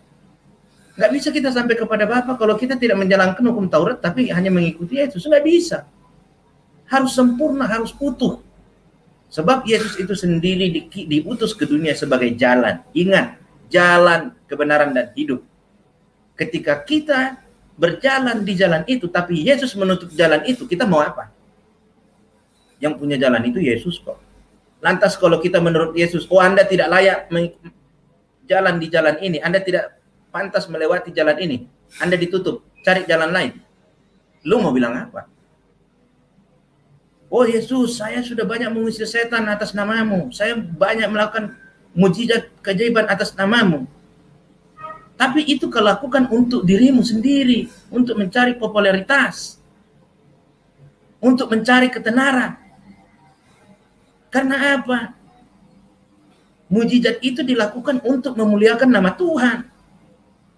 Nggak bisa kita sampai kepada Bapak kalau kita tidak menjalankan hukum Taurat tapi hanya mengikuti Yesus. Nggak bisa. Harus sempurna, harus utuh. Sebab Yesus itu sendiri di, diutus ke dunia sebagai jalan. Ingat, jalan kebenaran dan hidup Ketika kita berjalan di jalan itu, tapi Yesus menutup jalan itu, kita mau apa? Yang punya jalan itu Yesus kok. Lantas kalau kita menurut Yesus, oh Anda tidak layak jalan di jalan ini, Anda tidak pantas melewati jalan ini, Anda ditutup, cari jalan lain. Lu mau bilang apa? Oh Yesus, saya sudah banyak mengusir setan atas namamu. Saya banyak melakukan mujizat keajaiban atas namamu. Tapi itu lakukan untuk dirimu sendiri, untuk mencari popularitas, untuk mencari ketenaran. Karena apa? Mujizat itu dilakukan untuk memuliakan nama Tuhan,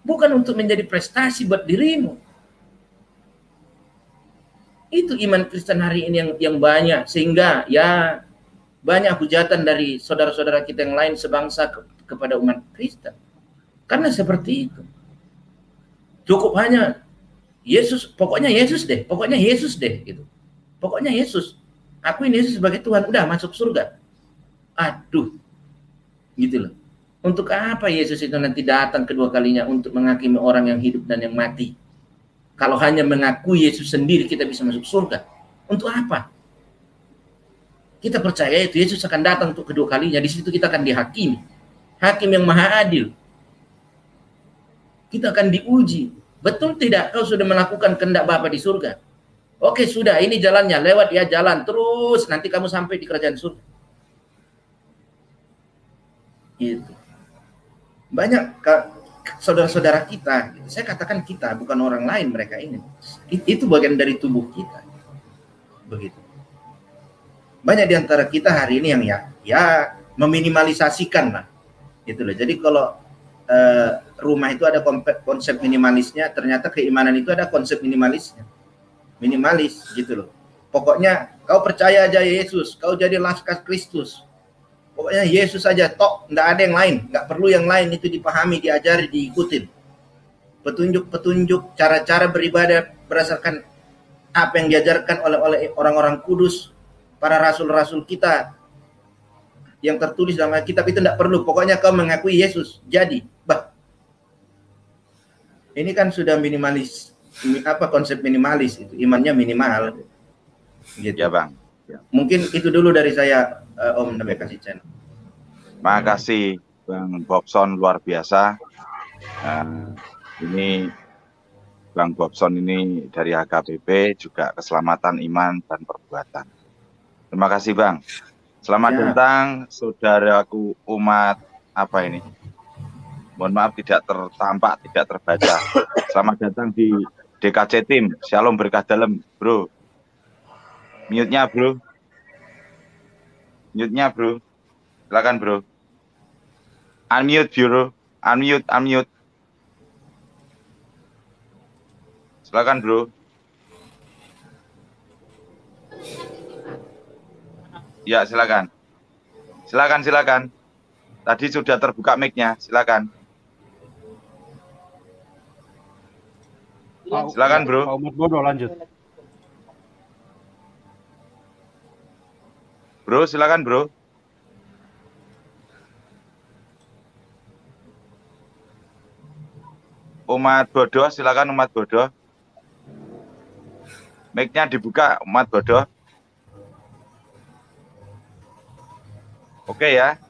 bukan untuk menjadi prestasi buat dirimu. Itu iman Kristen hari ini yang yang banyak sehingga ya banyak hujatan dari saudara-saudara kita yang lain sebangsa ke, kepada umat Kristen. Karena seperti itu. Cukup hanya Yesus, pokoknya Yesus deh, pokoknya Yesus deh gitu. Pokoknya Yesus. Aku ini Yesus sebagai Tuhan, udah masuk surga. Aduh. Gitu loh. Untuk apa Yesus itu nanti datang kedua kalinya untuk menghakimi orang yang hidup dan yang mati? Kalau hanya mengakui Yesus sendiri kita bisa masuk surga. Untuk apa? Kita percaya itu Yesus akan datang untuk kedua kalinya. Di situ kita akan dihakimi. Hakim yang maha adil kita akan diuji. Betul tidak kau sudah melakukan kehendak Bapa di surga? Oke sudah, ini jalannya. Lewat ya jalan. Terus nanti kamu sampai di kerajaan surga. Gitu. Banyak saudara-saudara kita, gitu. saya katakan kita, bukan orang lain mereka ini. Itu bagian dari tubuh kita. Begitu. Banyak di antara kita hari ini yang ya, ya meminimalisasikan lah. Gitu loh. Jadi kalau Eh, rumah itu ada konsep minimalisnya, ternyata keimanan itu ada konsep minimalisnya. Minimalis gitu loh. Pokoknya kau percaya aja Yesus, kau jadi laskar Kristus. Pokoknya Yesus aja tok, nggak ada yang lain, nggak perlu yang lain itu dipahami, diajari, diikuti. Petunjuk-petunjuk cara-cara beribadah berdasarkan apa yang diajarkan oleh oleh orang-orang kudus, para rasul-rasul kita, yang tertulis dalam kitab itu tidak perlu. Pokoknya kau mengakui Yesus. Jadi, bah. Ini kan sudah minimalis. Apa konsep minimalis itu? Imannya minimal. Gitu. Ya, Bang. Ya. Mungkin itu dulu dari saya, uh, Om kasih, Channel. Makasih, Bang Bobson. Luar biasa. Uh, ini Bang Bobson ini dari HKBP juga keselamatan iman dan perbuatan. Terima kasih Bang. Selamat ya. datang saudaraku umat apa ini? Mohon maaf tidak tertampak, tidak terbaca. Selamat datang di DKC Tim. Shalom berkah dalam, Bro. Mute-nya, Bro. Mute-nya, Bro. Silakan, Bro. Unmute, Bro. Unmute, unmute. Silakan, Bro. Ya, silakan. Silakan, silakan. Tadi sudah terbuka mic-nya, silakan. Silakan, Bro. Pak bodoh lanjut. Bro, silakan, Bro. Umat bodoh, silakan umat bodoh. Mic-nya dibuka, umat bodoh. Oke okay ya.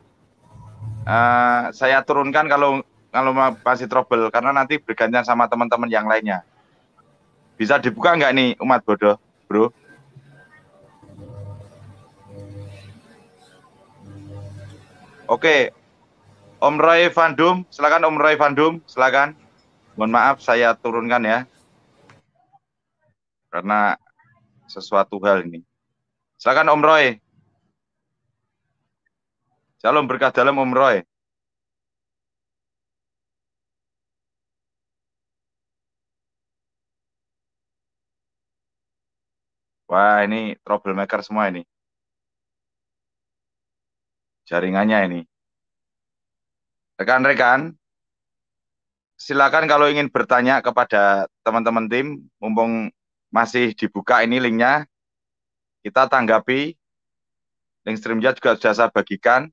Uh, saya turunkan kalau kalau masih trouble karena nanti bergantian sama teman-teman yang lainnya. Bisa dibuka nggak nih umat bodoh, bro? Oke, Om Roy Vandum, silakan Om Roy Vandum, silakan. Mohon maaf saya turunkan ya, karena sesuatu hal ini. Silakan Om Roy. Shalom berkah dalam Om Roy. Wah, ini troublemaker semua ini. Jaringannya ini. Rekan-rekan, silakan kalau ingin bertanya kepada teman-teman tim, mumpung masih dibuka ini linknya, kita tanggapi. Link streamnya juga sudah saya bagikan.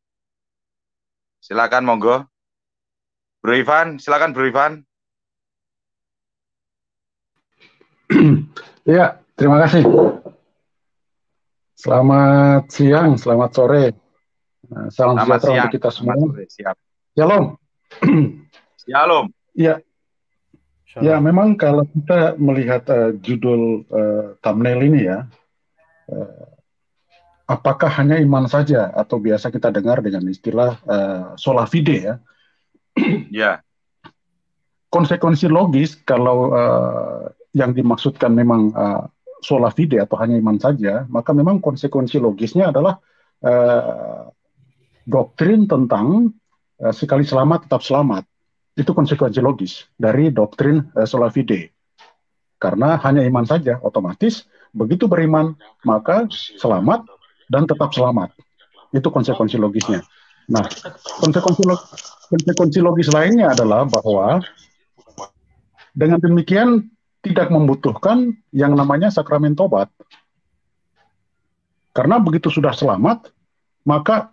Silakan monggo. Bro Ivan, silakan Bro Ivan. Iya, terima kasih. Selamat siang, selamat sore. Nah, salam selamat sejahtera untuk kita semua. Ya siap. Shalom. Shalom. Iya. Ya, memang kalau kita melihat uh, judul uh, thumbnail ini ya, uh, apakah hanya iman saja atau biasa kita dengar dengan istilah uh, sola fide ya. ya. Konsekuensi logis kalau uh, yang dimaksudkan memang uh, sola fide atau hanya iman saja, maka memang konsekuensi logisnya adalah uh, doktrin tentang uh, sekali selamat tetap selamat. Itu konsekuensi logis dari doktrin uh, sola fide. Karena hanya iman saja otomatis begitu beriman maka selamat dan tetap selamat. Itu konsekuensi logisnya. Nah, konsekuensi, log konsekuensi logis lainnya adalah bahwa dengan demikian tidak membutuhkan yang namanya sakramen tobat. Karena begitu sudah selamat, maka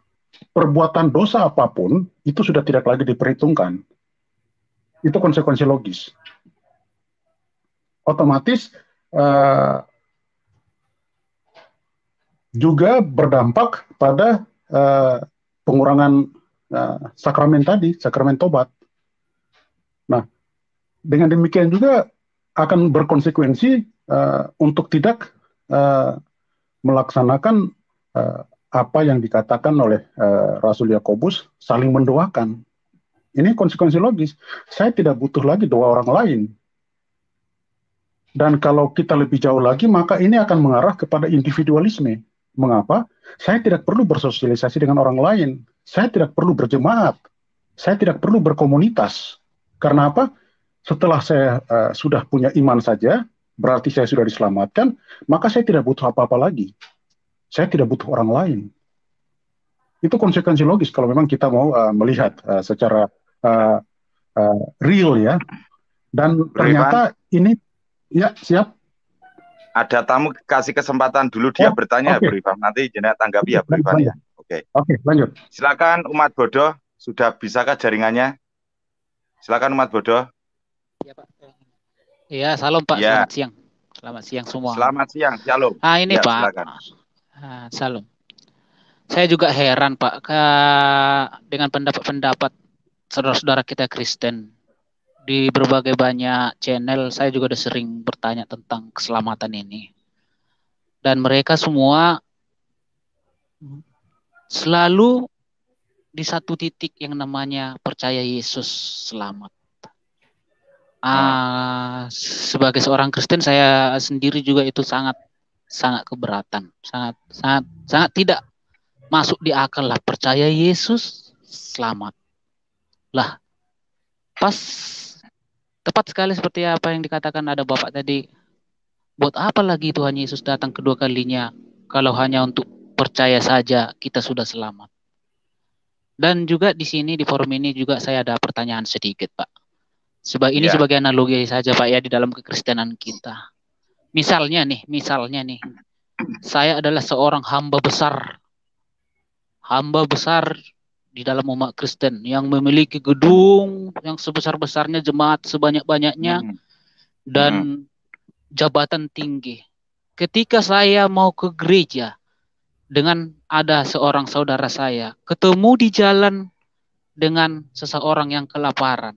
perbuatan dosa apapun itu sudah tidak lagi diperhitungkan. Itu konsekuensi logis. Otomatis eh, juga berdampak pada uh, pengurangan uh, sakramen tadi, sakramen tobat. Nah, dengan demikian juga akan berkonsekuensi uh, untuk tidak uh, melaksanakan uh, apa yang dikatakan oleh uh, Rasul Yakobus saling mendoakan. Ini konsekuensi logis. Saya tidak butuh lagi doa orang lain. Dan kalau kita lebih jauh lagi, maka ini akan mengarah kepada individualisme. Mengapa? Saya tidak perlu bersosialisasi dengan orang lain. Saya tidak perlu berjemaat. Saya tidak perlu berkomunitas. Karena apa? Setelah saya uh, sudah punya iman saja, berarti saya sudah diselamatkan, maka saya tidak butuh apa-apa lagi. Saya tidak butuh orang lain. Itu konsekuensi logis kalau memang kita mau uh, melihat uh, secara uh, uh, real ya. Dan ternyata ini ya siap ada tamu kasih kesempatan dulu dia oh, bertanya okay. ya, Bu Nanti jenengan tanggapi ya, Bu ya. Oke. Okay. Oke, okay, lanjut. Silakan umat bodoh, sudah bisakah jaringannya? Silakan umat bodoh. Iya, Pak. Iya, salam Pak. Ya. Selamat siang. Selamat siang semua. Selamat siang, shalom. Ah, ini ya, Pak. Silakan. Ah, salam. Saya juga heran Pak ke dengan pendapat-pendapat saudara-saudara kita Kristen di berbagai banyak channel saya juga udah sering bertanya tentang keselamatan ini. Dan mereka semua selalu di satu titik yang namanya percaya Yesus selamat. Ah, sebagai seorang Kristen saya sendiri juga itu sangat sangat keberatan, sangat sangat sangat tidak masuk di akal lah percaya Yesus selamat. Lah pas Tepat sekali seperti apa yang dikatakan ada Bapak tadi. Buat apa lagi Tuhan Yesus datang kedua kalinya kalau hanya untuk percaya saja kita sudah selamat. Dan juga di sini di forum ini juga saya ada pertanyaan sedikit, Pak. Sebab ini yeah. sebagai analogi saja, Pak ya di dalam kekristenan kita. Misalnya nih, misalnya nih, saya adalah seorang hamba besar. Hamba besar di dalam umat Kristen yang memiliki gedung yang sebesar-besarnya jemaat sebanyak-banyaknya hmm. dan hmm. jabatan tinggi. Ketika saya mau ke gereja dengan ada seorang saudara saya, ketemu di jalan dengan seseorang yang kelaparan.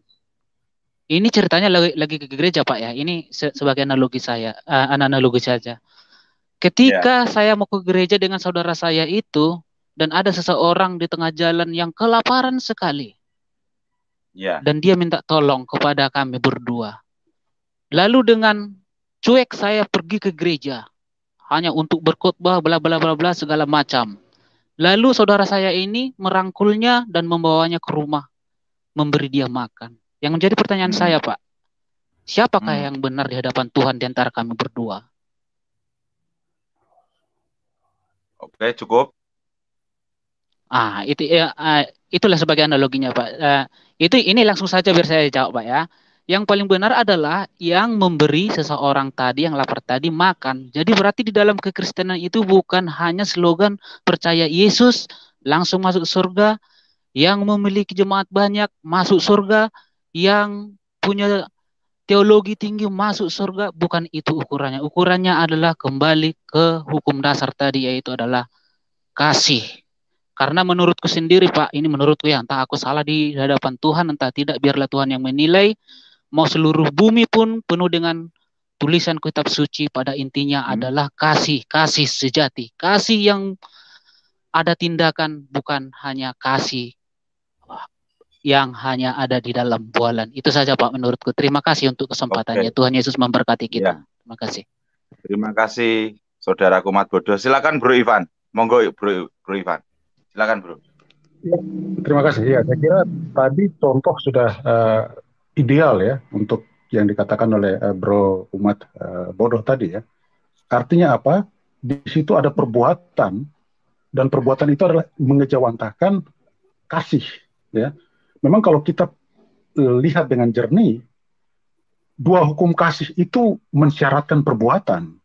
Ini ceritanya lagi, lagi ke gereja Pak ya. Ini se sebagai analogi saya, uh, analogi saja. Ketika yeah. saya mau ke gereja dengan saudara saya itu, dan ada seseorang di tengah jalan yang kelaparan sekali. Ya. Dan dia minta tolong kepada kami berdua. Lalu dengan cuek saya pergi ke gereja hanya untuk berkhotbah bla bla bla bla segala macam. Lalu saudara saya ini merangkulnya dan membawanya ke rumah, memberi dia makan. Yang menjadi pertanyaan hmm. saya, Pak, siapakah hmm. yang benar di hadapan Tuhan di antara kami berdua? Oke, cukup. Ah, itu ya, itulah sebagai analoginya, Pak. Uh, itu ini langsung saja biar saya jawab, Pak ya. Yang paling benar adalah yang memberi seseorang tadi yang lapar tadi makan. Jadi berarti di dalam kekristenan itu bukan hanya slogan percaya Yesus langsung masuk surga, yang memiliki jemaat banyak masuk surga, yang punya teologi tinggi masuk surga, bukan itu ukurannya. Ukurannya adalah kembali ke hukum dasar tadi yaitu adalah kasih. Karena menurutku sendiri Pak, ini menurutku ya, entah aku salah di hadapan Tuhan, entah tidak, biarlah Tuhan yang menilai. Mau seluruh bumi pun penuh dengan tulisan kitab suci pada intinya hmm. adalah kasih, kasih sejati. Kasih yang ada tindakan, bukan hanya kasih yang hanya ada di dalam bualan. Itu saja Pak menurutku. Terima kasih untuk kesempatannya. Okay. Tuhan Yesus memberkati kita. Ya. Terima kasih. Terima kasih saudaraku Mat Bodoh. Silakan Bro Ivan. Monggo Bro, Bro Ivan. Silakan bro. Ya, terima kasih. Ya, saya kira tadi contoh sudah uh, ideal ya untuk yang dikatakan oleh uh, bro umat uh, bodoh tadi ya. Artinya apa? Di situ ada perbuatan dan perbuatan itu adalah mengejawantahkan kasih ya. Memang kalau kita lihat dengan jernih dua hukum kasih itu mensyaratkan perbuatan.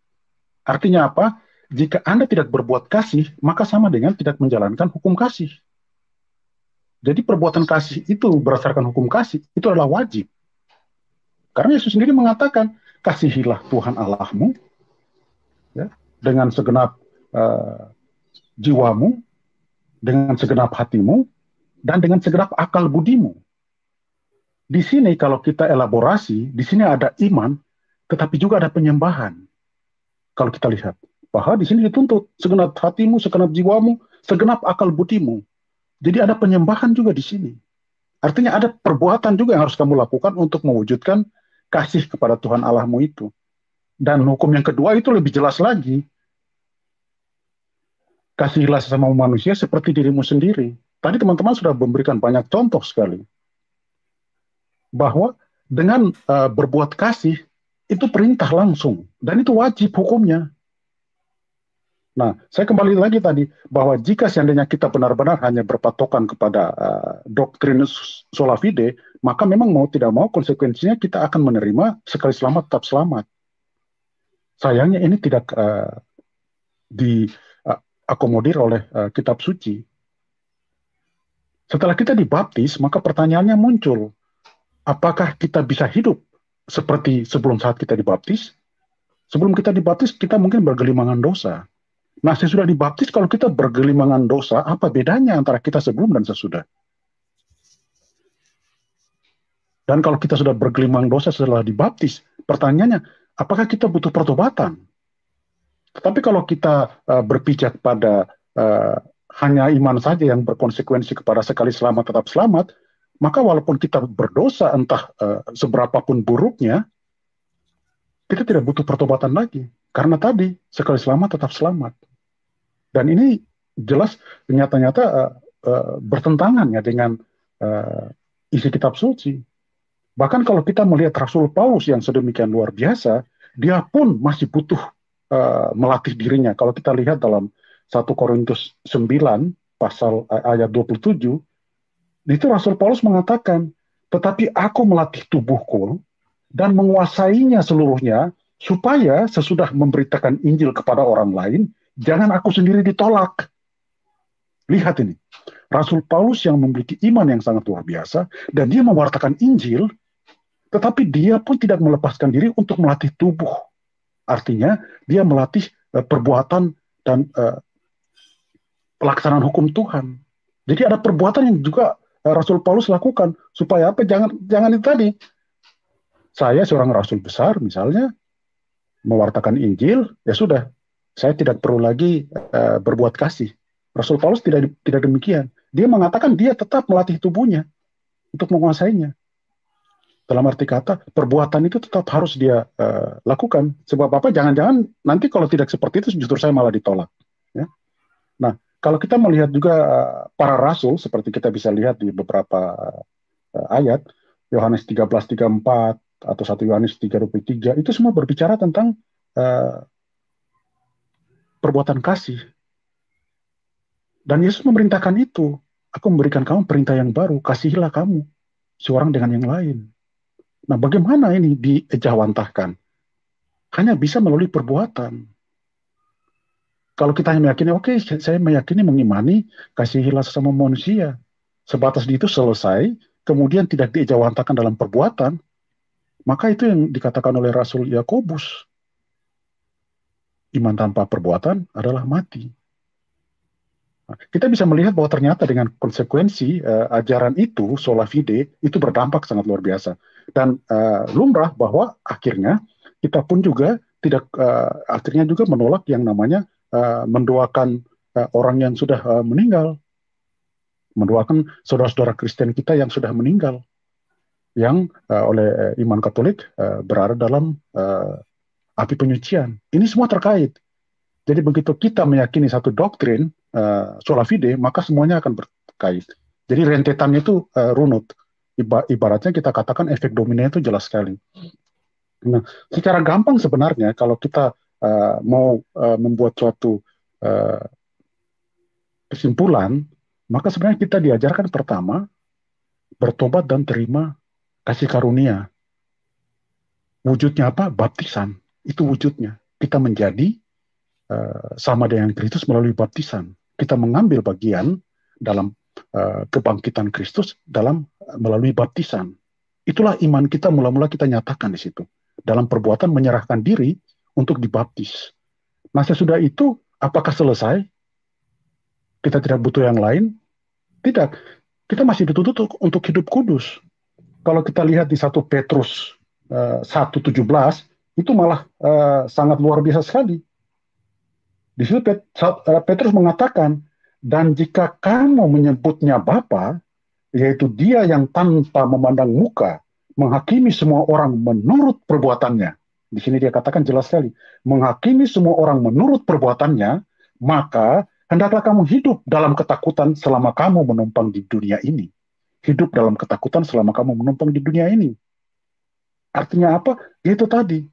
Artinya apa? Jika Anda tidak berbuat kasih, maka sama dengan tidak menjalankan hukum kasih. Jadi perbuatan kasih itu berdasarkan hukum kasih itu adalah wajib. Karena Yesus sendiri mengatakan, kasihilah Tuhan Allahmu ya, dengan segenap uh, jiwamu, dengan segenap hatimu, dan dengan segenap akal budimu. Di sini kalau kita elaborasi, di sini ada iman, tetapi juga ada penyembahan. Kalau kita lihat, Paha di sini dituntut segenap hatimu, segenap jiwamu, segenap akal budimu. Jadi ada penyembahan juga di sini. Artinya ada perbuatan juga yang harus kamu lakukan untuk mewujudkan kasih kepada Tuhan Allahmu itu. Dan hukum yang kedua itu lebih jelas lagi. Kasihilah sesama manusia seperti dirimu sendiri. Tadi teman-teman sudah memberikan banyak contoh sekali. Bahwa dengan uh, berbuat kasih, itu perintah langsung. Dan itu wajib hukumnya Nah, saya kembali lagi tadi bahwa jika seandainya kita benar-benar hanya berpatokan kepada uh, doktrin sola maka memang mau tidak mau konsekuensinya kita akan menerima sekali selamat tetap selamat. Sayangnya ini tidak uh, eh, diakomodir eh, uh, oleh uh, kitab suci. Setelah kita dibaptis, maka pertanyaannya muncul, apakah kita bisa hidup seperti sebelum saat kita dibaptis? Sebelum kita dibaptis, kita mungkin bergelimangan dosa masih nah, sudah dibaptis kalau kita bergelimangan dosa, apa bedanya antara kita sebelum dan sesudah? Dan kalau kita sudah bergelimang dosa setelah dibaptis, pertanyaannya, apakah kita butuh pertobatan? Tetapi kalau kita uh, berpijak pada uh, hanya iman saja yang berkonsekuensi kepada sekali selamat tetap selamat, maka walaupun kita berdosa entah uh, eh, pun buruknya, kita tidak butuh pertobatan lagi. Karena tadi, sekali selamat tetap selamat. Dan ini jelas ternyata nyata uh, eh, uh, eh, bertentangan ya dengan uh, isi kitab suci. Bahkan kalau kita melihat Rasul Paulus yang sedemikian luar biasa, dia pun masih butuh uh, melatih dirinya. Kalau kita lihat dalam 1 Korintus 9 pasal ayat 27, itu Rasul Paulus mengatakan, "Tetapi aku melatih tubuhku dan menguasainya seluruhnya supaya sesudah memberitakan Injil kepada orang lain, Jangan aku sendiri ditolak. Lihat ini. Rasul Paulus yang memiliki iman yang sangat luar biasa dan dia mewartakan Injil, tetapi dia pun tidak melepaskan diri untuk melatih tubuh. Artinya, dia melatih eh, perbuatan dan eh, pelaksanaan hukum Tuhan. Jadi ada perbuatan yang juga eh, Rasul Paulus lakukan supaya apa? Jangan jangan itu tadi. Saya seorang rasul besar misalnya mewartakan Injil, ya sudah, saya tidak perlu lagi uh, berbuat kasih. Rasul Paulus tidak tidak demikian. Dia mengatakan dia tetap melatih tubuhnya untuk menguasainya. Dalam arti kata, perbuatan itu tetap harus dia uh, lakukan. Sebab apa? Jangan-jangan nanti kalau tidak seperti itu justru saya malah ditolak. Ya. Nah, kalau kita melihat juga uh, para rasul seperti kita bisa lihat di beberapa uh, ayat Yohanes 13:34 atau 1 Yohanes 3:23 itu semua berbicara tentang uh, perbuatan kasih. Dan Yesus memerintahkan itu. Aku memberikan kamu perintah yang baru, kasihilah kamu seorang dengan yang lain. Nah, bagaimana ini diejawantahkan? Hanya bisa melalui perbuatan. Kalau kita hanya meyakini, oke, okay, saya meyakini, mengimani, kasihilah sesama manusia. Sebatas di itu selesai, kemudian tidak diejawantahkan dalam perbuatan, maka itu yang dikatakan oleh Rasul Yakobus iman tanpa perbuatan adalah mati. Nah, kita bisa melihat bahwa ternyata dengan konsekuensi uh, ajaran itu, sola fide, itu berdampak sangat luar biasa. Dan uh, lumrah bahwa akhirnya kita pun juga tidak uh, akhirnya juga menolak yang namanya uh, mendoakan uh, orang yang sudah uh, meninggal, mendoakan saudara-saudara Kristen kita yang sudah meninggal, yang uh, oleh iman Katolik uh, berada dalam uh, api penyucian. Ini semua terkait. Jadi begitu kita meyakini satu doktrin uh, sola fide, maka semuanya akan berkait. Jadi rentetannya itu uh, runut. Iba, ibaratnya kita katakan efek dominan itu jelas sekali. Nah, secara gampang sebenarnya kalau kita uh, mau uh, membuat suatu uh, kesimpulan, maka sebenarnya kita diajarkan pertama bertobat dan terima kasih karunia. Wujudnya apa? Baptisan. Itu wujudnya. Kita menjadi uh, sama dengan Kristus melalui baptisan. Kita mengambil bagian dalam uh, kebangkitan Kristus dalam uh, melalui baptisan. Itulah iman kita mula-mula kita nyatakan di situ. Dalam perbuatan menyerahkan diri untuk dibaptis. Nah sesudah itu apakah selesai? Kita tidak butuh yang lain? Tidak. Kita masih dituntut untuk hidup kudus. Kalau kita lihat di 1 Petrus 1.17, itu malah uh, sangat luar biasa sekali. Di situ eh, Petrus mengatakan, dan jika kamu menyebutnya Bapa, yaitu dia yang tanpa memandang muka, menghakimi semua orang menurut perbuatannya. Di sini dia katakan jelas sekali, menghakimi semua orang menurut perbuatannya, maka hendaklah kamu hidup dalam ketakutan selama kamu menumpang di dunia ini. Hidup dalam ketakutan selama kamu menumpang di dunia ini. Artinya apa? Itu tadi,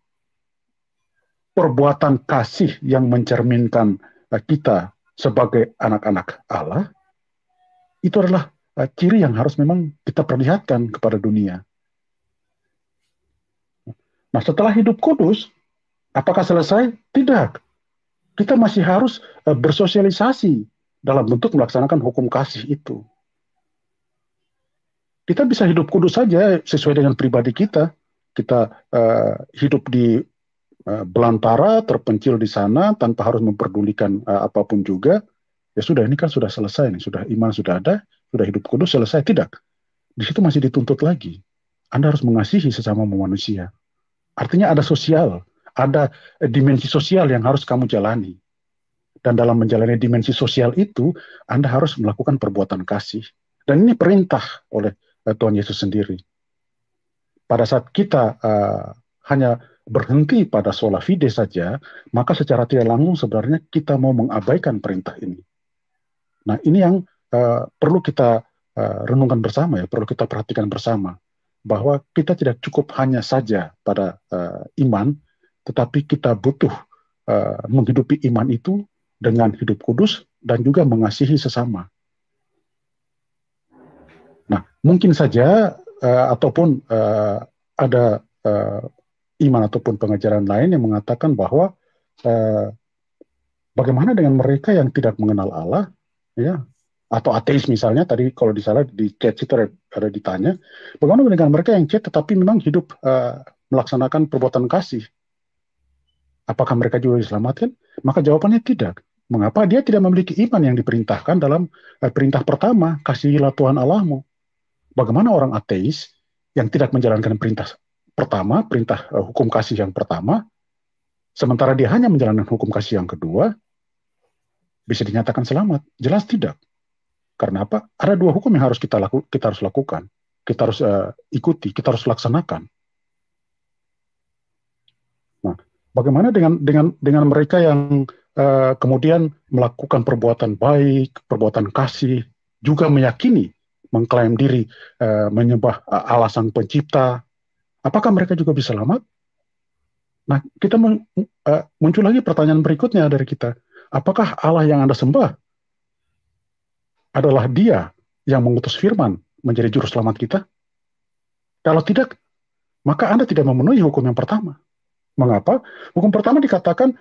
perbuatan kasih yang mencerminkan eh, kita sebagai anak-anak Allah itu adalah eh, ciri yang harus memang kita perlihatkan kepada dunia. Nah, setelah hidup kudus, apakah selesai? Tidak. Kita masih harus eh, bersosialisasi dalam bentuk melaksanakan hukum kasih itu. Kita bisa hidup kudus saja sesuai dengan pribadi kita. Kita uh, hidup di Eh, belantara terpencil di sana tanpa harus memperdulikan uh, apapun juga ya sudah ini kan sudah selesai nih sudah iman sudah ada sudah hidup kudus selesai tidak di situ masih dituntut lagi anda harus mengasihi sesama manusia artinya ada sosial ada eh, dimensi sosial yang harus kamu jalani dan dalam menjalani dimensi sosial itu anda harus melakukan perbuatan kasih dan ini perintah oleh Tuhan Yesus sendiri pada saat kita uh, hanya berhenti pada sola fide saja, maka secara tidak langsung sebenarnya kita mau mengabaikan perintah ini. Nah, ini yang uh, perlu kita uh, renungkan bersama ya, perlu kita perhatikan bersama bahwa kita tidak cukup hanya saja pada uh, iman, tetapi kita butuh uh, menghidupi iman itu dengan hidup kudus dan juga mengasihi sesama. Nah, mungkin saja uh, ataupun uh, ada iman ataupun pengajaran lain yang mengatakan bahwa eh, bagaimana dengan mereka yang tidak mengenal Allah, ya atau ateis misalnya tadi kalau di salah di chat itu ada, ditanya bagaimana dengan mereka yang chat tetapi memang hidup eh, melaksanakan perbuatan kasih apakah mereka juga diselamatkan maka jawabannya tidak mengapa dia tidak memiliki iman yang diperintahkan dalam eh, perintah pertama kasihilah Tuhan Allahmu bagaimana orang ateis yang tidak menjalankan perintah pertama, perintah eh, hukum kasih yang pertama, sementara dia hanya menjalankan hukum kasih yang kedua, bisa dinyatakan selamat? Jelas tidak. Karena apa? Ada dua hukum yang harus kita laku, kita harus lakukan, kita harus uh, ikuti, kita harus laksanakan. Nah, bagaimana dengan dengan dengan mereka yang uh, kemudian melakukan perbuatan baik, perbuatan kasih, juga meyakini, mengklaim diri uh, menyembah uh, alasan Pencipta, Apakah mereka juga bisa selamat? Nah, kita men, uh, eh, muncul lagi pertanyaan berikutnya dari kita. Apakah Allah yang Anda sembah adalah Dia yang mengutus firman menjadi juru selamat kita? Kalau tidak, maka Anda tidak memenuhi hukum yang pertama. Mengapa? Hukum pertama dikatakan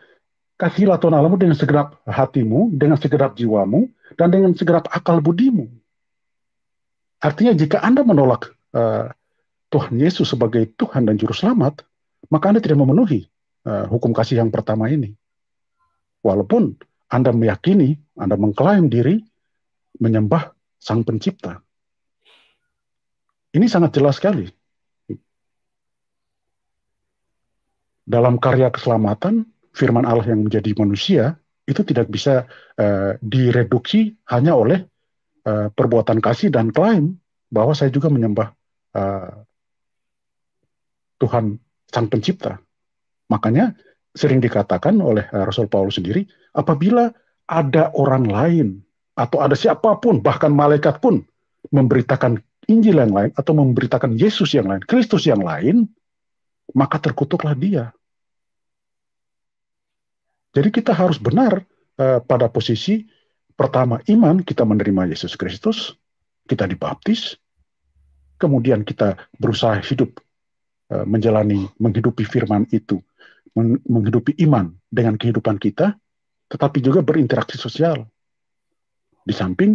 kasihlah Tuhan Allahmu dengan segenap hatimu, dengan segenap jiwamu, dan dengan segenap akal budimu. Artinya jika Anda menolak uh, Tuhan Yesus sebagai Tuhan dan Juru Selamat, maka Anda tidak memenuhi uh, hukum kasih yang pertama ini. Walaupun Anda meyakini, Anda mengklaim diri menyembah Sang Pencipta. Ini sangat jelas sekali. Dalam karya keselamatan, firman Allah yang menjadi manusia itu tidak bisa uh, direduksi hanya oleh uh, perbuatan kasih dan klaim bahwa saya juga menyembah uh, Tuhan Sang Pencipta. Makanya sering dikatakan oleh eh, Rasul Paulus sendiri, apabila ada orang lain atau ada siapapun, bahkan malaikat pun memberitakan Injil yang lain atau memberitakan Yesus yang lain, Kristus yang lain, maka terkutuklah dia. Jadi kita harus benar eh, pada posisi pertama iman kita menerima Yesus Kristus, kita dibaptis, kemudian kita berusaha hidup Eh, menjalani, menghidupi firman itu, menghidupi iman dengan kehidupan kita, tetapi juga berinteraksi sosial. Di samping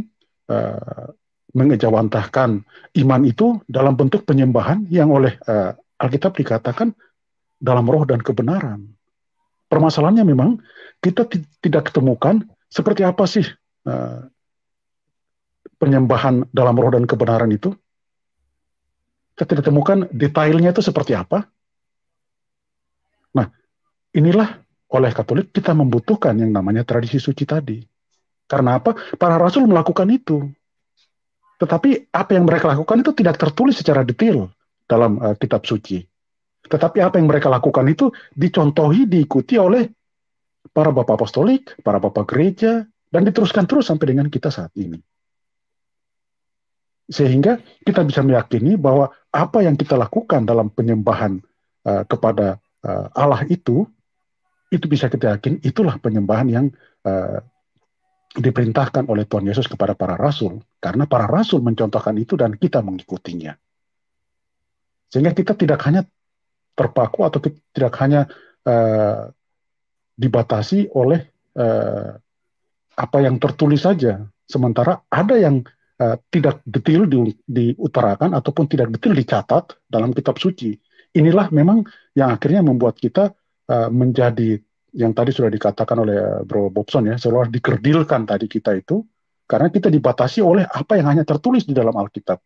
uh, mengejawantahkan iman itu dalam bentuk penyembahan yang oleh uh, Alkitab dikatakan dalam roh dan kebenaran. Permasalahannya memang kita tidak ketemukan seperti apa sih uh, penyembahan dalam roh dan kebenaran itu ketika ditemukan detailnya itu seperti apa? Nah, inilah oleh Katolik kita membutuhkan yang namanya tradisi suci tadi. Karena apa? Para rasul melakukan itu. Tetapi apa yang mereka lakukan itu tidak tertulis secara detail dalam uh, kitab suci. Tetapi apa yang mereka lakukan itu dicontohi, diikuti oleh para bapak apostolik, para bapak gereja, dan diteruskan terus sampai dengan kita saat ini sehingga kita bisa meyakini bahwa apa yang kita lakukan dalam penyembahan uh, kepada uh, Allah itu, itu bisa kita yakin itulah penyembahan yang uh, diperintahkan oleh Tuhan Yesus kepada para rasul, karena para rasul mencontohkan itu dan kita mengikutinya. Sehingga kita tidak hanya terpaku atau tidak hanya uh, dibatasi oleh uh, apa yang tertulis saja, sementara ada yang uh, tidak detail di, diutarakan ataupun tidak detail dicatat dalam kitab suci. Inilah memang yang akhirnya membuat kita uh, menjadi yang tadi sudah dikatakan oleh eh, Bro Bobson ya, seolah dikerdilkan tadi kita itu karena kita dibatasi oleh apa yang hanya tertulis di dalam Alkitab.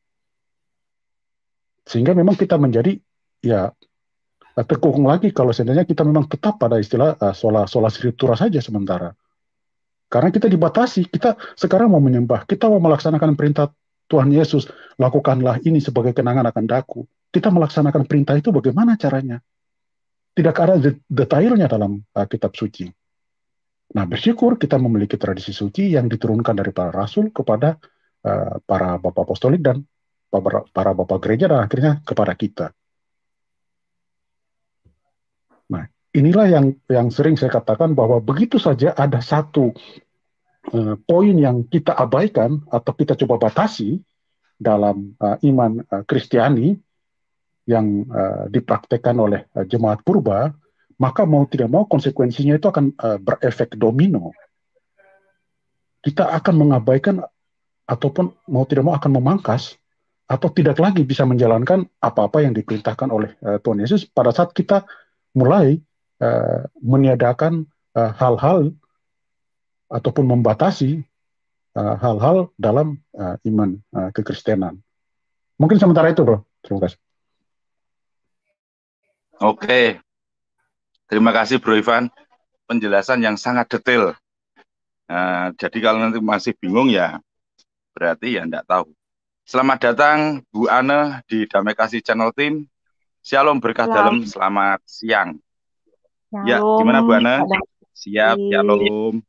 Sehingga memang kita menjadi ya terkungkung lagi kalau seandainya kita memang tetap pada istilah uh, sola sola scriptura saja sementara. Karena kita dibatasi, kita sekarang mau menyembah, kita mau melaksanakan perintah Tuhan Yesus, lakukanlah ini sebagai kenangan akan daku. Kita melaksanakan perintah itu bagaimana caranya? Tidak ada detailnya dalam uh, kitab suci. Nah, bersyukur kita memiliki tradisi suci yang diturunkan dari para rasul kepada uh, para bapak apostolik dan para, para bapak gereja dan akhirnya kepada kita. inilah yang yang sering saya katakan bahwa begitu saja ada satu uh, poin yang kita abaikan atau kita coba batasi dalam uh, iman eh, Kristiani yang uh, dipraktekkan oleh uh, jemaat purba, maka mau tidak mau konsekuensinya itu akan uh, berefek domino. Kita akan mengabaikan ataupun mau tidak mau akan memangkas atau tidak lagi bisa menjalankan apa-apa yang diperintahkan oleh Tuhan Yesus pada saat kita mulai Eh, meniadakan eh, hal-hal uh, ataupun membatasi eh, hal-hal uh, dalam uh, iman uh, kekristenan. Mungkin sementara itu, Bro. Terima kasih. Oke. Terima kasih, Bro Ivan. Penjelasan yang sangat detail. Uh, jadi kalau nanti masih bingung ya, berarti ya tidak tahu. Selamat datang Bu Ane di Damai Kasih Channel Team. Shalom berkah dalam. Selamat siang. Ya, gimana Bu Ana? Siap, Shalom. Iya.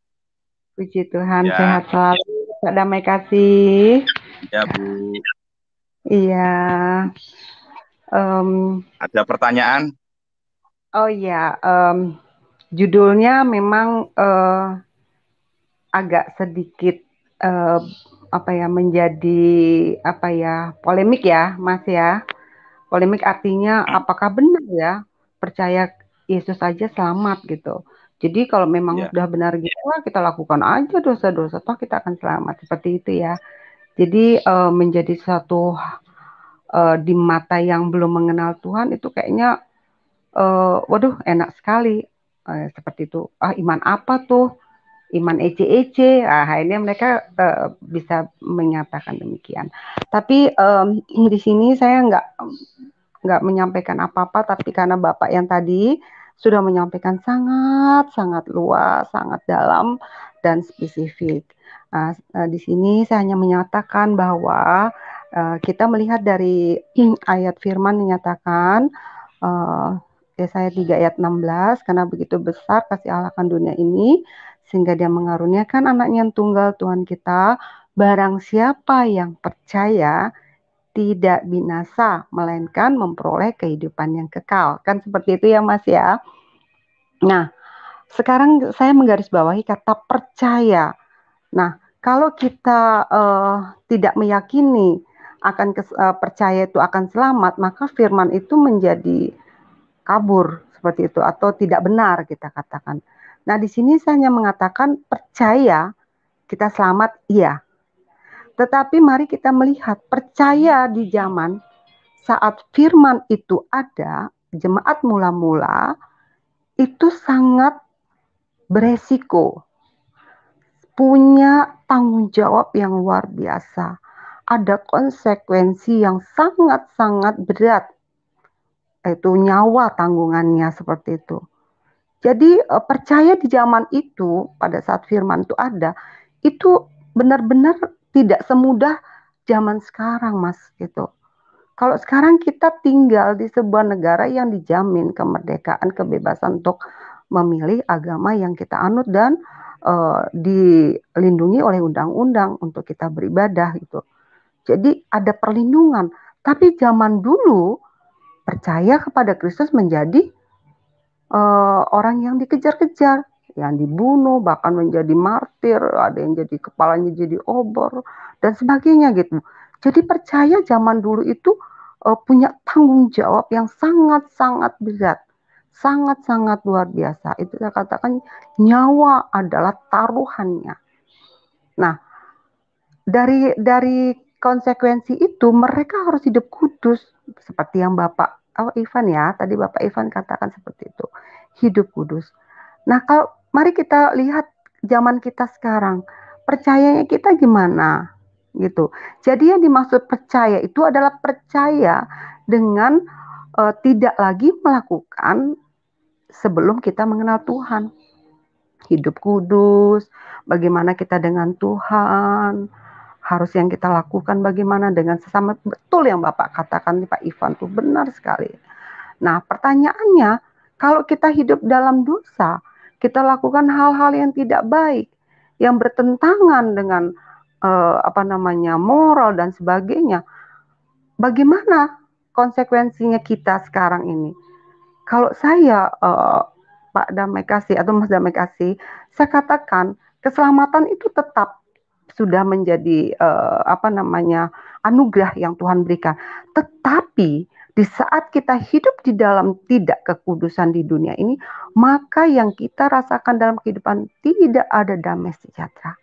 Puji Tuhan, ya. sehat selalu. Pak Damai Kasih. Ya, Bu. Iya. Um, Ada pertanyaan? Oh iya, um, judulnya memang uh, agak sedikit uh, apa ya menjadi apa ya polemik ya, Mas ya. Polemik artinya hmm. apakah benar ya percaya Yesus aja selamat gitu. Jadi kalau memang yeah. sudah benar gitu lah kita lakukan aja dosa-dosa toh kita akan selamat seperti itu ya. Jadi uh, menjadi satu uh, di mata yang belum mengenal Tuhan itu kayaknya uh, waduh enak sekali uh, seperti itu. Ah iman apa tuh? Iman ece ec Ah akhirnya mereka uh, bisa menyatakan demikian. Tapi um, di sini saya nggak nggak menyampaikan apa-apa, tapi karena Bapak yang tadi sudah menyampaikan sangat-sangat luas, sangat dalam, dan spesifik. Nah, di sini saya hanya menyatakan bahwa eh, kita melihat dari ayat firman menyatakan uh, eh, saya 3 ayat 16 karena begitu besar kasih Allah akan dunia ini sehingga dia mengaruniakan anaknya yang tunggal Tuhan kita barang siapa yang percaya tidak binasa, melainkan memperoleh kehidupan yang kekal. Kan seperti itu ya Mas ya. Nah, sekarang saya menggarisbawahi kata percaya. Nah, kalau kita uh, tidak meyakini akan kes, uh, percaya itu akan selamat, maka firman itu menjadi kabur seperti itu atau tidak benar kita katakan. Nah, di sini saya hanya mengatakan percaya kita selamat iya, tetapi mari kita melihat percaya di zaman saat firman itu ada, jemaat mula-mula itu sangat beresiko. Punya tanggung jawab yang luar biasa. Ada konsekuensi yang sangat-sangat berat. Itu nyawa tanggungannya seperti itu. Jadi eh, percaya di zaman itu pada saat firman itu ada, itu benar-benar tidak semudah zaman sekarang, Mas, gitu. Kalau sekarang kita tinggal di sebuah negara yang dijamin kemerdekaan, kebebasan untuk memilih agama yang kita anut dan uh, dilindungi oleh undang-undang untuk kita beribadah gitu. Jadi ada perlindungan. Tapi zaman dulu percaya kepada Kristus menjadi uh, orang yang dikejar-kejar yang dibunuh bahkan menjadi martir ada yang jadi kepalanya jadi obor dan sebagainya gitu jadi percaya zaman dulu itu uh, punya tanggung jawab yang sangat-sangat berat sangat-sangat luar biasa itu saya katakan nyawa adalah taruhannya nah dari dari konsekuensi itu mereka harus hidup kudus seperti yang bapak oh Ivan ya tadi bapak Ivan katakan seperti itu hidup kudus nah kalau mari kita lihat zaman kita sekarang. Percayanya kita gimana? Gitu. Jadi yang dimaksud percaya itu adalah percaya dengan e, tidak lagi melakukan sebelum kita mengenal Tuhan. Hidup kudus, bagaimana kita dengan Tuhan, harus yang kita lakukan bagaimana dengan sesama betul yang Bapak katakan Pak Ivan tuh benar sekali. Nah, pertanyaannya kalau kita hidup dalam dosa, kita lakukan hal-hal yang tidak baik, yang bertentangan dengan eh, apa namanya moral dan sebagainya. Bagaimana konsekuensinya kita sekarang ini? Kalau saya eh, Pak Damai Kasih atau Mas Damai Kasih, saya katakan keselamatan itu tetap sudah menjadi eh, apa namanya anugerah yang Tuhan berikan. Tetapi di saat kita hidup di dalam tidak kekudusan di dunia ini, maka yang kita rasakan dalam kehidupan tidak ada damai sejahtera.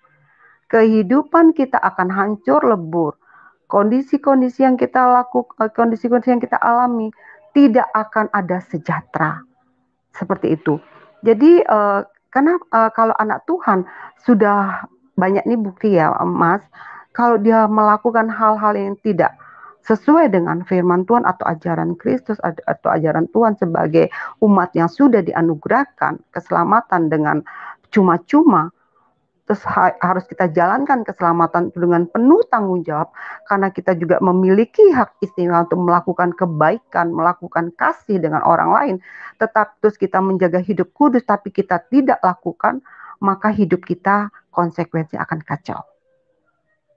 Kehidupan kita akan hancur lebur. Kondisi-kondisi yang kita lakukan, eh, kondisi-kondisi yang kita alami tidak akan ada sejahtera. Seperti itu. Jadi eh, karena eh, kalau anak Tuhan sudah banyak nih bukti ya Mas, kalau dia melakukan hal-hal yang tidak sesuai dengan firman Tuhan atau ajaran Kristus atau ajaran Tuhan sebagai umat yang sudah dianugerahkan keselamatan dengan cuma-cuma terus harus kita jalankan keselamatan dengan penuh tanggung jawab karena kita juga memiliki hak istimewa untuk melakukan kebaikan, melakukan kasih dengan orang lain. Tetap terus kita menjaga hidup kudus tapi kita tidak lakukan, maka hidup kita konsekuensi akan kacau.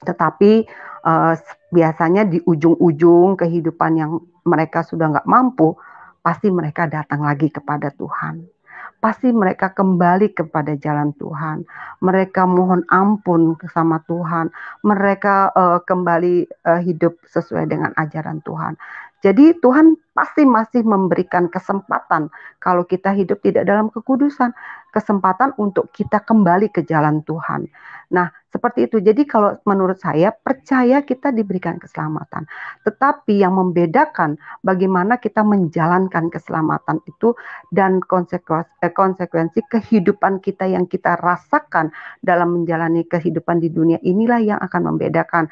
Tetapi uh, biasanya di ujung-ujung kehidupan yang mereka sudah nggak mampu, pasti mereka datang lagi kepada Tuhan. Pasti mereka kembali kepada jalan Tuhan. Mereka mohon ampun sama Tuhan. Mereka uh, kembali uh, hidup sesuai dengan ajaran Tuhan. Jadi Tuhan pasti masih memberikan kesempatan kalau kita hidup tidak dalam kekudusan, kesempatan untuk kita kembali ke jalan Tuhan. Nah, seperti itu. Jadi kalau menurut saya percaya kita diberikan keselamatan. Tetapi yang membedakan bagaimana kita menjalankan keselamatan itu dan konsekuensi, eh, konsekuensi kehidupan kita yang kita rasakan dalam menjalani kehidupan di dunia inilah yang akan membedakan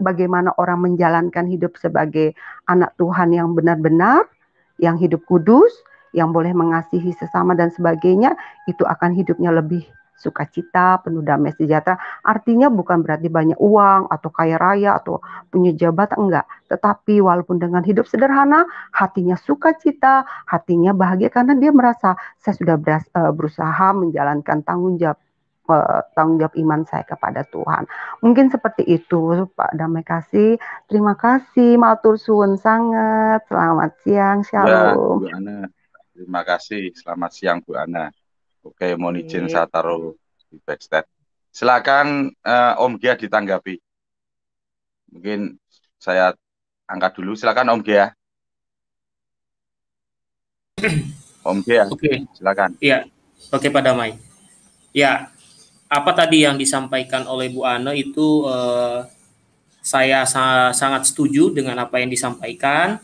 bagaimana orang menjalankan hidup sebagai anak Tuhan yang benar-benar benar, yang hidup kudus, yang boleh mengasihi sesama dan sebagainya, itu akan hidupnya lebih sukacita, penuh damai sejahtera. Artinya bukan berarti banyak uang atau kaya raya atau punya jabatan enggak, tetapi walaupun dengan hidup sederhana, hatinya sukacita, hatinya bahagia karena dia merasa saya sudah eh, berusaha menjalankan tanggung jawab tanggung jawab iman saya kepada Tuhan. Mungkin seperti itu Pak Damai Kasih. Terima kasih, matur suwun sangat. Selamat siang, Shalom. Ya, Bu Ana. Terima kasih, selamat siang Bu Ana. Oke, mohon izin saya taruh di backstage. Silakan uh, Om Gia ditanggapi. Mungkin saya angkat dulu. Silakan Om Gia. Om Gia, okay. silakan. Iya, oke okay, Pak Damai. Ya, apa tadi yang disampaikan oleh Bu Ana itu eh, saya sa sangat setuju dengan apa yang disampaikan.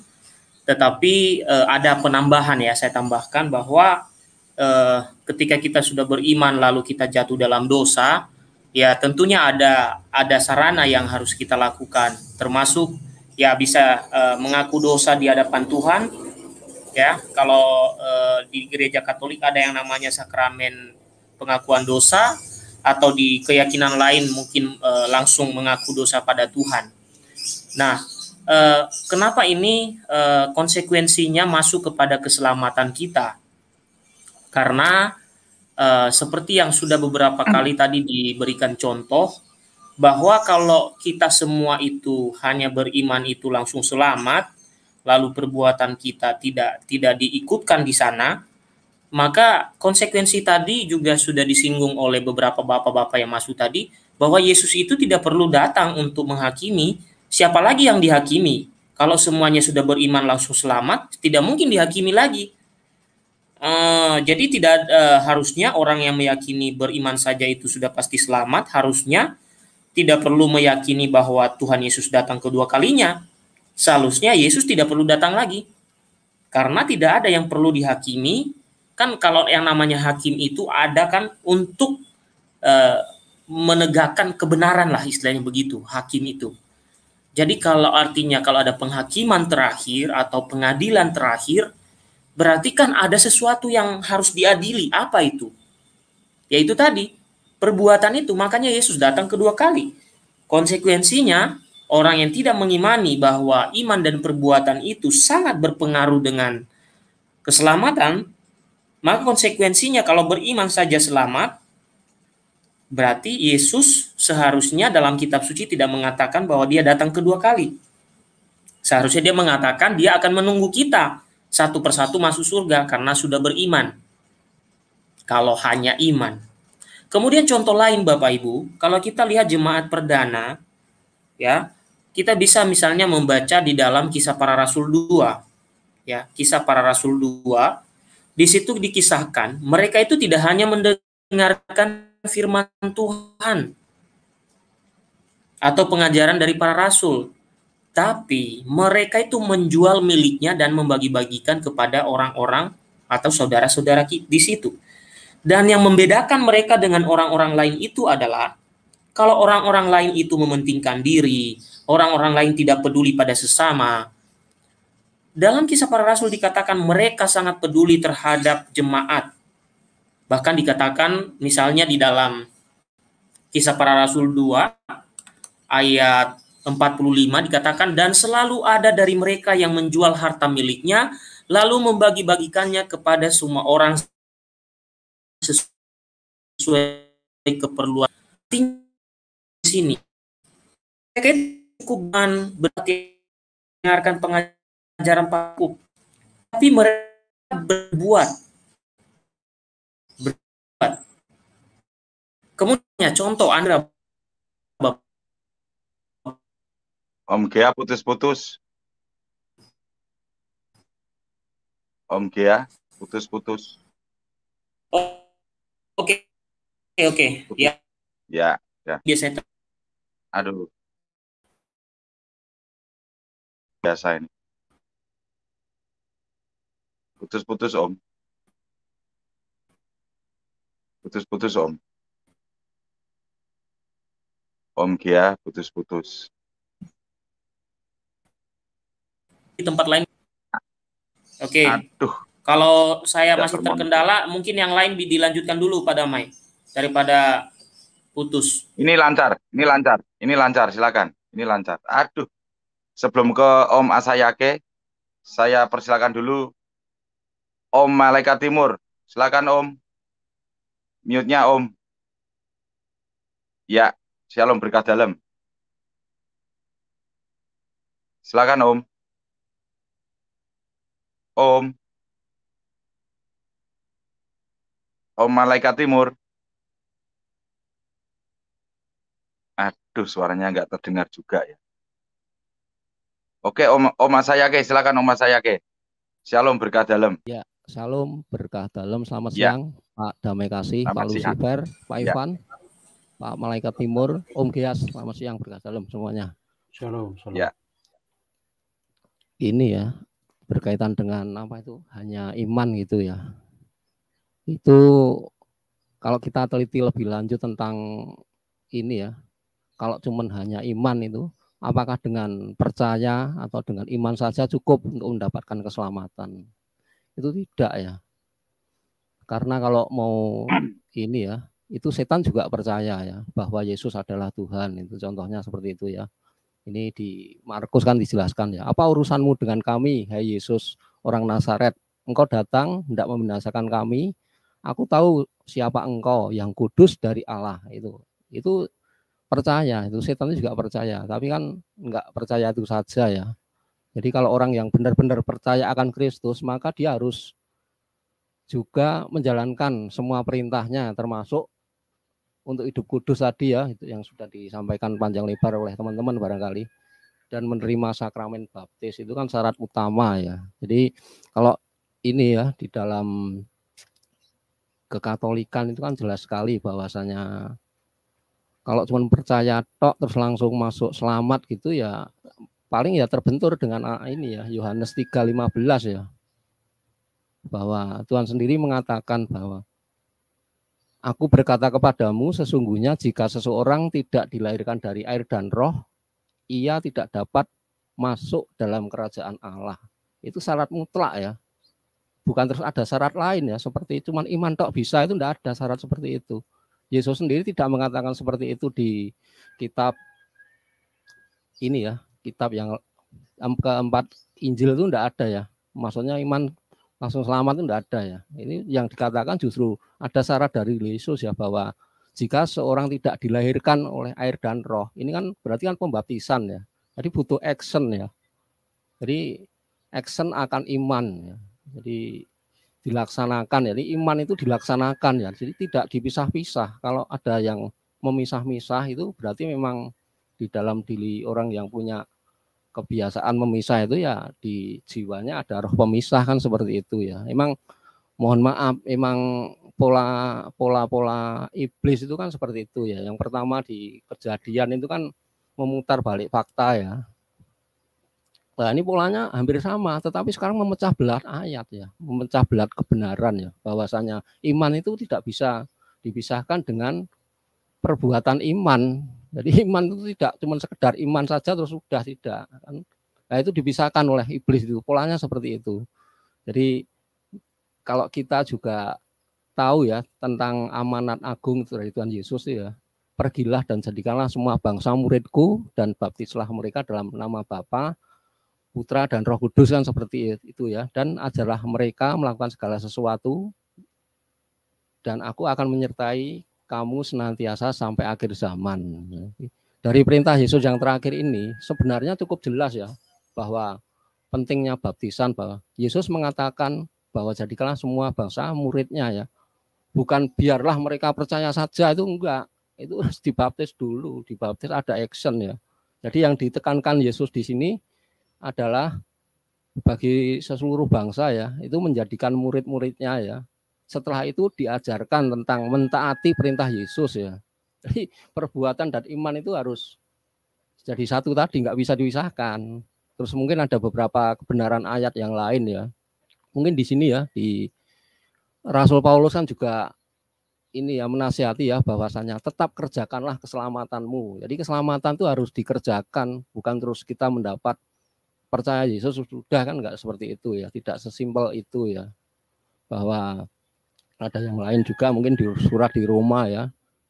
Tetapi eh, ada penambahan ya saya tambahkan bahwa eh, ketika kita sudah beriman lalu kita jatuh dalam dosa, ya tentunya ada ada sarana yang harus kita lakukan, termasuk ya bisa eh, mengaku dosa di hadapan Tuhan. Ya, kalau eh, di gereja Katolik ada yang namanya sakramen pengakuan dosa atau di keyakinan lain mungkin e, langsung mengaku dosa pada Tuhan. Nah, e, kenapa ini e, konsekuensinya masuk kepada keselamatan kita? Karena e, seperti yang sudah beberapa kali tadi diberikan contoh bahwa kalau kita semua itu hanya beriman itu langsung selamat, lalu perbuatan kita tidak tidak diikutkan di sana, maka konsekuensi tadi juga sudah disinggung oleh beberapa bapak-bapak yang masuk tadi bahwa Yesus itu tidak perlu datang untuk menghakimi siapa lagi yang dihakimi kalau semuanya sudah beriman langsung selamat tidak mungkin dihakimi lagi uh, jadi tidak uh, harusnya orang yang meyakini beriman saja itu sudah pasti selamat harusnya tidak perlu meyakini bahwa Tuhan Yesus datang kedua kalinya seharusnya Yesus tidak perlu datang lagi karena tidak ada yang perlu dihakimi kan kalau yang namanya hakim itu ada kan untuk e, menegakkan kebenaran lah istilahnya begitu hakim itu. Jadi kalau artinya kalau ada penghakiman terakhir atau pengadilan terakhir berarti kan ada sesuatu yang harus diadili apa itu? Yaitu tadi perbuatan itu makanya Yesus datang kedua kali. Konsekuensinya orang yang tidak mengimani bahwa iman dan perbuatan itu sangat berpengaruh dengan keselamatan maka konsekuensinya kalau beriman saja selamat, berarti Yesus seharusnya dalam kitab suci tidak mengatakan bahwa dia datang kedua kali. Seharusnya dia mengatakan dia akan menunggu kita satu persatu masuk surga karena sudah beriman. Kalau hanya iman. Kemudian contoh lain Bapak Ibu, kalau kita lihat jemaat perdana ya, kita bisa misalnya membaca di dalam kisah para rasul 2. Ya, kisah para rasul 2 di situ dikisahkan mereka itu tidak hanya mendengarkan firman Tuhan atau pengajaran dari para rasul, tapi mereka itu menjual miliknya dan membagi-bagikan kepada orang-orang atau saudara-saudara di situ. Dan yang membedakan mereka dengan orang-orang lain itu adalah kalau orang-orang lain itu mementingkan diri, orang-orang lain tidak peduli pada sesama, dalam kisah para rasul dikatakan mereka sangat peduli terhadap jemaat. Bahkan dikatakan misalnya di dalam kisah para rasul 2 ayat 45 dikatakan dan selalu ada dari mereka yang menjual harta miliknya lalu membagi-bagikannya kepada semua orang sesuai keperluan di sini mereka berarti mendengarkan pengajian ajaran paku, Tapi mereka berbuat. Berbuat. Kemudian contoh Anda Om Kia putus-putus. Om Kia putus-putus. Oh, oke. Okay. Oke, okay. oke. Ya. Ya, ya. Biasanya. Aduh. Biasa ini. Putus-putus Om. Putus-putus Om. Om Kia putus-putus. Di tempat lain. Oke. Okay. Aduh. Kalau saya Tidak masih terkendala, mungkin yang lain dilanjutkan dulu pada Mai daripada putus. Ini lancar, ini lancar, ini lancar, silakan. Ini lancar. Aduh. Sebelum ke Om Asayake, saya persilakan dulu Om Malaikat Timur. Silakan Om. Mute-nya Om. Ya, Shalom berkah dalam. Silakan Om. Om. Om Malaikat Timur. Aduh, suaranya nggak terdengar juga ya. Oke, Om Om Sayake, silakan Om Sayake. Shalom berkah dalam. Ya. Salam berkah dalam selamat ya. siang Pak Damai Kasih, selamat Pak Lucifer, siang. Pak ya. Ivan, ya. Pak Malaikat Timur, Om Gias, selamat siang berkah dalam semuanya. Shalom, shalom. Ya. Ini ya berkaitan dengan apa itu hanya iman gitu ya. Itu kalau kita teliti lebih lanjut tentang ini ya. Kalau cuman hanya iman itu apakah dengan percaya atau dengan iman saja cukup untuk mendapatkan keselamatan? itu tidak ya karena kalau mau ini ya itu setan juga percaya ya bahwa Yesus adalah Tuhan itu contohnya seperti itu ya ini di Markus kan dijelaskan ya apa urusanmu dengan kami Hai Yesus orang Nazaret engkau datang tidak membinasakan kami aku tahu siapa engkau yang kudus dari Allah itu itu percaya itu setan juga percaya tapi kan enggak percaya itu saja ya jadi kalau orang yang benar-benar percaya akan Kristus, maka dia harus juga menjalankan semua perintahnya, termasuk untuk hidup kudus tadi ya, itu yang sudah disampaikan panjang lebar oleh teman-teman barangkali, dan menerima sakramen baptis itu kan syarat utama ya. Jadi kalau ini ya di dalam kekatolikan itu kan jelas sekali bahwasanya kalau cuma percaya tok terus langsung masuk selamat gitu ya paling ya terbentur dengan ini ya Yohanes 3:15 ya. Bahwa Tuhan sendiri mengatakan bahwa Aku berkata kepadamu sesungguhnya jika seseorang tidak dilahirkan dari air dan roh, ia tidak dapat masuk dalam kerajaan Allah. Itu syarat mutlak ya. Bukan terus ada syarat lain ya seperti itu. Cuman iman tok bisa itu tidak ada syarat seperti itu. Yesus sendiri tidak mengatakan seperti itu di kitab ini ya kitab yang keempat Injil itu enggak ada ya. Maksudnya iman langsung selamat itu enggak ada ya. Ini yang dikatakan justru ada syarat dari Yesus ya bahwa jika seorang tidak dilahirkan oleh air dan roh, ini kan berarti kan pembaptisan ya. Jadi butuh action ya. Jadi action akan iman ya. Jadi dilaksanakan. ya. Jadi iman itu dilaksanakan ya. Jadi tidak dipisah-pisah. Kalau ada yang memisah-misah itu berarti memang di dalam diri orang yang punya kebiasaan memisah itu ya di jiwanya ada roh pemisah kan seperti itu ya. Emang mohon maaf, emang pola pola pola iblis itu kan seperti itu ya. Yang pertama di kejadian itu kan memutar balik fakta ya. Nah ini polanya hampir sama, tetapi sekarang memecah belah ayat ya, memecah belah kebenaran ya, bahwasanya iman itu tidak bisa dipisahkan dengan perbuatan iman jadi iman itu tidak cuma sekedar iman saja terus sudah tidak. Kan? Nah itu dipisahkan oleh iblis itu polanya seperti itu. Jadi kalau kita juga tahu ya tentang amanat agung itu dari Tuhan Yesus ya pergilah dan jadikanlah semua bangsa muridku dan baptislah mereka dalam nama Bapa, Putra dan Roh Kudus kan seperti itu ya dan ajarlah mereka melakukan segala sesuatu dan aku akan menyertai kamu senantiasa sampai akhir zaman. Dari perintah Yesus yang terakhir ini sebenarnya cukup jelas ya bahwa pentingnya baptisan bahwa Yesus mengatakan bahwa jadikanlah semua bangsa muridnya ya. Bukan biarlah mereka percaya saja itu enggak. Itu harus dibaptis dulu, dibaptis ada action ya. Jadi yang ditekankan Yesus di sini adalah bagi seluruh bangsa ya, itu menjadikan murid-muridnya ya setelah itu diajarkan tentang mentaati perintah Yesus ya. Jadi perbuatan dan iman itu harus jadi satu tadi nggak bisa dipisahkan. Terus mungkin ada beberapa kebenaran ayat yang lain ya. Mungkin di sini ya di Rasul Paulus kan juga ini ya menasihati ya bahwasanya tetap kerjakanlah keselamatanmu. Jadi keselamatan itu harus dikerjakan bukan terus kita mendapat percaya Yesus sudah kan nggak seperti itu ya, tidak sesimpel itu ya. Bahwa ada yang lain juga mungkin di surat di Roma ya.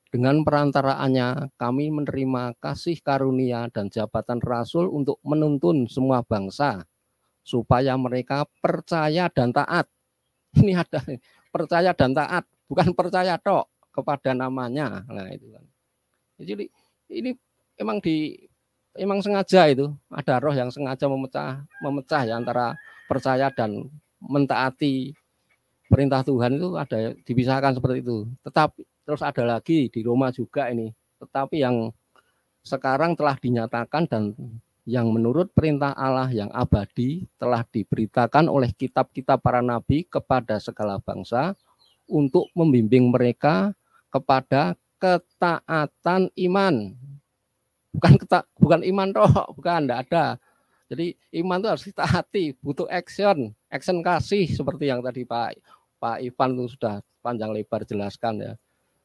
Dengan perantaraannya kami menerima kasih karunia dan jabatan rasul untuk menuntun semua bangsa supaya mereka percaya dan taat. Ini ada percaya dan taat, bukan percaya tok kepada namanya. Nah, itu kan. Jadi ini emang di emang sengaja itu ada roh yang sengaja memecah memecah ya antara percaya dan mentaati perintah Tuhan itu ada dipisahkan seperti itu. Tetapi terus ada lagi di Roma juga ini. Tetapi yang sekarang telah dinyatakan dan yang menurut perintah Allah yang abadi telah diberitakan oleh kitab-kitab para nabi kepada segala bangsa untuk membimbing mereka kepada ketaatan iman. Bukan keta, bukan iman roh, bukan enggak ada. Jadi iman itu harus kita hati, butuh action, action kasih seperti yang tadi Pak Pak Ivan itu sudah panjang lebar jelaskan ya.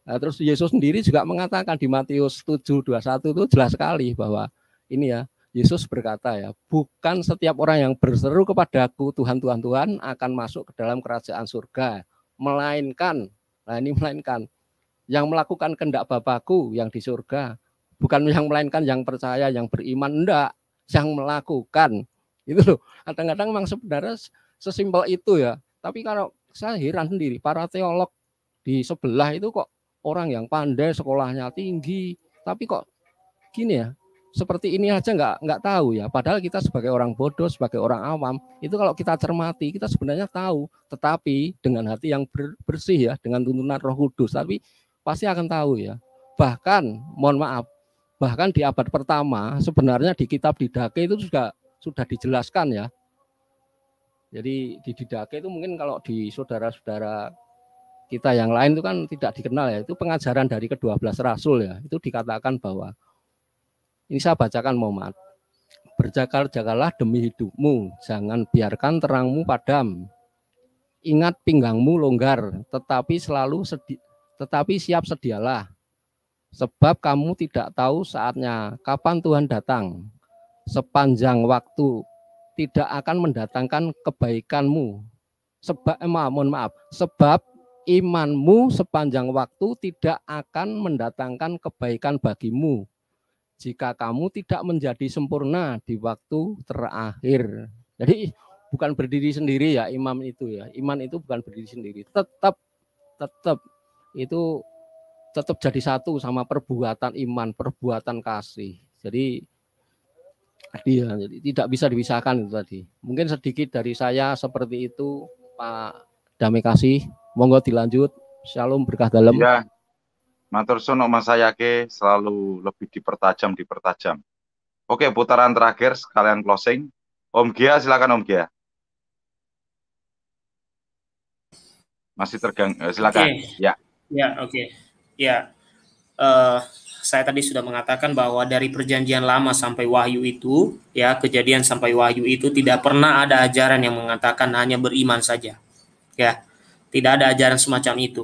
Nah, terus Yesus sendiri juga mengatakan di Matius 7:21 itu jelas sekali bahwa ini ya Yesus berkata ya, bukan setiap orang yang berseru kepadaku Tuhan Tuhan Tuhan akan masuk ke dalam kerajaan surga, melainkan nah ini melainkan yang melakukan kehendak Bapakku yang di surga, bukan yang melainkan yang percaya, yang beriman, enggak, yang melakukan. Itu loh. Kadang-kadang memang sebenarnya sesimpel itu ya. Tapi kalau saya heran sendiri para teolog di sebelah itu kok orang yang pandai sekolahnya tinggi tapi kok gini ya seperti ini aja nggak nggak tahu ya padahal kita sebagai orang bodoh sebagai orang awam itu kalau kita cermati kita sebenarnya tahu tetapi dengan hati yang bersih ya dengan tuntunan Roh Kudus tapi pasti akan tahu ya bahkan mohon maaf bahkan di abad pertama sebenarnya di kitab Didake itu juga sudah dijelaskan ya jadi di didake itu mungkin kalau di saudara-saudara kita yang lain itu kan tidak dikenal ya. Itu pengajaran dari kedua belas rasul ya. Itu dikatakan bahwa ini saya bacakan Muhammad. berjagal jagalah demi hidupmu, jangan biarkan terangmu padam. Ingat pinggangmu longgar, tetapi selalu sedi tetapi siap sedialah. Sebab kamu tidak tahu saatnya kapan Tuhan datang. Sepanjang waktu tidak akan mendatangkan kebaikanmu. Sebab eh, mohon maaf, sebab imanmu sepanjang waktu tidak akan mendatangkan kebaikan bagimu jika kamu tidak menjadi sempurna di waktu terakhir. Jadi bukan berdiri sendiri ya imam itu ya. Iman itu bukan berdiri sendiri. Tetap tetap itu tetap jadi satu sama perbuatan iman, perbuatan kasih. Jadi tadi ya, jadi tidak bisa dipisahkan itu tadi mungkin sedikit dari saya seperti itu Pak Damai Kasih monggo dilanjut Shalom berkah dalam ya matur mas oma saya selalu lebih dipertajam dipertajam oke putaran terakhir sekalian closing Om Gia silakan Om Gia masih tergang eh, silakan okay. ya ya oke okay. ya uh, saya tadi sudah mengatakan bahwa dari perjanjian lama sampai wahyu itu, ya kejadian sampai wahyu itu tidak pernah ada ajaran yang mengatakan hanya beriman saja, ya tidak ada ajaran semacam itu.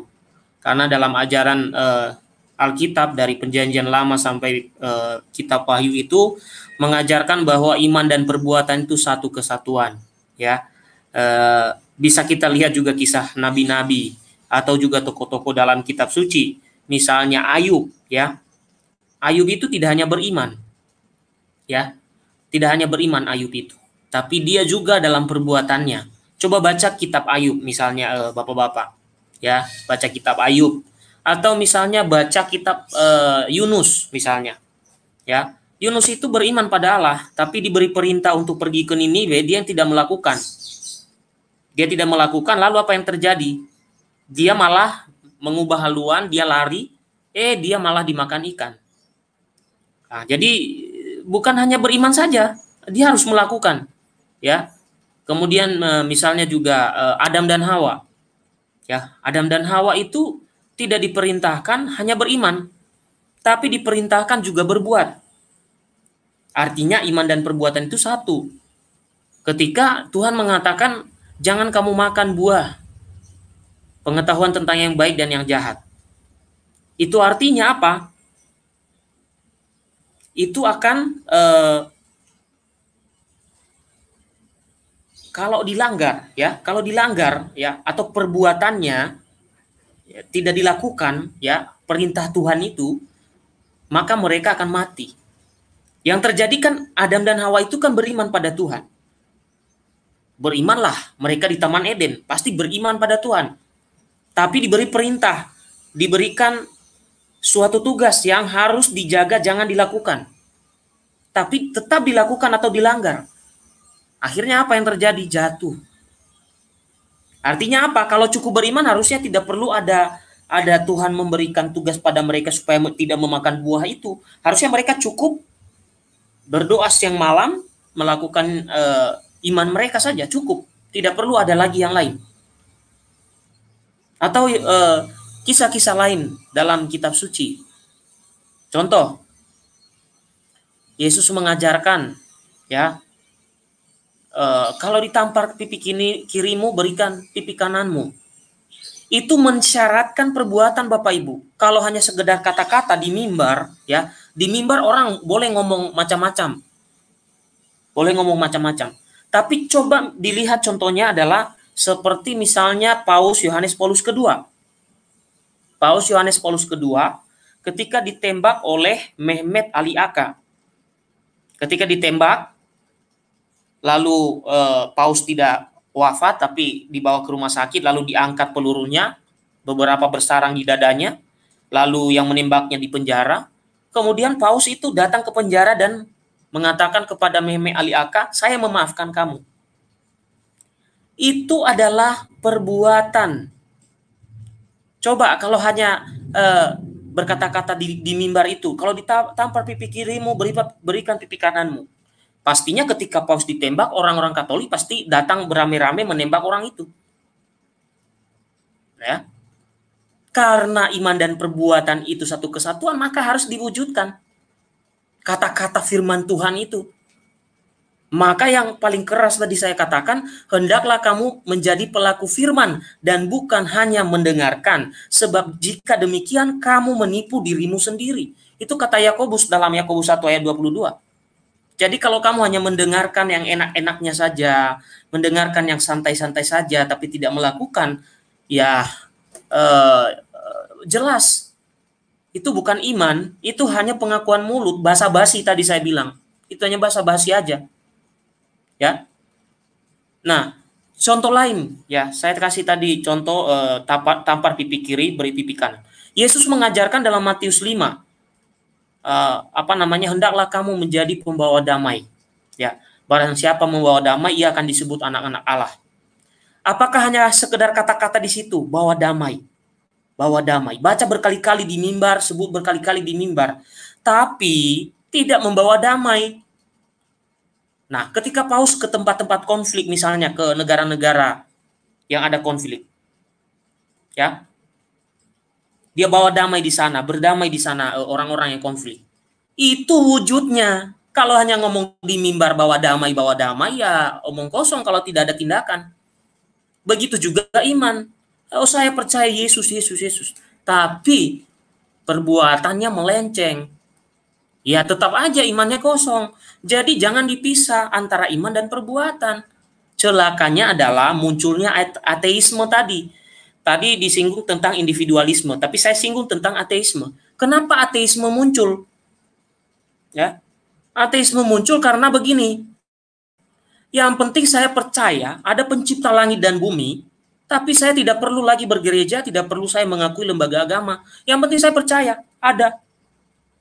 Karena dalam ajaran eh, Alkitab dari perjanjian lama sampai eh, kitab wahyu itu mengajarkan bahwa iman dan perbuatan itu satu kesatuan, ya eh, bisa kita lihat juga kisah nabi-nabi atau juga tokoh-tokoh dalam kitab suci, misalnya Ayub, ya Ayub itu tidak hanya beriman. Ya. Tidak hanya beriman Ayub itu, tapi dia juga dalam perbuatannya. Coba baca kitab Ayub misalnya eh, Bapak-bapak. ya, baca kitab Ayub atau misalnya baca kitab eh, Yunus misalnya ya Yunus itu beriman pada Allah tapi diberi perintah untuk pergi ke Niniwe dia yang tidak melakukan dia tidak melakukan lalu apa yang terjadi dia malah mengubah haluan dia lari eh dia malah dimakan ikan Nah, jadi bukan hanya beriman saja, dia harus melakukan, ya. Kemudian e, misalnya juga e, Adam dan Hawa, ya. Adam dan Hawa itu tidak diperintahkan hanya beriman, tapi diperintahkan juga berbuat. Artinya iman dan perbuatan itu satu. Ketika Tuhan mengatakan jangan kamu makan buah pengetahuan tentang yang baik dan yang jahat. Itu artinya apa? itu akan eh, kalau dilanggar ya kalau dilanggar ya atau perbuatannya ya, tidak dilakukan ya perintah Tuhan itu maka mereka akan mati yang terjadi kan Adam dan Hawa itu kan beriman pada Tuhan berimanlah mereka di Taman Eden pasti beriman pada Tuhan tapi diberi perintah diberikan suatu tugas yang harus dijaga jangan dilakukan. Tapi tetap dilakukan atau dilanggar. Akhirnya apa yang terjadi? Jatuh. Artinya apa? Kalau cukup beriman harusnya tidak perlu ada ada Tuhan memberikan tugas pada mereka supaya tidak memakan buah itu. Harusnya mereka cukup berdoa siang malam melakukan e, iman mereka saja cukup, tidak perlu ada lagi yang lain. Atau e, kisah-kisah lain dalam kitab suci. Contoh, Yesus mengajarkan, ya, e, kalau ditampar pipi kini, kirimu berikan pipi kananmu. Itu mensyaratkan perbuatan Bapak Ibu. Kalau hanya sekedar kata-kata di mimbar, ya, di mimbar orang boleh ngomong macam-macam. Boleh ngomong macam-macam. Tapi coba dilihat contohnya adalah seperti misalnya Paus Yohanes Paulus kedua Paus Yohanes Paulus II ketika ditembak oleh Mehmet Ali Aka. Ketika ditembak, lalu e, Paus tidak wafat tapi dibawa ke rumah sakit, lalu diangkat pelurunya, beberapa bersarang di dadanya, lalu yang menembaknya di penjara. Kemudian Paus itu datang ke penjara dan mengatakan kepada Mehmet Ali Aka, saya memaafkan kamu. Itu adalah perbuatan Coba kalau hanya uh, berkata-kata di, di mimbar itu, kalau ditampar pipi kirimu, beri, berikan pipi kananmu. Pastinya ketika paus ditembak, orang-orang Katolik pasti datang beramai-ramai menembak orang itu. Ya. Karena iman dan perbuatan itu satu kesatuan, maka harus diwujudkan. Kata-kata firman Tuhan itu maka yang paling keras tadi saya katakan, hendaklah kamu menjadi pelaku firman dan bukan hanya mendengarkan. Sebab jika demikian kamu menipu dirimu sendiri. Itu kata Yakobus dalam Yakobus 1 ayat 22. Jadi kalau kamu hanya mendengarkan yang enak-enaknya saja, mendengarkan yang santai-santai saja tapi tidak melakukan, ya eh, jelas itu bukan iman, itu hanya pengakuan mulut, basa-basi tadi saya bilang. Itu hanya basa-basi aja ya. Nah, contoh lain ya, saya kasih tadi contoh eh, tampar, tampar pipi kiri beri pipi kanan. Yesus mengajarkan dalam Matius 5 eh, apa namanya hendaklah kamu menjadi pembawa damai ya. Barang siapa membawa damai ia akan disebut anak-anak Allah. Apakah hanya sekedar kata-kata di situ bawa damai? Bawa damai. Baca berkali-kali di mimbar, sebut berkali-kali di mimbar, tapi tidak membawa damai. Nah, ketika Paus ke tempat-tempat konflik misalnya ke negara-negara yang ada konflik. Ya. Dia bawa damai di sana, berdamai di sana eh, orang-orang yang konflik. Itu wujudnya. Kalau hanya ngomong di mimbar bawa damai, bawa damai ya omong kosong kalau tidak ada tindakan. Begitu juga iman. Oh, saya percaya Yesus, Yesus, Yesus. Tapi perbuatannya melenceng ya tetap aja imannya kosong. Jadi jangan dipisah antara iman dan perbuatan. Celakanya adalah munculnya ateisme tadi. Tadi disinggung tentang individualisme, tapi saya singgung tentang ateisme. Kenapa ateisme muncul? Ya. Ateisme muncul karena begini. Yang penting saya percaya ada pencipta langit dan bumi, tapi saya tidak perlu lagi bergereja, tidak perlu saya mengakui lembaga agama. Yang penting saya percaya ada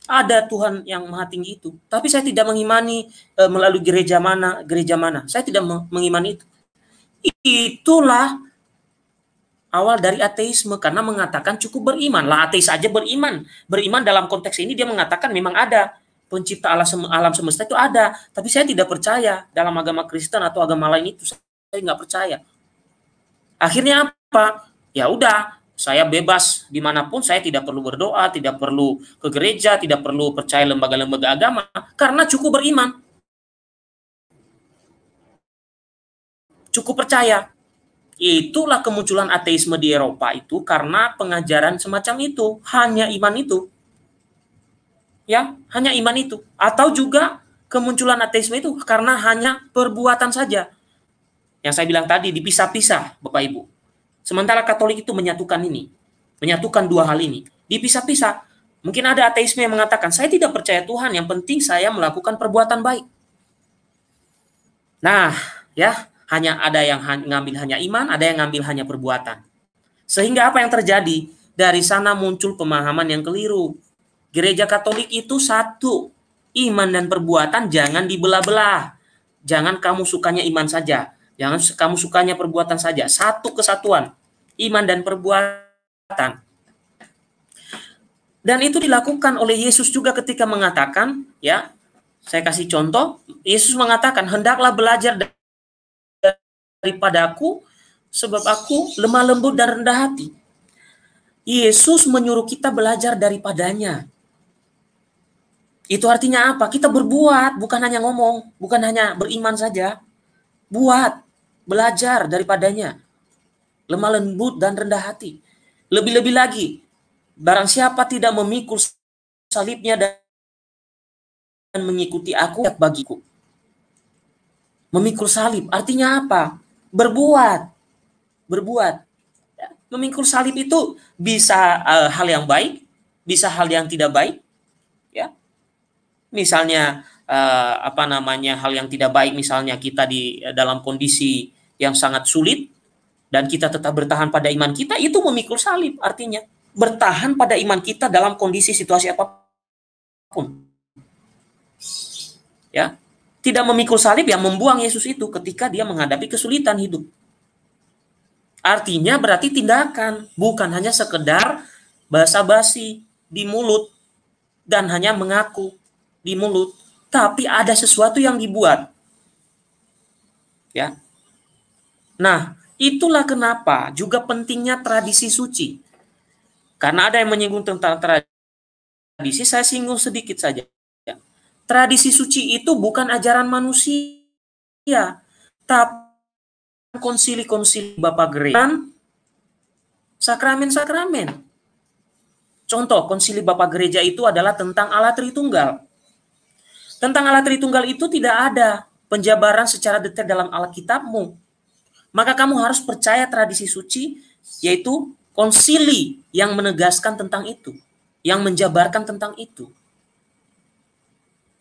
ada Tuhan yang maha tinggi itu, tapi saya tidak mengimani e, melalui gereja mana, gereja mana. Saya tidak mengimani itu. Itulah awal dari ateisme karena mengatakan cukup beriman. Lah ateis aja beriman. Beriman dalam konteks ini dia mengatakan memang ada pencipta alam, alam semesta itu ada, tapi saya tidak percaya dalam agama Kristen atau agama lain itu saya nggak percaya. Akhirnya apa? Ya udah, saya bebas dimanapun, saya tidak perlu berdoa, tidak perlu ke gereja, tidak perlu percaya lembaga-lembaga agama, karena cukup beriman. Cukup percaya. Itulah kemunculan ateisme di Eropa itu karena pengajaran semacam itu, hanya iman itu. Ya, hanya iman itu. Atau juga kemunculan ateisme itu karena hanya perbuatan saja. Yang saya bilang tadi dipisah-pisah, Bapak Ibu Sementara Katolik itu menyatukan ini, menyatukan dua hal ini. Dipisah-pisah, mungkin ada ateisme yang mengatakan, saya tidak percaya Tuhan, yang penting saya melakukan perbuatan baik. Nah, ya, hanya ada yang ngambil hanya iman, ada yang ngambil hanya perbuatan. Sehingga apa yang terjadi? Dari sana muncul pemahaman yang keliru. Gereja Katolik itu satu, iman dan perbuatan jangan dibelah-belah. Jangan kamu sukanya iman saja, Jangan kamu sukanya perbuatan saja. Satu kesatuan, iman dan perbuatan. Dan itu dilakukan oleh Yesus juga ketika mengatakan, ya, saya kasih contoh, Yesus mengatakan, hendaklah belajar daripadaku, sebab aku lemah lembut dan rendah hati. Yesus menyuruh kita belajar daripadanya. Itu artinya apa? Kita berbuat, bukan hanya ngomong, bukan hanya beriman saja. Buat. Belajar daripadanya. Lemah lembut dan rendah hati. Lebih-lebih lagi, barang siapa tidak memikul salibnya dan mengikuti aku bagiku. Memikul salib artinya apa? Berbuat. Berbuat. Ya, memikul salib itu bisa uh, hal yang baik, bisa hal yang tidak baik, ya. Misalnya uh, apa namanya hal yang tidak baik misalnya kita di eh, dalam kondisi yang sangat sulit dan kita tetap bertahan pada iman kita itu memikul salib artinya bertahan pada iman kita dalam kondisi situasi apapun ya tidak memikul salib yang membuang Yesus itu ketika dia menghadapi kesulitan hidup artinya berarti tindakan bukan hanya sekedar basa-basi di mulut dan hanya mengaku di mulut tapi ada sesuatu yang dibuat ya Nah, itulah kenapa juga pentingnya tradisi suci. Karena ada yang menyinggung tentang tradisi, saya singgung sedikit saja. Tradisi suci itu bukan ajaran manusia, tapi konsili-konsili Bapak Gereja sakramen-sakramen. Contoh, konsili Bapak Gereja itu adalah tentang alat Tritunggal. Tentang alat Tritunggal itu tidak ada penjabaran secara detail dalam Alkitabmu maka kamu harus percaya tradisi suci, yaitu konsili yang menegaskan tentang itu, yang menjabarkan tentang itu.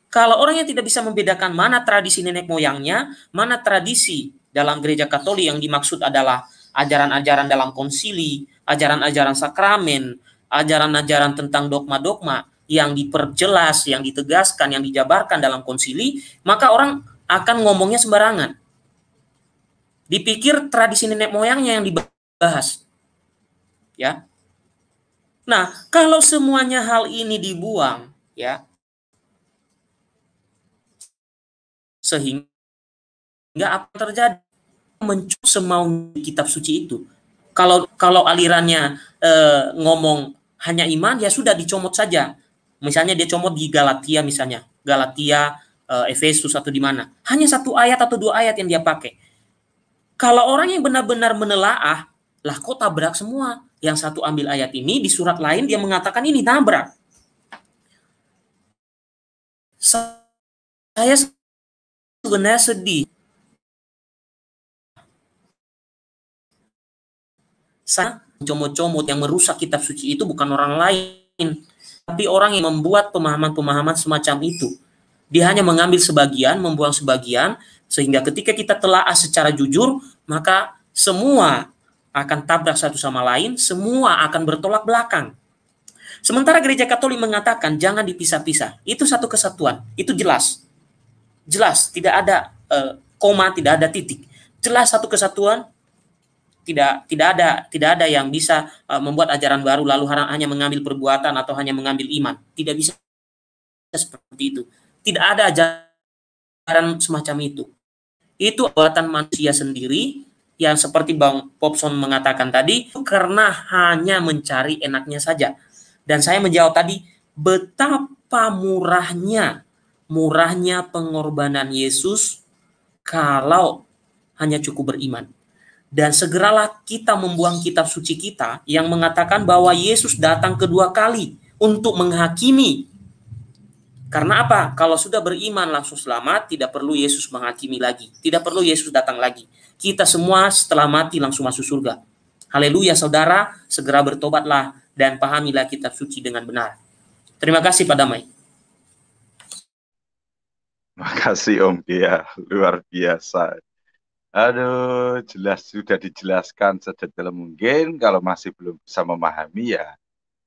Kalau orang yang tidak bisa membedakan mana tradisi nenek moyangnya, mana tradisi dalam gereja Katolik yang dimaksud adalah ajaran-ajaran dalam konsili, ajaran-ajaran sakramen, ajaran-ajaran tentang dogma-dogma yang diperjelas, yang ditegaskan, yang dijabarkan dalam konsili, maka orang akan ngomongnya sembarangan. Dipikir tradisi nenek moyangnya yang dibahas. Ya. Nah, kalau semuanya hal ini dibuang, ya. Sehingga apa terjadi? Mencuk semau kitab suci itu. Kalau kalau alirannya eh, ngomong hanya iman, ya sudah dicomot saja. Misalnya dia comot di Galatia misalnya, Galatia, eh, Efesus atau di mana. Hanya satu ayat atau dua ayat yang dia pakai kalau orang yang benar-benar menelaah, lah kok tabrak semua? Yang satu ambil ayat ini, di surat lain dia mengatakan ini tabrak. Saya sebenarnya sedih. Saya comot-comot yang merusak kitab suci itu bukan orang lain, tapi orang yang membuat pemahaman-pemahaman semacam itu. Dia hanya mengambil sebagian, membuang sebagian, sehingga ketika kita telah secara jujur, maka semua akan tabrak satu sama lain, semua akan bertolak belakang. Sementara gereja Katolik mengatakan jangan dipisah-pisah. Itu satu kesatuan, itu jelas. Jelas, tidak ada uh, koma, tidak ada titik. Jelas satu kesatuan, tidak tidak ada tidak ada yang bisa uh, membuat ajaran baru lalu hanya mengambil perbuatan atau hanya mengambil iman tidak bisa seperti itu tidak ada ajaran semacam itu. Itu buatan manusia sendiri yang seperti Bang Popson mengatakan tadi karena hanya mencari enaknya saja. Dan saya menjawab tadi betapa murahnya murahnya pengorbanan Yesus kalau hanya cukup beriman. Dan segeralah kita membuang kitab suci kita yang mengatakan bahwa Yesus datang kedua kali untuk menghakimi karena apa? Kalau sudah beriman langsung selamat, tidak perlu Yesus menghakimi lagi. Tidak perlu Yesus datang lagi. Kita semua setelah mati langsung masuk surga. Haleluya saudara, segera bertobatlah dan pahamilah kitab suci dengan benar. Terima kasih Pak Damai. Terima kasih Om Kia, luar biasa. Aduh, jelas sudah dijelaskan sedetail mungkin. Kalau masih belum bisa memahami ya,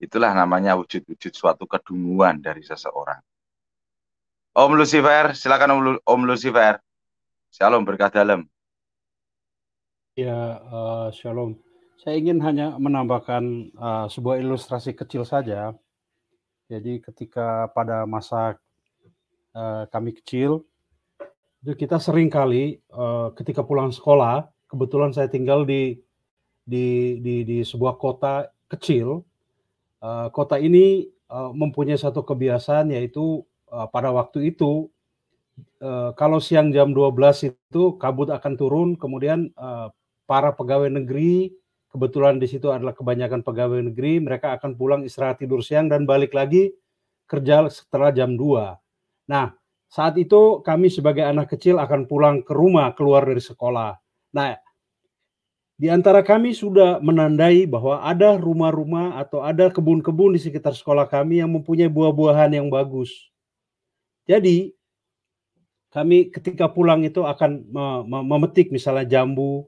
itulah namanya wujud-wujud suatu kedunguan dari seseorang. Om Lucifer, silakan Om, Lu, Om Lucifer. Shalom berkah dalam. Ya, uh, shalom. Saya ingin hanya menambahkan uh, sebuah ilustrasi kecil saja. Jadi ketika pada masa uh, kami kecil, itu kita sering kali uh, ketika pulang sekolah, kebetulan saya tinggal di di di, di sebuah kota kecil. Uh, kota ini uh, mempunyai satu kebiasaan yaitu Eh, pada waktu itu eh, kalau siang jam 12 itu kabut akan turun kemudian eh, para pegawai negeri kebetulan di situ adalah kebanyakan pegawai negeri mereka akan pulang istirahat tidur siang dan balik lagi kerja setelah jam 2. Nah, saat itu kami sebagai anak kecil akan pulang ke rumah keluar dari sekolah. Nah, di antara kami sudah menandai bahwa ada rumah-rumah atau ada kebun-kebun di sekitar sekolah kami yang mempunyai buah-buahan yang bagus. Jadi kami ketika pulang itu akan memetik misalnya jambu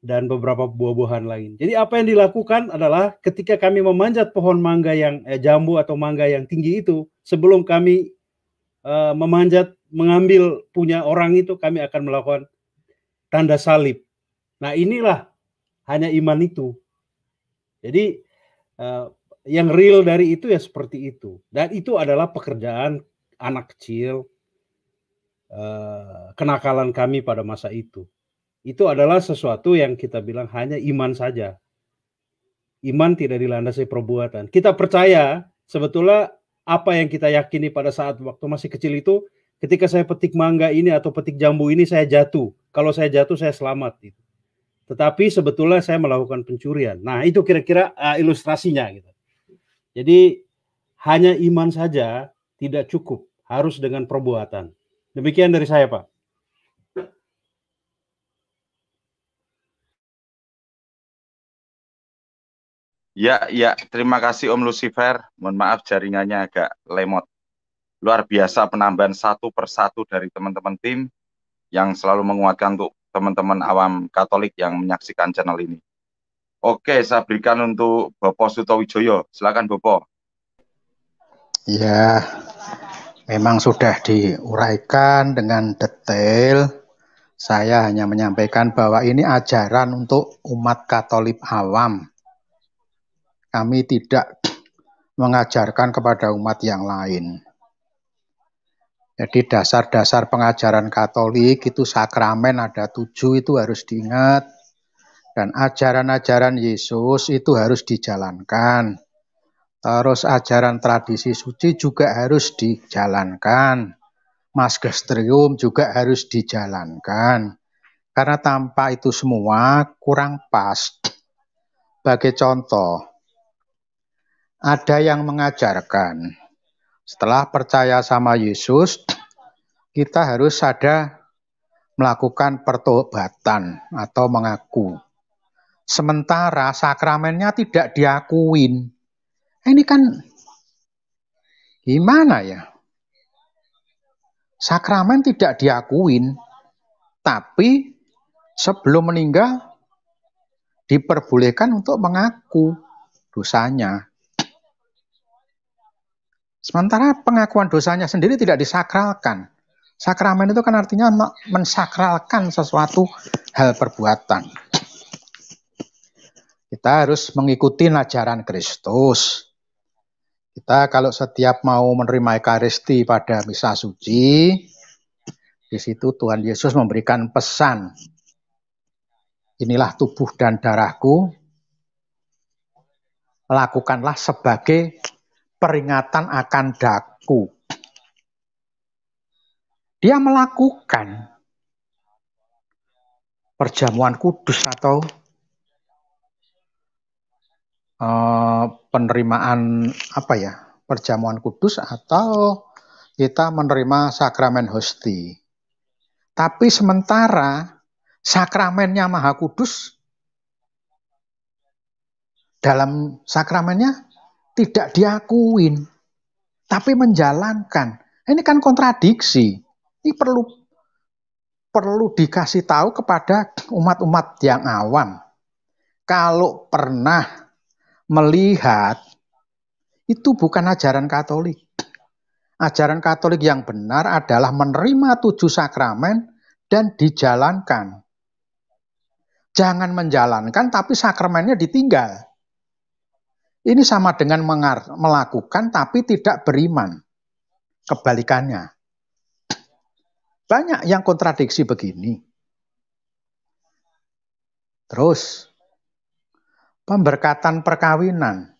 dan beberapa buah-buahan lain. Jadi apa yang dilakukan adalah ketika kami memanjat pohon mangga yang eh, jambu atau mangga yang tinggi itu, sebelum kami eh, memanjat mengambil punya orang itu, kami akan melakukan tanda salib. Nah inilah hanya iman itu. Jadi eh, yang real dari itu ya seperti itu. Dan itu adalah pekerjaan anak kecil, eh, kenakalan kami pada masa itu. Itu adalah sesuatu yang kita bilang hanya iman saja. Iman tidak dilandasi perbuatan. Kita percaya sebetulnya apa yang kita yakini pada saat waktu masih kecil itu, ketika saya petik mangga ini atau petik jambu ini saya jatuh. Kalau saya jatuh saya selamat. Gitu. Tetapi sebetulnya saya melakukan pencurian. Nah itu kira-kira eh, ilustrasinya gitu. Jadi hanya iman saja tidak cukup harus dengan perbuatan. Demikian dari saya, Pak. Ya, ya, terima kasih Om Lucifer. Mohon maaf jaringannya agak lemot. Luar biasa penambahan satu persatu dari teman-teman tim yang selalu menguatkan untuk teman-teman awam Katolik yang menyaksikan channel ini. Oke, saya berikan untuk Bopo Sutowijoyo. Silakan Bopo. Ya, memang sudah diuraikan dengan detail. Saya hanya menyampaikan bahwa ini ajaran untuk umat Katolik awam. Kami tidak mengajarkan kepada umat yang lain. Jadi dasar-dasar pengajaran Katolik itu sakramen ada tujuh itu harus diingat. Dan ajaran-ajaran Yesus itu harus dijalankan Terus ajaran tradisi suci juga harus dijalankan. Mas Gestrium juga harus dijalankan. Karena tanpa itu semua kurang pas. Bagi contoh, ada yang mengajarkan setelah percaya sama Yesus, kita harus ada melakukan pertobatan atau mengaku. Sementara sakramennya tidak diakuin ini kan gimana ya? Sakramen tidak diakuin, tapi sebelum meninggal diperbolehkan untuk mengaku dosanya. Sementara pengakuan dosanya sendiri tidak disakralkan. Sakramen itu kan artinya mensakralkan sesuatu hal perbuatan. Kita harus mengikuti ajaran Kristus. Kita kalau setiap mau menerima Ekaristi pada Misa Suci, di situ Tuhan Yesus memberikan pesan, inilah tubuh dan darahku, lakukanlah sebagai peringatan akan daku. Dia melakukan perjamuan kudus atau eh, penerimaan apa ya perjamuan kudus atau kita menerima sakramen hosti. Tapi sementara sakramennya Maha Kudus dalam sakramennya tidak diakuin, tapi menjalankan. Ini kan kontradiksi. Ini perlu perlu dikasih tahu kepada umat-umat yang awam. Kalau pernah melihat itu bukan ajaran Katolik. Ajaran Katolik yang benar adalah menerima tujuh sakramen dan dijalankan. Jangan menjalankan tapi sakramennya ditinggal. Ini sama dengan melakukan tapi tidak beriman. Kebalikannya. Banyak yang kontradiksi begini. Terus pemberkatan perkawinan.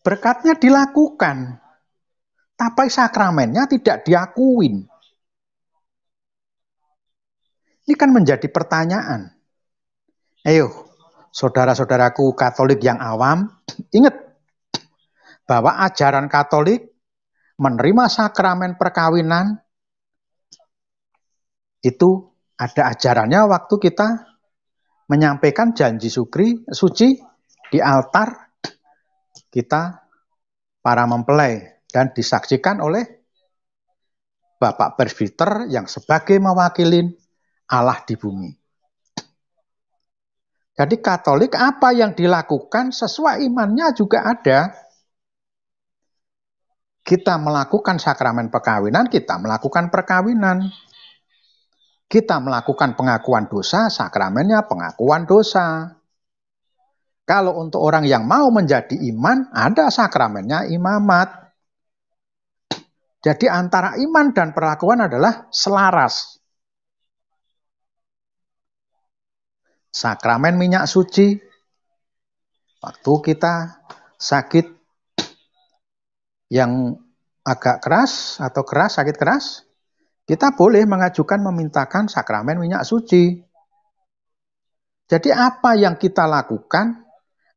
Berkatnya dilakukan, tapi sakramennya tidak diakuin. Ini kan menjadi pertanyaan. Ayo, saudara-saudaraku Katolik yang awam, ingat bahwa ajaran Katolik menerima sakramen perkawinan itu ada ajarannya waktu kita menyampaikan janji sukri, suci di altar kita para mempelai dan disaksikan oleh Bapak Presbiter yang sebagai mewakilin Allah di bumi. Jadi Katolik apa yang dilakukan sesuai imannya juga ada. Kita melakukan sakramen perkawinan, kita melakukan perkawinan kita melakukan pengakuan dosa, sakramennya pengakuan dosa. Kalau untuk orang yang mau menjadi iman, ada sakramennya imamat. Jadi antara iman dan perlakuan adalah selaras. Sakramen minyak suci, waktu kita sakit yang agak keras atau keras, sakit keras, kita boleh mengajukan memintakan sakramen minyak suci. Jadi apa yang kita lakukan,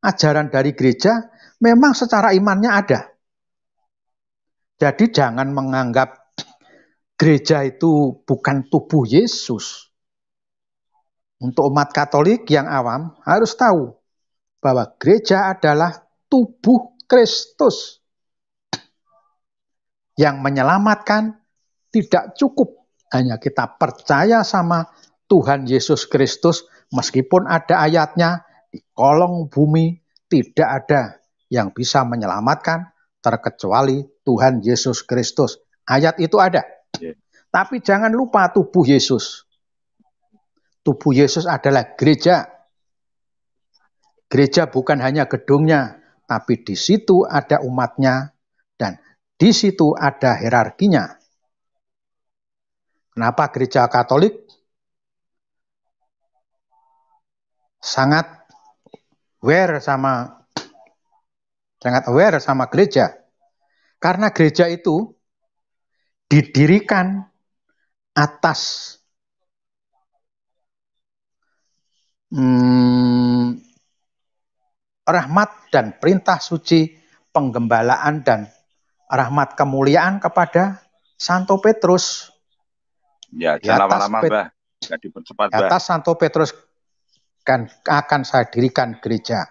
ajaran dari gereja memang secara imannya ada. Jadi jangan menganggap gereja itu bukan tubuh Yesus. Untuk umat Katolik yang awam harus tahu bahwa gereja adalah tubuh Kristus yang menyelamatkan, tidak cukup hanya kita percaya sama Tuhan Yesus Kristus meskipun ada ayatnya di kolong bumi tidak ada yang bisa menyelamatkan terkecuali Tuhan Yesus Kristus. Ayat itu ada. Ya. Tapi jangan lupa tubuh Yesus. Tubuh Yesus adalah gereja. Gereja bukan hanya gedungnya, tapi di situ ada umatnya dan di situ ada hierarkinya. Kenapa gereja Katolik sangat aware sama sangat aware sama gereja? Karena gereja itu didirikan atas hmm, rahmat dan perintah suci penggembalaan dan rahmat kemuliaan kepada Santo Petrus. Ya, jangan lama-lama, Mbah. Enggak dipercepat, Mbah. Atas Santo Petrus kan akan saya dirikan gereja.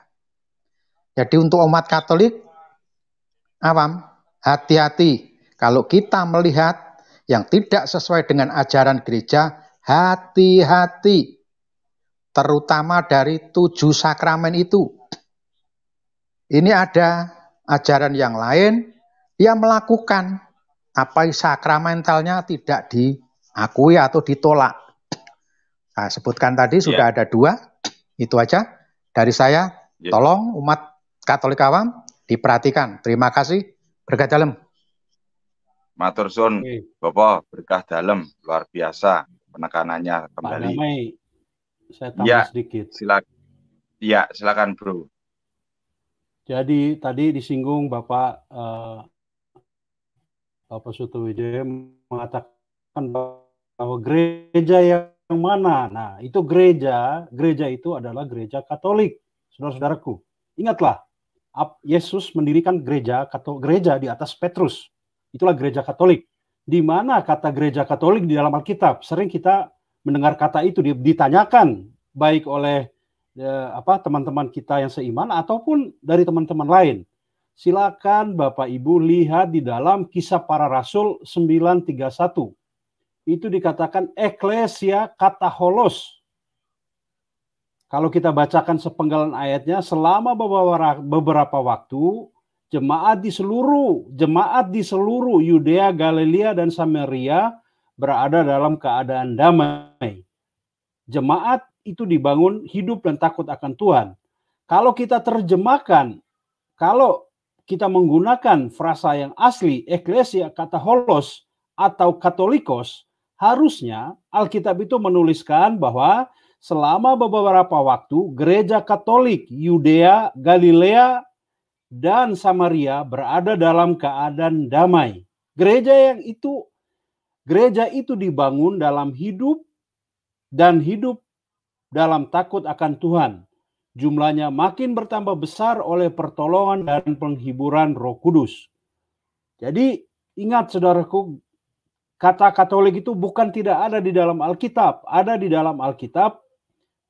Jadi untuk umat Katolik awam, hati-hati kalau kita melihat yang tidak sesuai dengan ajaran gereja, hati-hati. Terutama dari tujuh sakramen itu. Ini ada ajaran yang lain, yang melakukan apa sakramentalnya tidak di akui atau ditolak. Nah, sebutkan tadi yeah. sudah ya. ada dua, itu aja dari saya. Yeah. Tolong umat Katolik awam diperhatikan. Terima kasih. Berkah dalam. Matur sun, Bapak berkah dalam, luar biasa penekanannya kembali. Pak Damai, saya tambah ya, sedikit. Silakan. Iya, silakan Bro. Jadi tadi disinggung Bapak uh, Bapak Sutowidoyo mengatakan bahwa bahwa gereja yang mana? Nah, itu gereja, gereja itu adalah gereja Katolik, saudara-saudaraku. Ingatlah, Yesus mendirikan gereja gereja di atas Petrus. Itulah gereja Katolik. Di mana kata gereja Katolik di dalam Alkitab? Sering kita mendengar kata itu ditanyakan baik oleh ya, apa teman-teman kita yang seiman ataupun dari teman-teman lain. Silakan Bapak Ibu lihat di dalam kisah para rasul 931 itu dikatakan eklesia kata holos. Kalau kita bacakan sepenggalan ayatnya, selama beberapa waktu jemaat di seluruh jemaat di seluruh Yudea, Galilea dan Samaria berada dalam keadaan damai. Jemaat itu dibangun hidup dan takut akan Tuhan. Kalau kita terjemahkan, kalau kita menggunakan frasa yang asli, eklesia kata holos atau katolikos, Harusnya Alkitab itu menuliskan bahwa selama beberapa waktu gereja Katolik Yudea, Galilea, dan Samaria berada dalam keadaan damai. Gereja yang itu gereja itu dibangun dalam hidup dan hidup dalam takut akan Tuhan. Jumlahnya makin bertambah besar oleh pertolongan dan penghiburan Roh Kudus. Jadi, ingat saudaraku, kata Katolik itu bukan tidak ada di dalam Alkitab, ada di dalam Alkitab.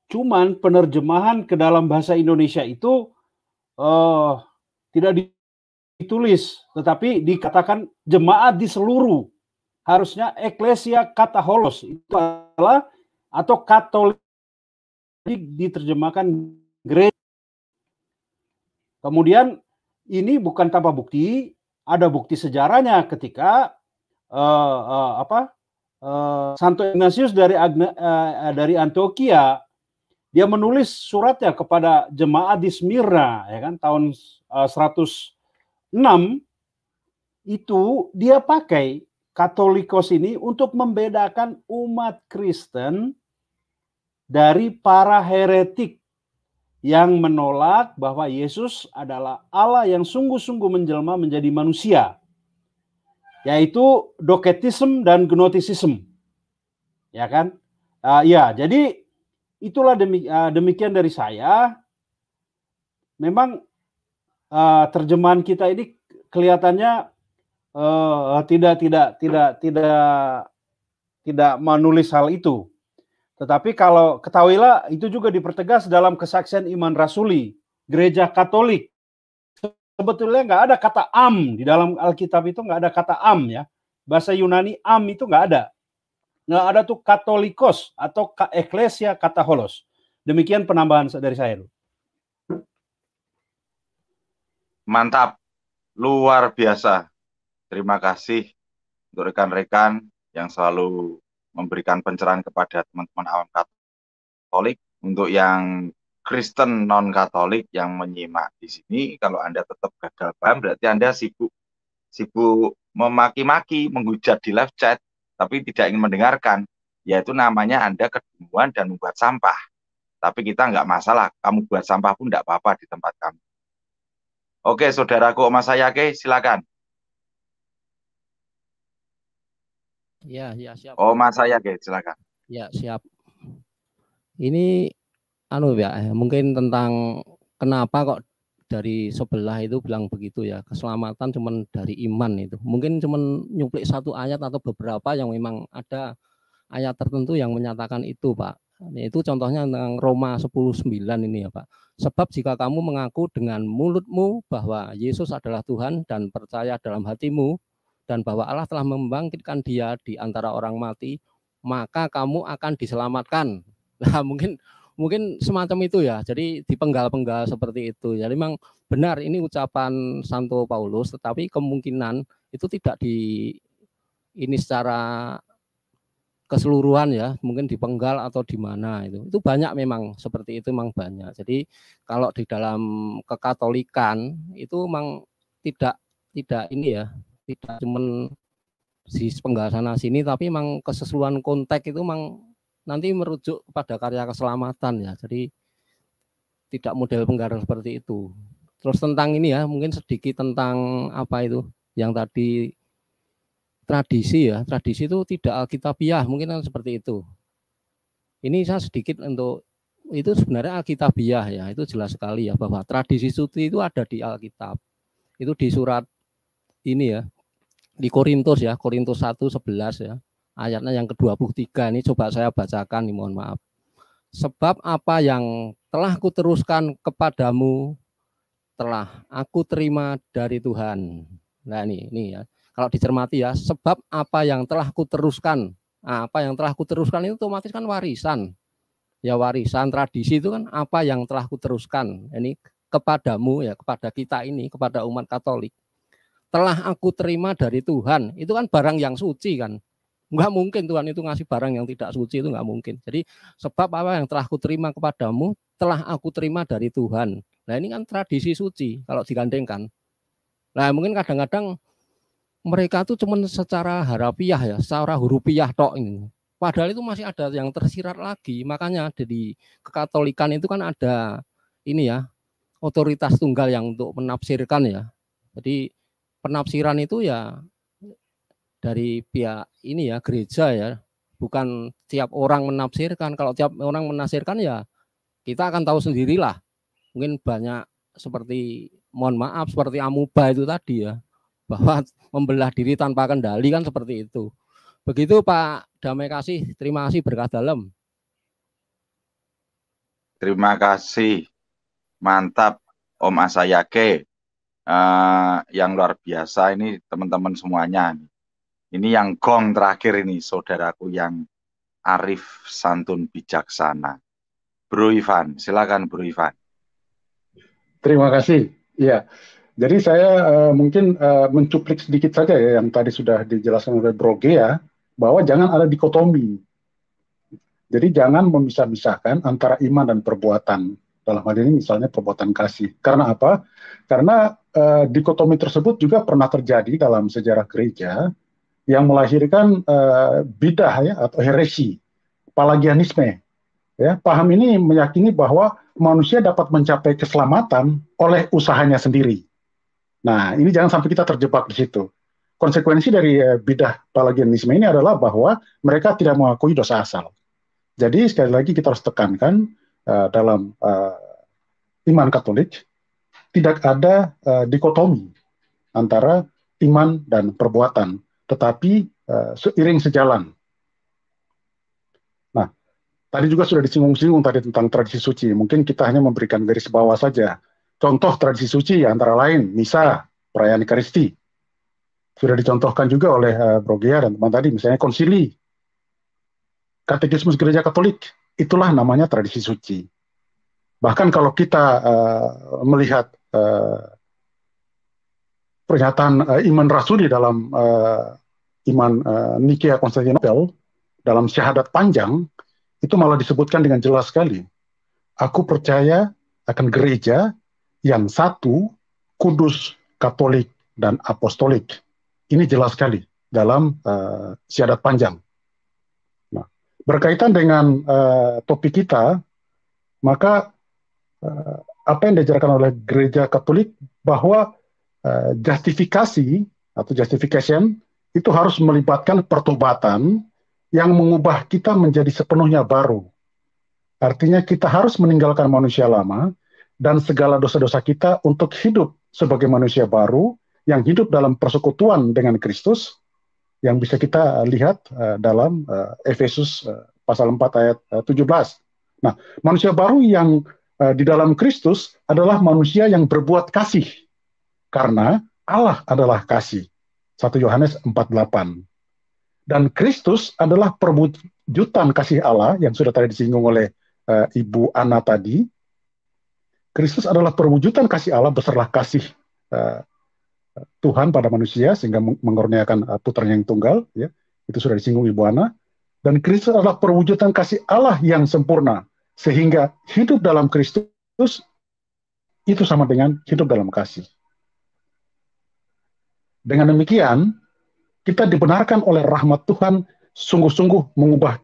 Cuman penerjemahan ke dalam bahasa Indonesia itu uh, tidak ditulis, tetapi dikatakan jemaat di seluruh. Harusnya eklesia kataholos itu adalah atau Katolik diterjemahkan gereja. Kemudian ini bukan tanpa bukti, ada bukti sejarahnya ketika uh, uh, apa uh, Santo Ignatius dari Agne, uh, dari Antioquia dia menulis suratnya kepada jemaat di Smyrna ya kan tahun uh, 106 itu dia pakai Katolikos ini untuk membedakan umat Kristen dari para heretik yang menolak bahwa Yesus adalah Allah yang sungguh-sungguh menjelma menjadi manusia yaitu doketism dan gnotisism. Ya kan? Uh, ya, jadi itulah demik, uh, ah, demikian dari saya. Memang uh, terjemahan kita ini kelihatannya uh, tidak tidak tidak tidak tidak menulis hal itu. Tetapi kalau ketahuilah itu juga dipertegas dalam kesaksian iman rasuli gereja Katolik sebetulnya nggak ada kata am di dalam Alkitab itu nggak ada kata am ya. Bahasa Yunani am itu nggak ada. Nggak ada tuh katolikos atau eklesia kata holos. Demikian penambahan dari saya. Mantap, luar biasa. Terima kasih untuk rekan-rekan yang selalu memberikan pencerahan kepada teman-teman awam Katolik. Untuk yang Kristen non Katolik yang menyimak di sini, kalau Anda tetap gagal paham berarti Anda sibuk sibuk memaki-maki, menghujat di live chat, tapi tidak ingin mendengarkan, yaitu namanya Anda kedunguan dan membuat sampah. Tapi kita nggak masalah, kamu buat sampah pun nggak apa-apa di tempat kami. Oke, saudaraku Mas Sayake, silakan. Ya, ya siap. Oh, Sayake, silakan. Ya, siap. Ini anu ya eh, mungkin tentang kenapa kok dari sebelah itu bilang begitu ya keselamatan cuman dari iman itu mungkin cuman nyuplik satu ayat atau beberapa yang memang ada ayat tertentu yang menyatakan itu Pak itu contohnya tentang Roma 10.9 ini ya Pak sebab jika kamu mengaku dengan mulutmu bahwa Yesus adalah Tuhan dan percaya dalam hatimu dan bahwa Allah telah membangkitkan dia di antara orang mati maka kamu akan diselamatkan nah mungkin mungkin semacam itu ya. Jadi dipenggal-penggal seperti itu. Jadi memang benar ini ucapan Santo Paulus, tetapi kemungkinan itu tidak di ini secara keseluruhan ya, mungkin dipenggal atau di mana itu. Itu banyak memang seperti itu memang banyak. Jadi kalau di dalam kekatolikan itu memang tidak tidak ini ya, tidak cuman si penggal sana sini tapi memang keseluruhan konteks itu memang nanti merujuk pada karya keselamatan ya. Jadi tidak model penggarang seperti itu. Terus tentang ini ya, mungkin sedikit tentang apa itu yang tadi tradisi ya. Tradisi itu tidak alkitabiah, mungkin kan seperti itu. Ini saya sedikit untuk itu sebenarnya alkitabiah ya, itu jelas sekali ya bahwa tradisi suci itu ada di Alkitab. Itu di surat ini ya, di Korintus ya, Korintus 1 11 ya ayatnya yang ke-23 ini coba saya bacakan nih mohon maaf. Sebab apa yang telah kuteruskan kepadamu telah aku terima dari Tuhan. Nah ini, ini ya. Kalau dicermati ya, sebab apa yang telah kuteruskan, teruskan ah, apa yang telah kuteruskan itu otomatis kan warisan. Ya warisan tradisi itu kan apa yang telah kuteruskan. Ini kepadamu ya, kepada kita ini, kepada umat Katolik. Telah aku terima dari Tuhan. Itu kan barang yang suci kan Enggak mungkin Tuhan itu ngasih barang yang tidak suci itu enggak mungkin. Jadi sebab apa yang telah aku terima kepadamu telah aku terima dari Tuhan. Nah ini kan tradisi suci kalau digandengkan. Nah mungkin kadang-kadang mereka tuh cuma secara harafiah ya, secara hurufiah tok ini. Padahal itu masih ada yang tersirat lagi. Makanya dari kekatolikan itu kan ada ini ya, otoritas tunggal yang untuk menafsirkan ya. Jadi penafsiran itu ya dari pihak ini ya gereja ya bukan tiap orang menafsirkan kalau tiap orang menafsirkan ya kita akan tahu sendirilah mungkin banyak seperti mohon maaf seperti amuba itu tadi ya bahwa membelah diri tanpa kendali kan seperti itu begitu Pak Damai Kasih terima kasih berkah dalam terima kasih mantap Om Asayake uh, yang luar biasa ini teman-teman semuanya ini yang gong terakhir ini, saudaraku yang arif, santun, bijaksana. Bro Ivan, silakan Bro Ivan. Terima kasih. ya Jadi saya uh, mungkin uh, mencuplik sedikit saja ya yang tadi sudah dijelaskan oleh Bro ya, bahwa jangan ada dikotomi. Jadi jangan memisah-misahkan antara iman dan perbuatan. Dalam hal ini misalnya perbuatan kasih. Karena apa? Karena uh, dikotomi tersebut juga pernah terjadi dalam sejarah gereja yang melahirkan uh, bidah ya atau heresi, palagianisme. Ya, paham ini meyakini bahwa manusia dapat mencapai keselamatan oleh usahanya sendiri. Nah, ini jangan sampai kita terjebak di situ. Konsekuensi dari uh, bidah palagianisme ini adalah bahwa mereka tidak mengakui dosa asal. Jadi sekali lagi kita harus tekankan uh, dalam uh, iman Katolik tidak ada uh, dikotomi antara iman dan perbuatan tetapi uh, seiring sejalan. Nah, tadi juga sudah disinggung-singgung tadi tentang tradisi suci. Mungkin kita hanya memberikan garis bawah saja. Contoh tradisi suci antara lain misa, perayaan Ekaristi. Sudah dicontohkan juga oleh uh, Brogia dan teman tadi, misalnya konsili, katekismus gereja Katolik. Itulah namanya tradisi suci. Bahkan kalau kita uh, melihat uh, pernyataan uh, eh, Iman Rasuli dalam uh, Iman uh, eh, Nikia Konstantinopel dalam syahadat panjang itu malah disebutkan dengan jelas sekali. Aku percaya akan gereja yang satu, kudus, katolik, dan apostolik. Ini jelas sekali dalam uh, syahadat panjang. Nah, berkaitan dengan uh, topik kita, maka uh, apa yang diajarkan oleh gereja katolik bahwa Eh, justifikasi atau justification itu harus melibatkan pertobatan yang mengubah kita menjadi sepenuhnya baru. Artinya kita harus meninggalkan manusia lama dan segala dosa-dosa kita untuk hidup sebagai manusia baru yang hidup dalam persekutuan dengan Kristus yang bisa kita lihat eh, dalam eh, Efesus pasal 4 ayat uh, 17. Nah, manusia baru yang di dalam Kristus adalah manusia yang berbuat kasih karena Allah adalah kasih. 1 Yohanes 4:8. Dan Kristus adalah perwujudan kasih Allah yang sudah tadi disinggung oleh uh, Ibu Ana tadi. Kristus adalah perwujudan kasih Allah besarlah kasih uh, Tuhan pada manusia sehingga mengurniakan uh, eh, putranya yang tunggal ya. Itu sudah disinggung Ibu Ana. Dan Kristus adalah perwujudan kasih Allah yang sempurna sehingga hidup dalam Kristus itu sama dengan hidup dalam kasih. Dengan demikian, kita dibenarkan oleh rahmat Tuhan sungguh-sungguh mengubah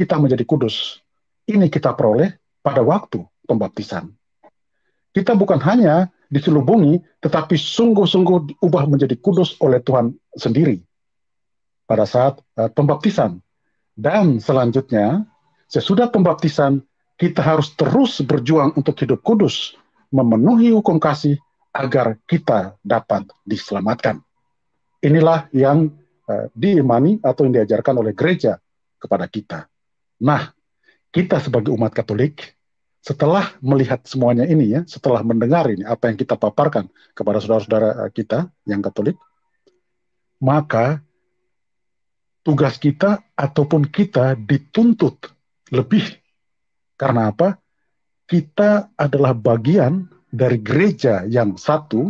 kita menjadi kudus. Ini kita peroleh pada waktu pembaptisan. Kita bukan hanya diselubungi, tetapi sungguh-sungguh diubah menjadi kudus oleh Tuhan sendiri pada saat eh, pembaptisan. Dan selanjutnya, sesudah pembaptisan, kita harus terus berjuang untuk hidup kudus, memenuhi hukum kasih agar kita dapat diselamatkan. Inilah yang uh, diimani atau yang diajarkan oleh gereja kepada kita. Nah, kita sebagai umat Katolik setelah melihat semuanya ini ya, setelah mendengar ini apa yang kita paparkan kepada saudara-saudara eh, kita yang Katolik, maka tugas kita ataupun kita dituntut lebih. Karena apa? Kita adalah bagian dari gereja yang satu,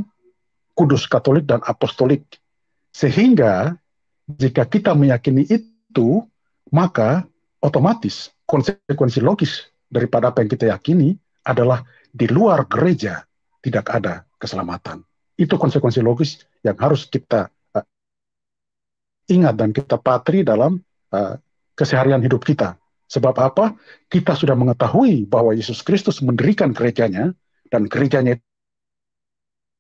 Kudus Katolik dan Apostolik. Sehingga jika kita meyakini itu, maka otomatis konsekuensi logis daripada apa yang kita yakini adalah di luar gereja tidak ada keselamatan. Itu konsekuensi logis yang harus kita eh, ingat dan kita patri dalam uh, keseharian hidup kita. Sebab apa? Kita sudah mengetahui bahwa Yesus Kristus mendirikan gerejanya dan gerejanya itu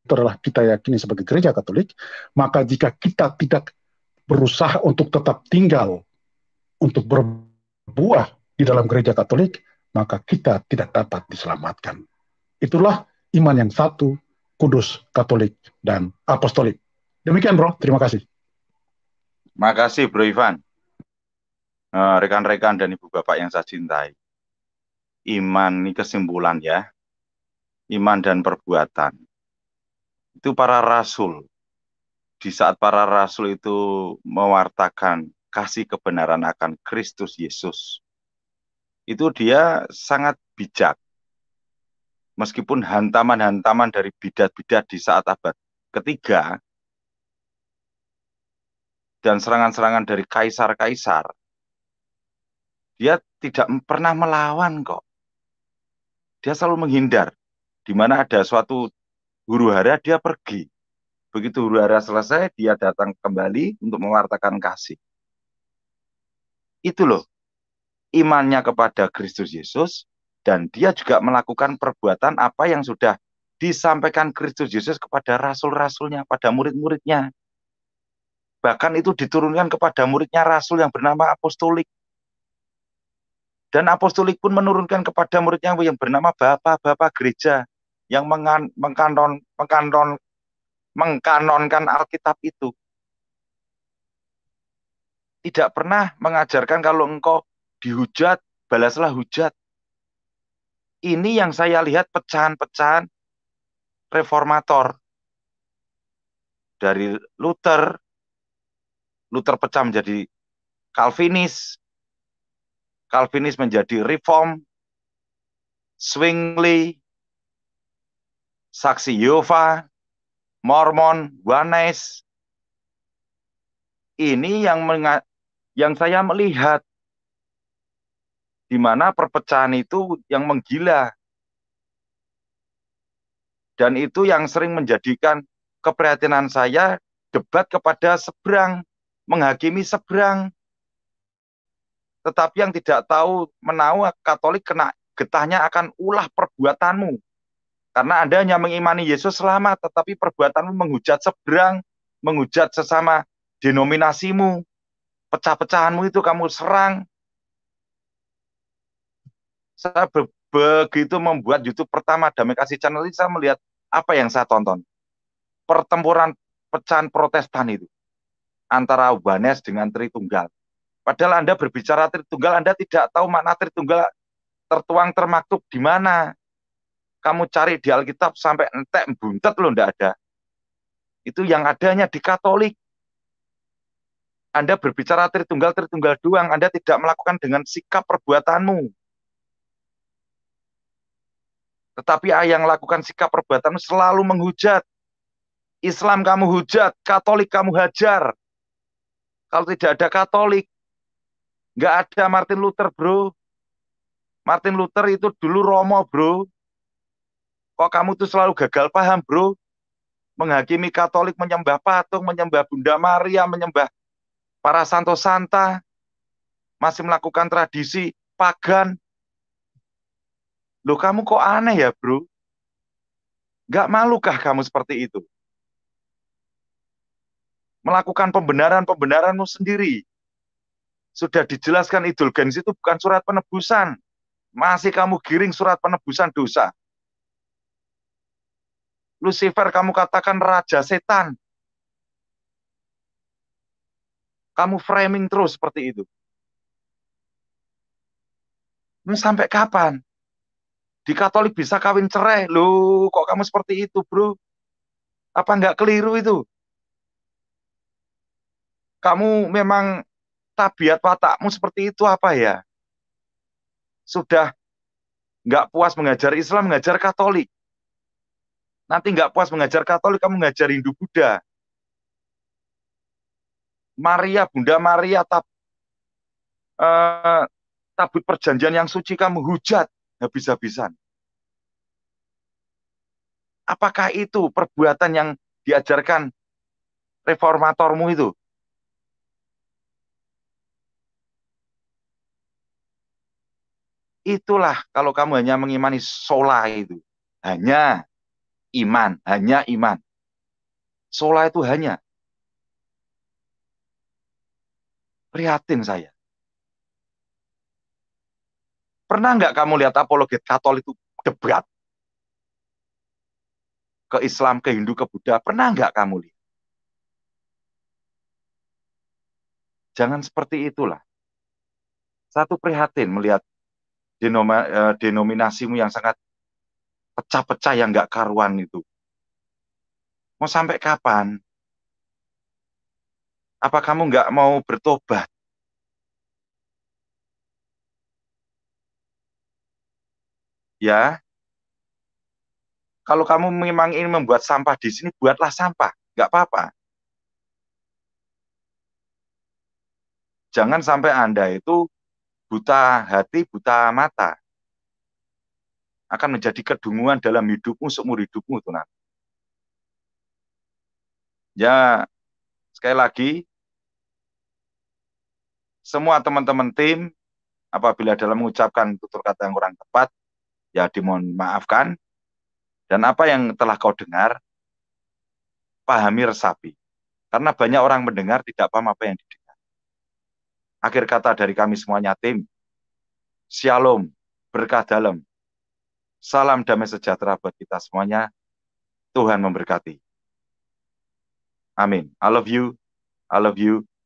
telah kita yakini sebagai gereja Katolik, maka jika kita tidak berusaha untuk tetap tinggal, untuk berbuah di dalam gereja Katolik, maka kita tidak dapat diselamatkan. Itulah iman yang satu, kudus, Katolik, dan apostolik. Demikian, Bro. Terima kasih. Terima kasih, Bro Ivan. Eh, rekan-rekan dan ibu bapak yang saya cintai, iman ini kesimpulan ya, iman dan perbuatan itu para rasul. Di saat para rasul itu mewartakan kasih kebenaran akan Kristus Yesus, itu dia sangat bijak. Meskipun hantaman-hantaman dari bidat-bidat di saat abad ketiga dan serangan-serangan dari kaisar-kaisar, dia tidak pernah melawan kok. Dia selalu menghindar. Di mana ada suatu huru hara dia pergi. Begitu huru hara selesai, dia datang kembali untuk mewartakan kasih. Itu loh, imannya kepada Kristus Yesus, dan dia juga melakukan perbuatan apa yang sudah disampaikan Kristus Yesus kepada rasul-rasulnya, pada murid-muridnya. Bahkan itu diturunkan kepada muridnya rasul yang bernama apostolik. Dan apostolik pun menurunkan kepada muridnya yang bernama bapak-bapak gereja yang mengan, mengkanon, mengkanon, mengkanonkan Alkitab itu. Tidak pernah mengajarkan kalau engkau dihujat, balaslah hujat. Ini yang saya lihat pecahan-pecahan reformator. Dari Luther, Luther pecah menjadi Calvinis, Calvinis menjadi Reform, Swingly. Saksi Yova, Mormon, Wanes. Ini yang yang saya melihat di mana perpecahan itu yang menggila. Dan itu yang sering menjadikan keprihatinan saya debat kepada seberang, menghakimi seberang. Tetapi yang tidak tahu menahu Katolik kena getahnya akan ulah perbuatanmu. Karena Anda hanya mengimani Yesus selama, tetapi perbuatanmu menghujat seberang, menghujat sesama denominasimu, pecah-pecahanmu itu kamu serang. Saya be begitu membuat YouTube pertama Damai Kasih Channel ini, saya melihat apa yang saya tonton. Pertempuran pecahan protestan itu. Antara Wanes dengan Tritunggal. Padahal Anda berbicara Tritunggal, Anda tidak tahu makna Tritunggal tertuang termaktub di mana. Kamu cari di Alkitab sampai entek buntet loh ndak ada. Itu yang adanya di Katolik. Anda berbicara Tritunggal Tritunggal doang, Anda tidak melakukan dengan sikap perbuatanmu. Tetapi ah, yang lakukan sikap perbuatanmu selalu menghujat. Islam kamu hujat, Katolik kamu hajar. Kalau tidak ada Katolik, nggak ada Martin Luther, bro. Martin Luther itu dulu Romo, bro. Kok kamu tuh selalu gagal paham, bro? Menghakimi Katolik, menyembah patung, menyembah Bunda Maria, menyembah para santo santa, masih melakukan tradisi pagan. Loh kamu kok aneh ya, bro? Gak malukah kamu seperti itu? Melakukan pembenaran-pembenaranmu sendiri. Sudah dijelaskan Idul Gens itu bukan surat penebusan. Masih kamu giring surat penebusan dosa. Lucifer kamu katakan raja setan. Kamu framing terus seperti itu. Ini sampai kapan? Di Katolik bisa kawin cerai. Loh, kok kamu seperti itu, bro? Apa enggak keliru itu? Kamu memang tabiat watakmu seperti itu apa ya? Sudah enggak puas mengajar Islam, mengajar Katolik. Nanti nggak puas mengajar Katolik, kamu mengajar Hindu Buddha. Maria, Bunda Maria, tab, uh, tabut perjanjian yang suci kamu hujat habis-habisan. Apakah itu perbuatan yang diajarkan reformatormu itu? Itulah kalau kamu hanya mengimani sola itu. Hanya iman, hanya iman. Sholat itu hanya. Prihatin saya. Pernah nggak kamu lihat apologet Katolik itu debat? Ke Islam, ke Hindu, ke Buddha. Pernah nggak kamu lihat? Jangan seperti itulah. Satu prihatin melihat eh, denominasimu yang sangat pecah-pecah yang nggak karuan itu. Mau sampai kapan? Apa kamu nggak mau bertobat? Ya, kalau kamu memang ingin membuat sampah di sini, buatlah sampah, nggak apa-apa. Jangan sampai Anda itu buta hati, buta mata akan menjadi kedunguan dalam hidupmu seumur hidupmu tuhan. nanti. Ya, sekali lagi, semua teman-teman tim, apabila dalam mengucapkan tutur kata yang kurang tepat, ya dimohon maafkan. Dan apa yang telah kau dengar, pahami resapi. Karena banyak orang mendengar tidak paham apa yang didengar. Akhir kata dari kami semuanya tim, Shalom, berkah dalam. Salam damai sejahtera buat kita semuanya. Tuhan memberkati. Amin. I love you. I love you.